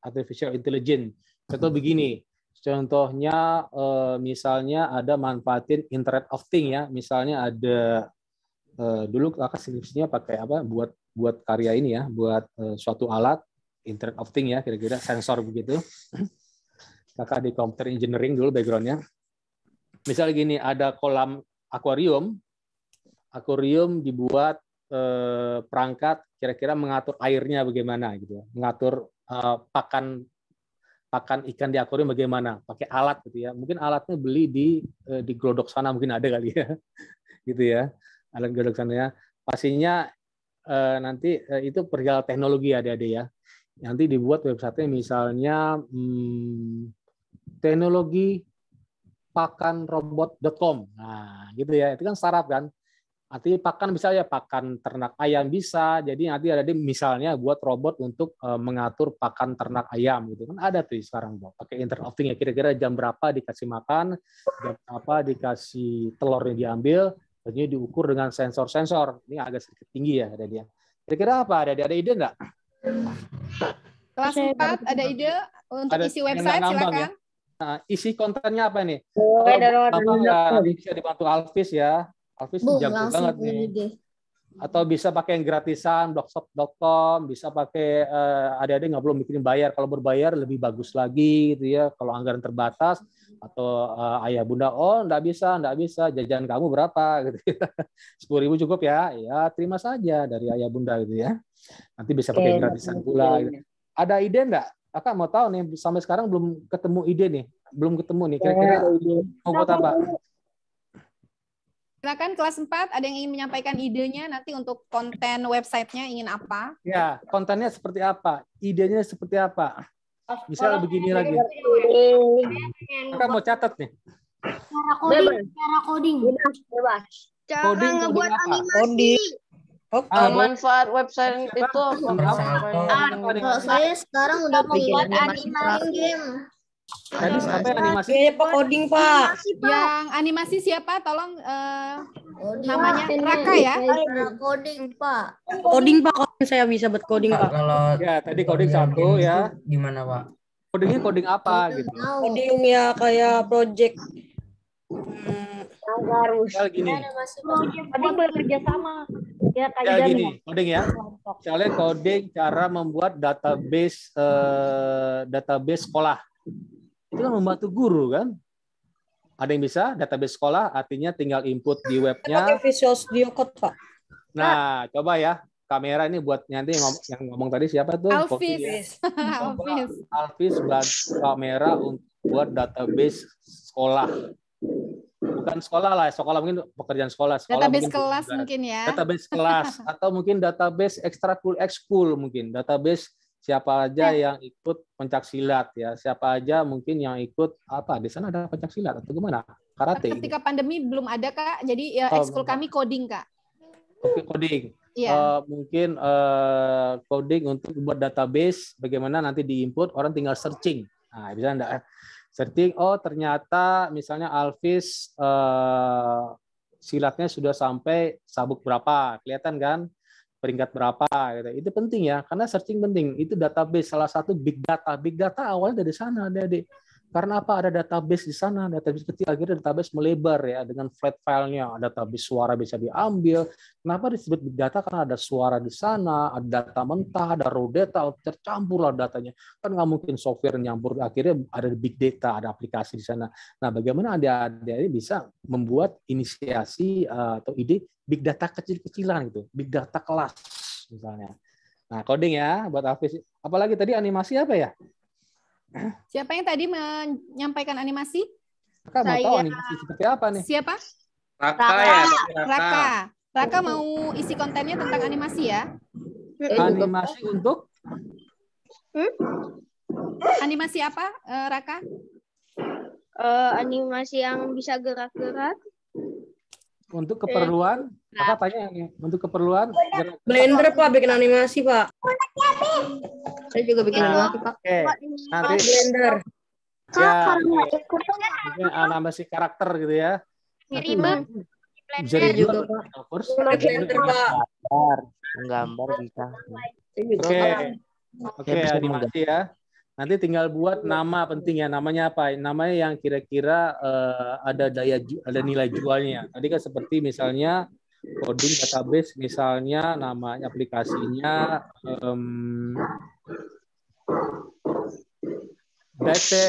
artificial intelligence. Contoh hmm. begini, contohnya eh, misalnya ada manfaatin internet of thing ya, misalnya ada dulu kakak skripsinya pakai apa buat buat karya ini ya, buat suatu alat internet of thing ya, kira-kira sensor begitu kakak di computer engineering dulu backgroundnya. Misal gini, ada kolam akuarium, akuarium dibuat eh, perangkat kira-kira mengatur airnya bagaimana gitu, ya. mengatur eh, pakan pakan ikan di akuarium bagaimana, pakai alat gitu ya. Mungkin alatnya beli di eh, di glodok sana mungkin ada kali ya, gitu ya, alat glodok sana ya. Pastinya nanti itu perihal teknologi ada-ada ya. Nanti dibuat websitenya misalnya hmm, teknologi pakanrobot.com. Nah, gitu ya. Itu kan startup kan. Artinya pakan bisa ya pakan ternak ayam bisa. Jadi nanti ada di misalnya buat robot untuk eh, mengatur pakan ternak ayam gitu kan ada tuh sekarang Pakai of ya kira-kira jam berapa dikasih makan, jam berapa dikasih telurnya diambil, tentunya diukur dengan sensor-sensor. Ini agak sedikit tinggi ya ada dia. Kira-kira apa? Ada ada ide enggak? Kelas 4 ada ide untuk isi website ya? silakan. Nah, isi kontennya apa nih? Oh, Kalau ya, bisa dibantu Alvis ya. Alvis jago banget nih. Deh. Atau bisa pakai yang gratisan, blogshop.com, bisa pakai uh, eh, ada ada nggak belum bikin bayar. Kalau berbayar lebih bagus lagi gitu ya. Kalau anggaran terbatas atau uh, ayah bunda, oh nggak bisa, nggak bisa. Jajan kamu berapa? Gitu. Ya. Sepuluh ribu cukup ya? Ya terima saja dari ayah bunda gitu ya. Nanti bisa pakai okay. gratisan pula. Gitu. Ada ide nggak Akak mau tahu nih sampai sekarang belum ketemu ide nih, belum ketemu nih kira-kira iya. mau buat apa? Silakan kelas 4 ada yang ingin menyampaikan idenya nanti untuk konten websitenya ingin apa? Ya, kontennya seperti apa? Idenya seperti apa? Misal begini lagi. Kita iya. mau catat nih. Cara coding, cara coding. Bebas, Cara ngebuat animasi. Oh, uh, manfaat website itu apa? Kalau saya sekarang udah membuat animasi game. Tadi siapa animasi? Ya, Coding, Pak. Yang animasi siapa? Tolong uh, namanya Raka ya. Coding, Pak. Coding, Pak. Coding saya bisa buat coding, Pak. Kalau ya tadi coding satu ya. Gimana, Pak? Codingnya coding apa gitu? Coding ya kayak project Hmm, harus. Gini. Tadi bekerja sama. Ya, Kak ya gini, coding ya. Misalnya coding cara membuat database uh, database sekolah. Itu kan membantu guru kan? Ada yang bisa database sekolah artinya tinggal input di webnya. Pakai Visual Studio Code, Pak. Nah, coba ya kamera ini buat nanti yang ngomong, yang ngomong tadi siapa tuh? Alvis. Alvis. Alvis buat kamera untuk buat database sekolah bukan sekolah lah, sekolah mungkin pekerjaan sekolah. sekolah database mungkin kelas juga. mungkin ya. Database kelas atau mungkin database ekstrakul ekskul mungkin database siapa aja eh. yang ikut pencak silat ya, siapa aja mungkin yang ikut apa di sana ada pencak silat atau gimana? Karate. Tapi ketika gitu. pandemi belum ada kak, jadi ya, oh, ekskul kami coding kak. Oke coding. Yeah. Iya. Uh, mungkin uh, coding untuk buat database bagaimana nanti diinput orang tinggal searching. Nah, bisa enggak searching oh ternyata misalnya Alvis uh, silatnya sudah sampai sabuk berapa kelihatan kan peringkat berapa gitu. itu penting ya karena searching penting itu database salah satu big data big data awalnya dari sana adik karena apa? Ada database di sana, database kecil akhirnya database melebar ya dengan flat filenya. Database suara bisa diambil. Kenapa disebut big data? Karena ada suara di sana, ada data mentah, ada raw data, tercampur lah datanya. Kan nggak mungkin software nyampur. Akhirnya ada big data, ada aplikasi di sana. Nah, bagaimana ada-ada ini bisa membuat inisiasi eh, atau ide big data kecil-kecilan gitu, big data kelas misalnya. Nah, coding ya buat Hafiz. Apalagi tadi animasi apa ya? Siapa yang tadi menyampaikan animasi? Raka mau tahu animasi seperti apa nih? Siapa? Raka. Raka. Ya, Raka. Raka. Raka mau isi kontennya tentang animasi ya? Eh, animasi untuk? Hmm? Animasi apa, eh, Raka? Uh, animasi yang bisa gerak-gerak untuk keperluan ya. apa tanya nih. untuk keperluan blender pak bikin animasi pak saya juga bikin nah, animasi pak okay. nanti blender ya, ya? Ah, Nama si karakter gitu ya kiriman jadi juga pak blender pak gambar bisa oke oke animasi ya Nanti tinggal buat nama pentingnya, namanya apa? Namanya yang kira-kira uh, ada daya ada nilai jualnya. Tadi kan seperti misalnya coding database misalnya nama aplikasinya um, data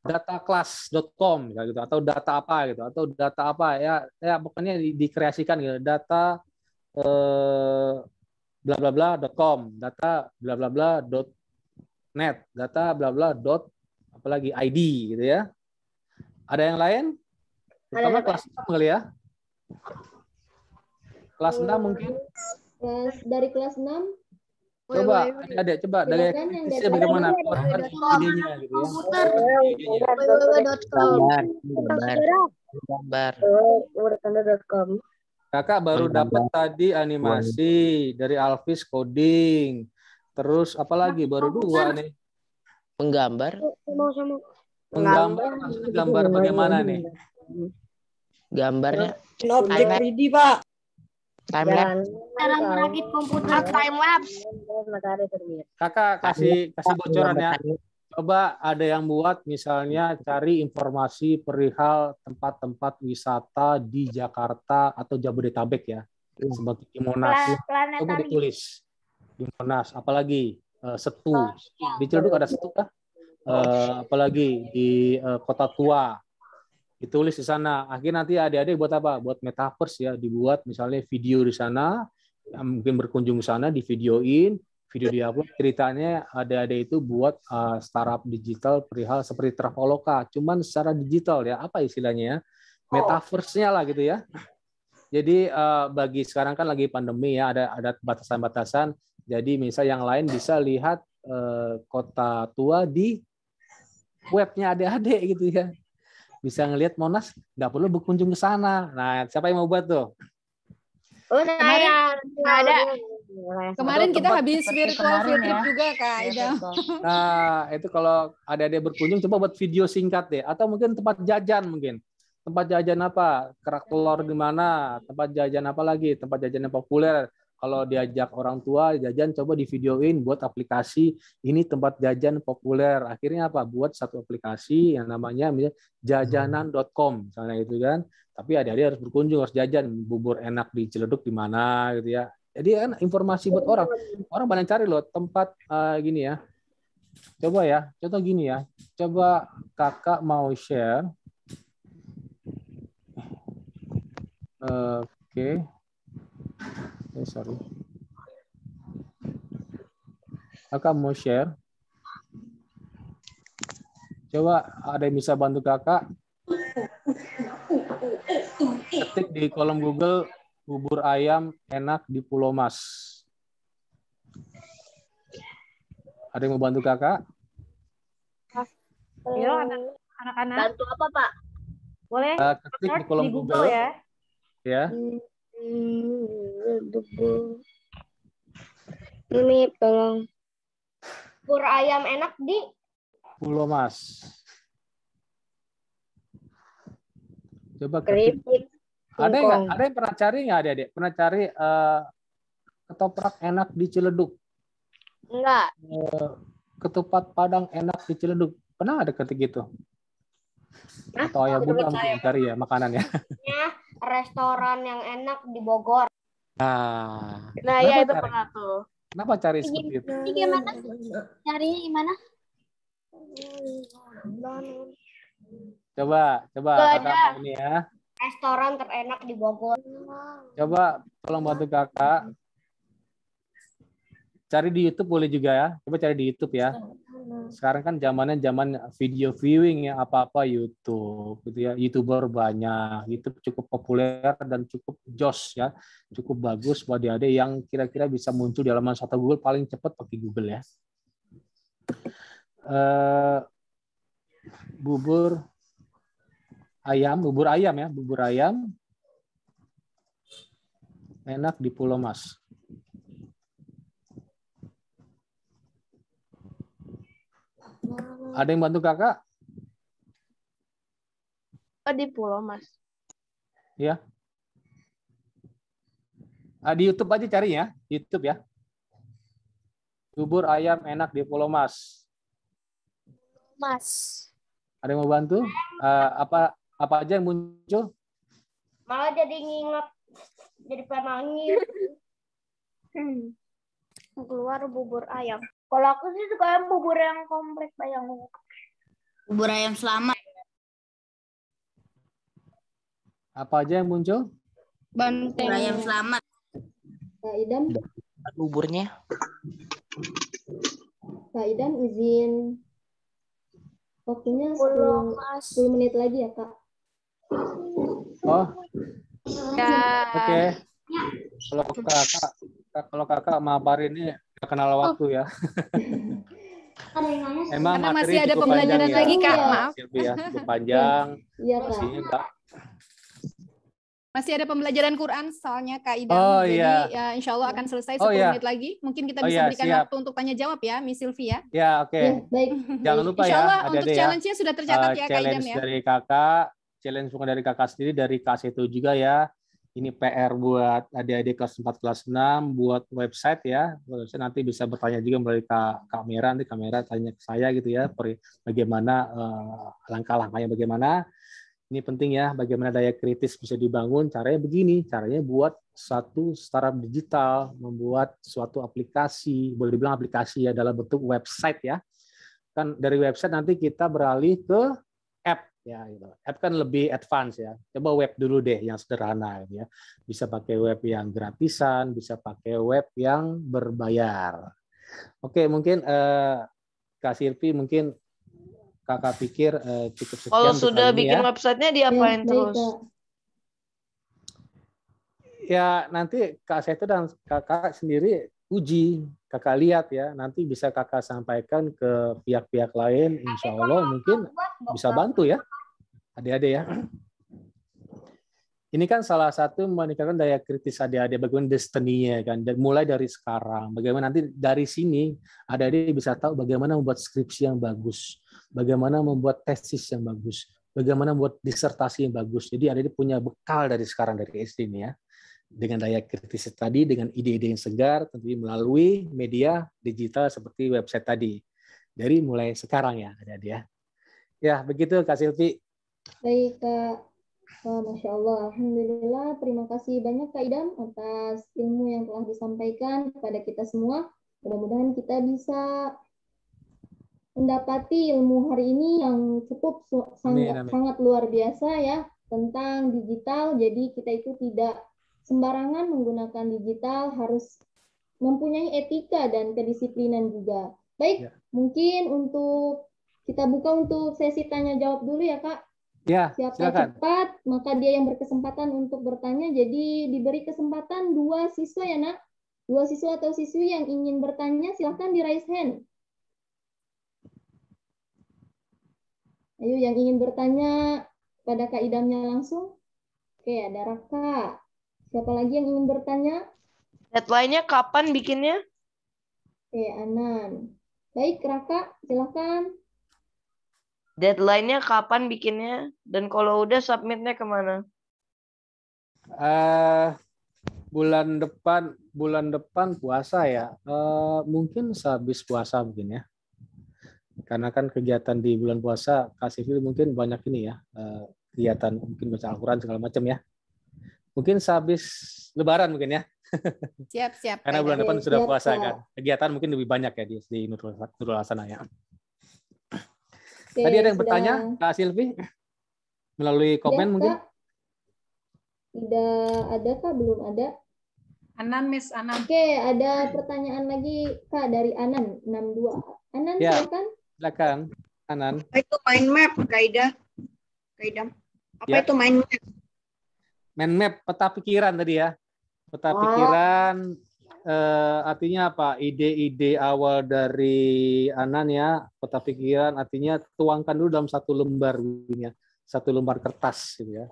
dataclass.com gitu atau data apa gitu atau data apa ya ya pokoknya di, dikreasikan gitu data eh, bla bla bla data bla bla bla dot net data bla bla dot apalagi id gitu ya ada yang lain terutama ada kelas enam kali ya kelas enam hmm. mungkin kelas dari kelas enam coba ada coba dari sisi bagaimana idenya gitu ya. gambar gambar kakak baru dapat tadi animasi dari Alvis coding Terus apalagi baru dua nih. penggambar, penggambar maksudnya gambar bagaimana nih? Gambarnya. Objek 3D pak. Time lapse. Cara merakit komputer time lapse. Kakak kasih kasih bocoran ya. Coba ada yang buat misalnya cari informasi perihal tempat-tempat wisata di Jakarta atau Jabodetabek ya. Iya. Sebagai Monas. Coba ditulis Monas, apalagi uh, Setu. Oh, iya. Di Ciledug ada Setu kah? Uh, apalagi di uh, Kota Tua. Ditulis di sana. Akhirnya nanti adik-adik buat apa? Buat metaverse ya, dibuat misalnya video di sana, mungkin berkunjung ke sana, di videoin, video diupload ceritanya adik-adik itu buat uh, startup digital perihal seperti Traveloka, cuman secara digital ya, apa istilahnya ya? Oh. Metaverse-nya lah gitu ya. Jadi bagi sekarang kan lagi pandemi ya ada ada batasan-batasan. Jadi misal yang lain bisa lihat eh, kota tua di webnya adik-adik gitu ya. Bisa ngelihat Monas, nggak perlu berkunjung ke sana. Nah, siapa yang mau buat tuh? Oh, kemarin, ada. Kemarin kita habis virtual field trip ya. juga Kak iya, Ida. Nah, itu kalau ada adik berkunjung coba buat video singkat deh atau mungkin tempat jajan mungkin. Tempat jajan apa? Kerak telur di mana? Tempat jajan apa lagi? Tempat jajan yang populer kalau diajak orang tua jajan coba di videoin buat aplikasi ini tempat jajan populer akhirnya apa buat satu aplikasi yang namanya jajanan.com misalnya gitu kan tapi adik-adik harus berkunjung harus jajan bubur enak di Ciledug di mana gitu ya jadi kan informasi buat orang orang banyak cari loh tempat uh, gini ya coba ya contoh gini ya coba kakak mau share oke okay eh, sorry. Kakak mau share? Coba ada yang bisa bantu kakak? Ketik di kolom Google bubur ayam enak di Pulau Mas. Ada yang mau bantu kakak? Biro anak-anak. Bantu apa Pak? Boleh. Eh, ketik di kolom di Google, Google ya. Ya. Hmm ini tolong Pur ayam enak di Pulau Mas coba keripik ada yang ada yang pernah cari nggak adik-adik pernah cari uh, ketoprak enak di Ciledug enggak uh, eh, ketupat Padang enak di Ciledug pernah ada ketik gitu Nah. atau ya, ayam bunda cari ya makanannya ya, ya restoran yang enak di Bogor. Ah. Nah, nah ya itu pernah tuh. Kenapa cari seperti itu? Ini gimana? Carinya gimana? Coba, coba kakak ini ya. Restoran terenak di Bogor. Coba tolong bantu kakak. Cari di YouTube boleh juga ya. Coba cari di YouTube ya sekarang kan zamannya zaman video viewing ya apa apa YouTube gitu ya youtuber banyak YouTube cukup populer dan cukup jos ya cukup bagus buat dia ada yang kira-kira bisa muncul di halaman satu Google paling cepat pakai Google ya uh, bubur ayam bubur ayam ya bubur ayam enak di Pulau Mas Ada yang bantu kakak? Oh, di pulau, Mas. ya? Ah, di YouTube aja cari ya, YouTube ya. Bubur ayam enak di Pulau Mas. Mas. Ada yang mau bantu? Uh, apa apa aja yang muncul? Malah jadi nginget, jadi pernah hmm. Keluar bubur ayam. Kalau aku sih suka bubur yang komplek bayang Bubur ayam selamat. Apa aja yang muncul? Banteng. Bubur ayam selamat. Kak Idan. Buburnya. Kak Idan izin Waktunya 10, 10 menit lagi ya, Kak. Oh. Ya. Oke. Okay. Kalau kakak, kalau kakak mabarin ini kenal oh. waktu oh. ya. Emang Karena masih ada pembelajaran ya. lagi Kak, iya. maaf. Ya, panjang. Iya, Kak. Kak. Masih ada pembelajaran Quran soalnya Kak Ida. Oh, Jadi iya. ya, insya Allah akan selesai 10 oh, iya. menit lagi. Mungkin kita oh, bisa oh, iya, berikan siap. waktu untuk tanya jawab ya, Miss Sylvia. ya. Ya, oke. Okay. Ya, baik. Jangan lupa ya. Insya Allah untuk ya. challenge-nya ya. sudah tercatat uh, ya Kak Ida. ya. Challenge dari Kakak, challenge bukan dari Kakak sendiri, dari Kak Seto juga ya ini PR buat adik-adik kelas 4 kelas 6 buat website ya. Website nanti bisa bertanya juga melalui Kak, Kak nanti kamera tanya ke saya gitu ya bagaimana eh, langkah-langkahnya bagaimana. Ini penting ya bagaimana daya kritis bisa dibangun. Caranya begini, caranya buat satu startup digital, membuat suatu aplikasi, boleh dibilang aplikasi ya dalam bentuk website ya. Kan dari website nanti kita beralih ke ya gitu. App kan lebih advance ya. Coba web dulu deh yang sederhana ya. Bisa pakai web yang gratisan, bisa pakai web yang berbayar. Oke, mungkin eh, Kak Sirpi mungkin Kakak pikir eh, cukup sekian. Kalau sudah bikin ya. websitenya diapain ya, terus? Ya nanti Kak Seto dan Kakak sendiri uji, kakak lihat ya, nanti bisa kakak sampaikan ke pihak-pihak lain, insya Allah mungkin bisa bantu ya, adik-adik ya. Ini kan salah satu meningkatkan daya kritis adik-adik, bagaimana destiny-nya kan, dan mulai dari sekarang, bagaimana nanti dari sini adik-adik bisa tahu bagaimana membuat skripsi yang bagus, bagaimana membuat tesis yang bagus, bagaimana membuat disertasi yang bagus. Jadi adik-adik punya bekal dari sekarang, dari SD ini ya dengan daya kritis tadi, dengan ide-ide yang segar, tentunya melalui media digital seperti website tadi. Dari mulai sekarang ya, ada ya. dia. Ya, begitu Kak Silvi. Baik, Kak. Oh, Masya Allah, Alhamdulillah. Terima kasih banyak Kak Idam atas ilmu yang telah disampaikan kepada kita semua. Mudah-mudahan kita bisa mendapati ilmu hari ini yang cukup sangat, amin, amin. sangat luar biasa ya tentang digital. Jadi kita itu tidak sembarangan menggunakan digital harus mempunyai etika dan kedisiplinan juga. Baik, ya. mungkin untuk kita buka untuk sesi tanya jawab dulu ya Kak. Ya, Siapa silakan. cepat, maka dia yang berkesempatan untuk bertanya. Jadi diberi kesempatan dua siswa ya nak. Dua siswa atau siswi yang ingin bertanya, silahkan di raise hand. Ayo yang ingin bertanya pada Kak Idamnya langsung. Oke, ada Raka. Siapa lagi yang ingin bertanya? Deadline-nya kapan bikinnya? Oke, eh, Anan. Baik, Raka, silakan. Deadline-nya kapan bikinnya? Dan kalau udah submitnya kemana? Uh, bulan depan bulan depan puasa ya. Uh, mungkin sehabis puasa mungkin ya. Karena kan kegiatan di bulan puasa kasih mungkin banyak ini ya. Uh, kegiatan mungkin baca Al-Quran segala macam ya mungkin sehabis Lebaran mungkin ya. Siap siap. Karena bulan depan sudah iya, puasa kan. Kegiatan mungkin lebih banyak ya di, di Nurul, Hasan Hasanah ya. Tadi iya, ada yang bertanya Kak Silvi melalui komen mungkin? Tidak ada Kak, belum ada. Anan Miss Anan. Oke, ada pertanyaan lagi Kak dari Anan 62. Anan ya, silakan. Silakan Anan. Apa itu mind map, Kaida? Kaida. Apa ya. itu mind map? mind map peta pikiran tadi ya. Peta oh. pikiran eh, artinya apa? Ide-ide awal dari Anan ya, peta pikiran artinya tuangkan dulu dalam satu lembar ya. Satu lembar kertas gitu ya.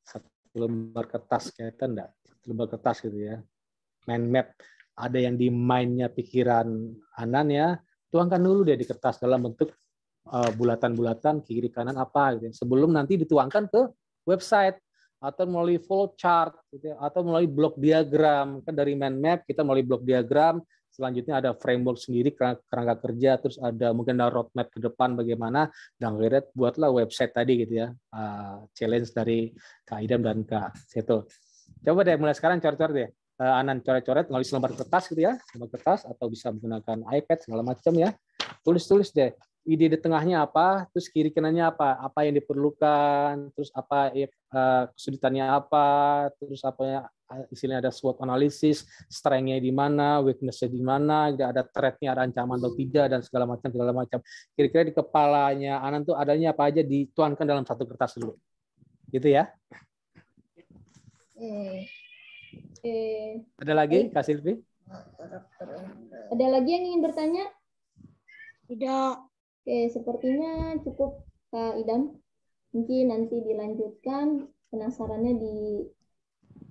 Satu lembar kertas kaitan, enggak? Satu lembar kertas gitu ya. Mind map ada yang di mainnya pikiran Anan ya, tuangkan dulu dia di kertas dalam bentuk eh, bulatan-bulatan kiri kanan apa gitu. Ya. Sebelum nanti dituangkan ke website atau melalui chart gitu ya, atau melalui blok diagram kan dari mind map kita melalui blok diagram selanjutnya ada framework sendiri kerangka kerja terus ada mungkin ada roadmap ke depan bagaimana dan akhirnya buatlah website tadi gitu ya uh, challenge dari Kak Idam dan Kak Seto coba deh mulai sekarang coret-coret deh uh, Anan coret-coret melalui lembar kertas gitu ya selembar kertas atau bisa menggunakan iPad segala macam ya tulis-tulis deh ide di tengahnya apa, terus kiri kanannya apa, apa yang diperlukan, terus apa eh, eh, kesulitannya apa, terus apa yang istilahnya ada SWOT analisis, strength-nya di mana, weakness-nya di mana, ada threat-nya, ada ancaman atau tidak dan segala macam segala macam. Kira-kira di kepalanya Anan tuh adanya apa aja dituangkan dalam satu kertas dulu. Gitu ya. Eh, ada lagi, eh. Kak Silvi? Ada lagi yang ingin bertanya? Tidak. Oke, sepertinya cukup Kak eh, Idam. Mungkin nanti dilanjutkan penasarannya di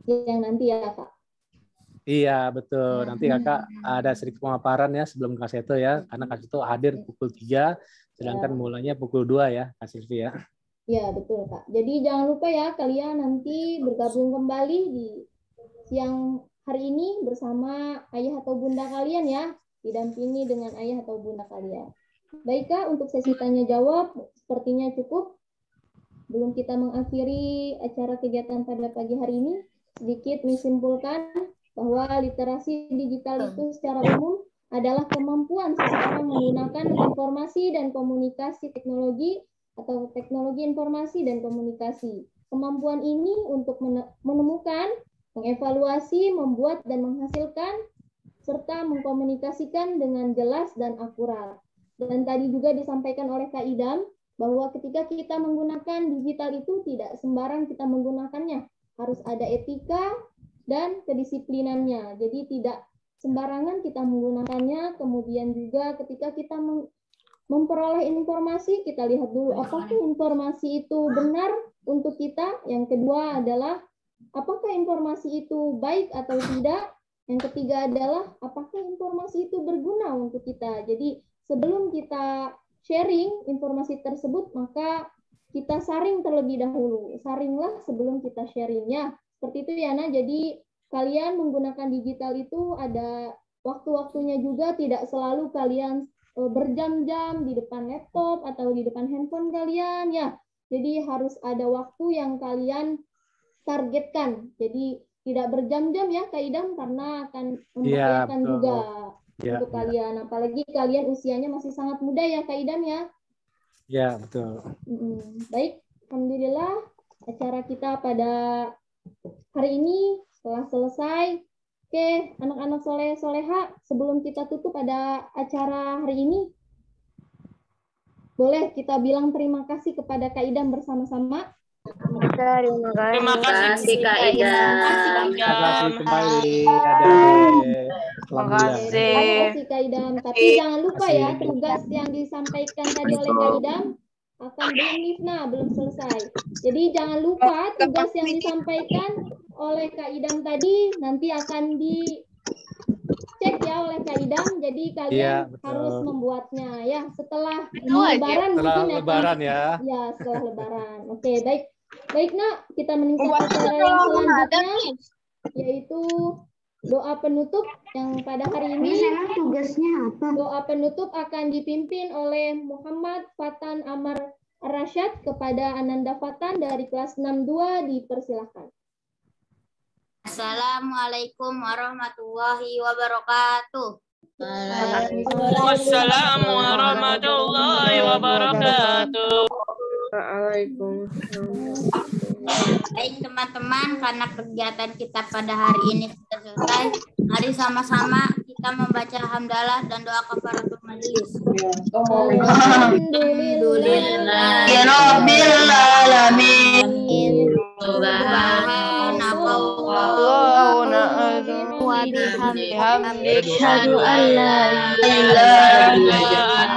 yang nanti ya Kak. Iya betul. Iya. Nanti kakak ada sedikit pemaparan ya sebelum Kak Seto ya, karena Kak Seto hadir iya. pukul 3, sedangkan ya. mulanya pukul 2 ya Kak Silvi ya. Iya betul Kak. Jadi jangan lupa ya kalian nanti bergabung kembali di siang hari ini bersama ayah atau bunda kalian ya, didampingi dengan ayah atau bunda kalian. Baiklah, untuk sesi tanya jawab sepertinya cukup. Belum kita mengakhiri acara kegiatan pada pagi hari ini, sedikit disimpulkan bahwa literasi digital itu secara umum adalah kemampuan seseorang menggunakan informasi dan komunikasi teknologi atau teknologi informasi dan komunikasi. Kemampuan ini untuk menemukan, mengevaluasi, membuat, dan menghasilkan serta mengkomunikasikan dengan jelas dan akurat. Dan tadi juga disampaikan oleh Kak Idam, bahwa ketika kita menggunakan digital itu tidak sembarang kita menggunakannya. Harus ada etika dan kedisiplinannya. Jadi tidak sembarangan kita menggunakannya. Kemudian juga ketika kita memperoleh informasi, kita lihat dulu apakah informasi itu benar untuk kita. Yang kedua adalah apakah informasi itu baik atau tidak. Yang ketiga adalah apakah informasi itu berguna untuk kita. Jadi sebelum kita sharing informasi tersebut, maka kita saring terlebih dahulu. Saringlah sebelum kita sharingnya. Seperti itu ya, Nah. Jadi kalian menggunakan digital itu ada waktu-waktunya juga tidak selalu kalian e, berjam-jam di depan laptop atau di depan handphone kalian ya. Jadi harus ada waktu yang kalian targetkan. Jadi tidak berjam-jam ya Kak Idam karena akan iya, membahayakan ya, juga ya, untuk ya. kalian. Apalagi kalian usianya masih sangat muda ya Kak Idam ya. Ya betul. hmm Baik, alhamdulillah acara kita pada hari ini telah selesai. Oke, anak-anak soleh soleha, sebelum kita tutup pada acara hari ini, boleh kita bilang terima kasih kepada Kak Idam bersama-sama. Terima kasih, terima kasih Kak Idam. Terima kasih kembali. Terima kasih Kak Tapi iya, jangan lupa ya tugas yang disampaikan tadi oleh Kak akan belum nah belum selesai. Jadi jangan lupa tugas yang disampaikan oleh Kak tadi nanti akan di cek ya oleh Kak Idam. Jadi kalian ya, harus membuatnya ya setelah oh, lebaran ya. setelah mungkin lebaran ya. Ya, setelah lebaran. Oke, okay, baik. Baik, Nak, kita meningkat ke yang selanjutnya yaitu Doa penutup yang pada hari ini tugasnya apa? Doa penutup akan dipimpin oleh Muhammad Fatan Amar Rashad kepada Ananda Fatan dari kelas 62 dipersilahkan. Assalamualaikum warahmatullahi wabarakatuh. Assalamualaikum warahmatullahi wabarakatuh. Waalaikumsalam. Baik teman-teman, karena kegiatan kita pada hari ini sudah selesai, mari sama-sama kita membaca hamdalah dan doa kepada majelis.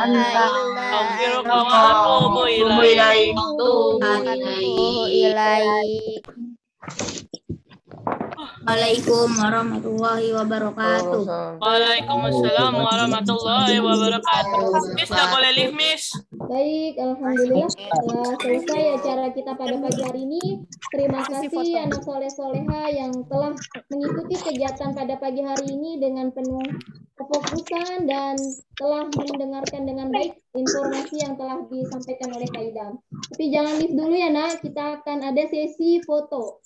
Alhamdulillah. Astaghfirullahaladzim. Wa Assalamualaikum warahmatullahi wabarakatuh. Waalaikumsalam warahmatullahi wabarakatuh. Miss, tak boleh lift, Miss. Baik, Alhamdulillah. selesai acara kita pada pagi hari ini. Terima kasih anak soleh-soleha yang telah mengikuti kegiatan pada pagi hari ini dengan penuh kefokusan dan telah mendengarkan dengan baik informasi yang telah disampaikan oleh Kak Tapi jangan lift dulu ya nak, kita akan ada sesi foto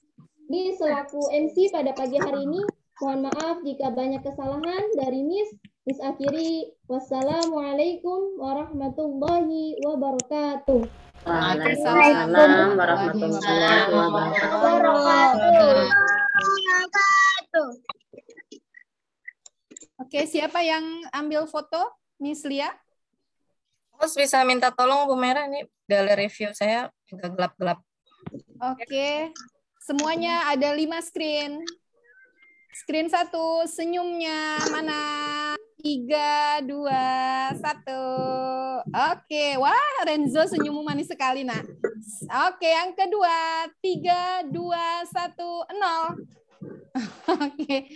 di selaku MC pada pagi hari ini. Mohon maaf jika banyak kesalahan dari Miss. Miss akhiri. Wassalamualaikum warahmatullahi wabarakatuh. Waalaikumsalam warahmatullahi wabarakatuh. Oke, siapa yang ambil foto? Miss Lia? Terus bisa minta tolong Bu Merah ini dalam review saya agak gelap-gelap. Oke, Semuanya hmm. ada lima screen. Screen satu, senyumnya mana? Tiga, dua, satu. Oke, wah Renzo senyummu manis sekali nak. Oke, yang kedua, tiga, dua, satu, nol. Oke.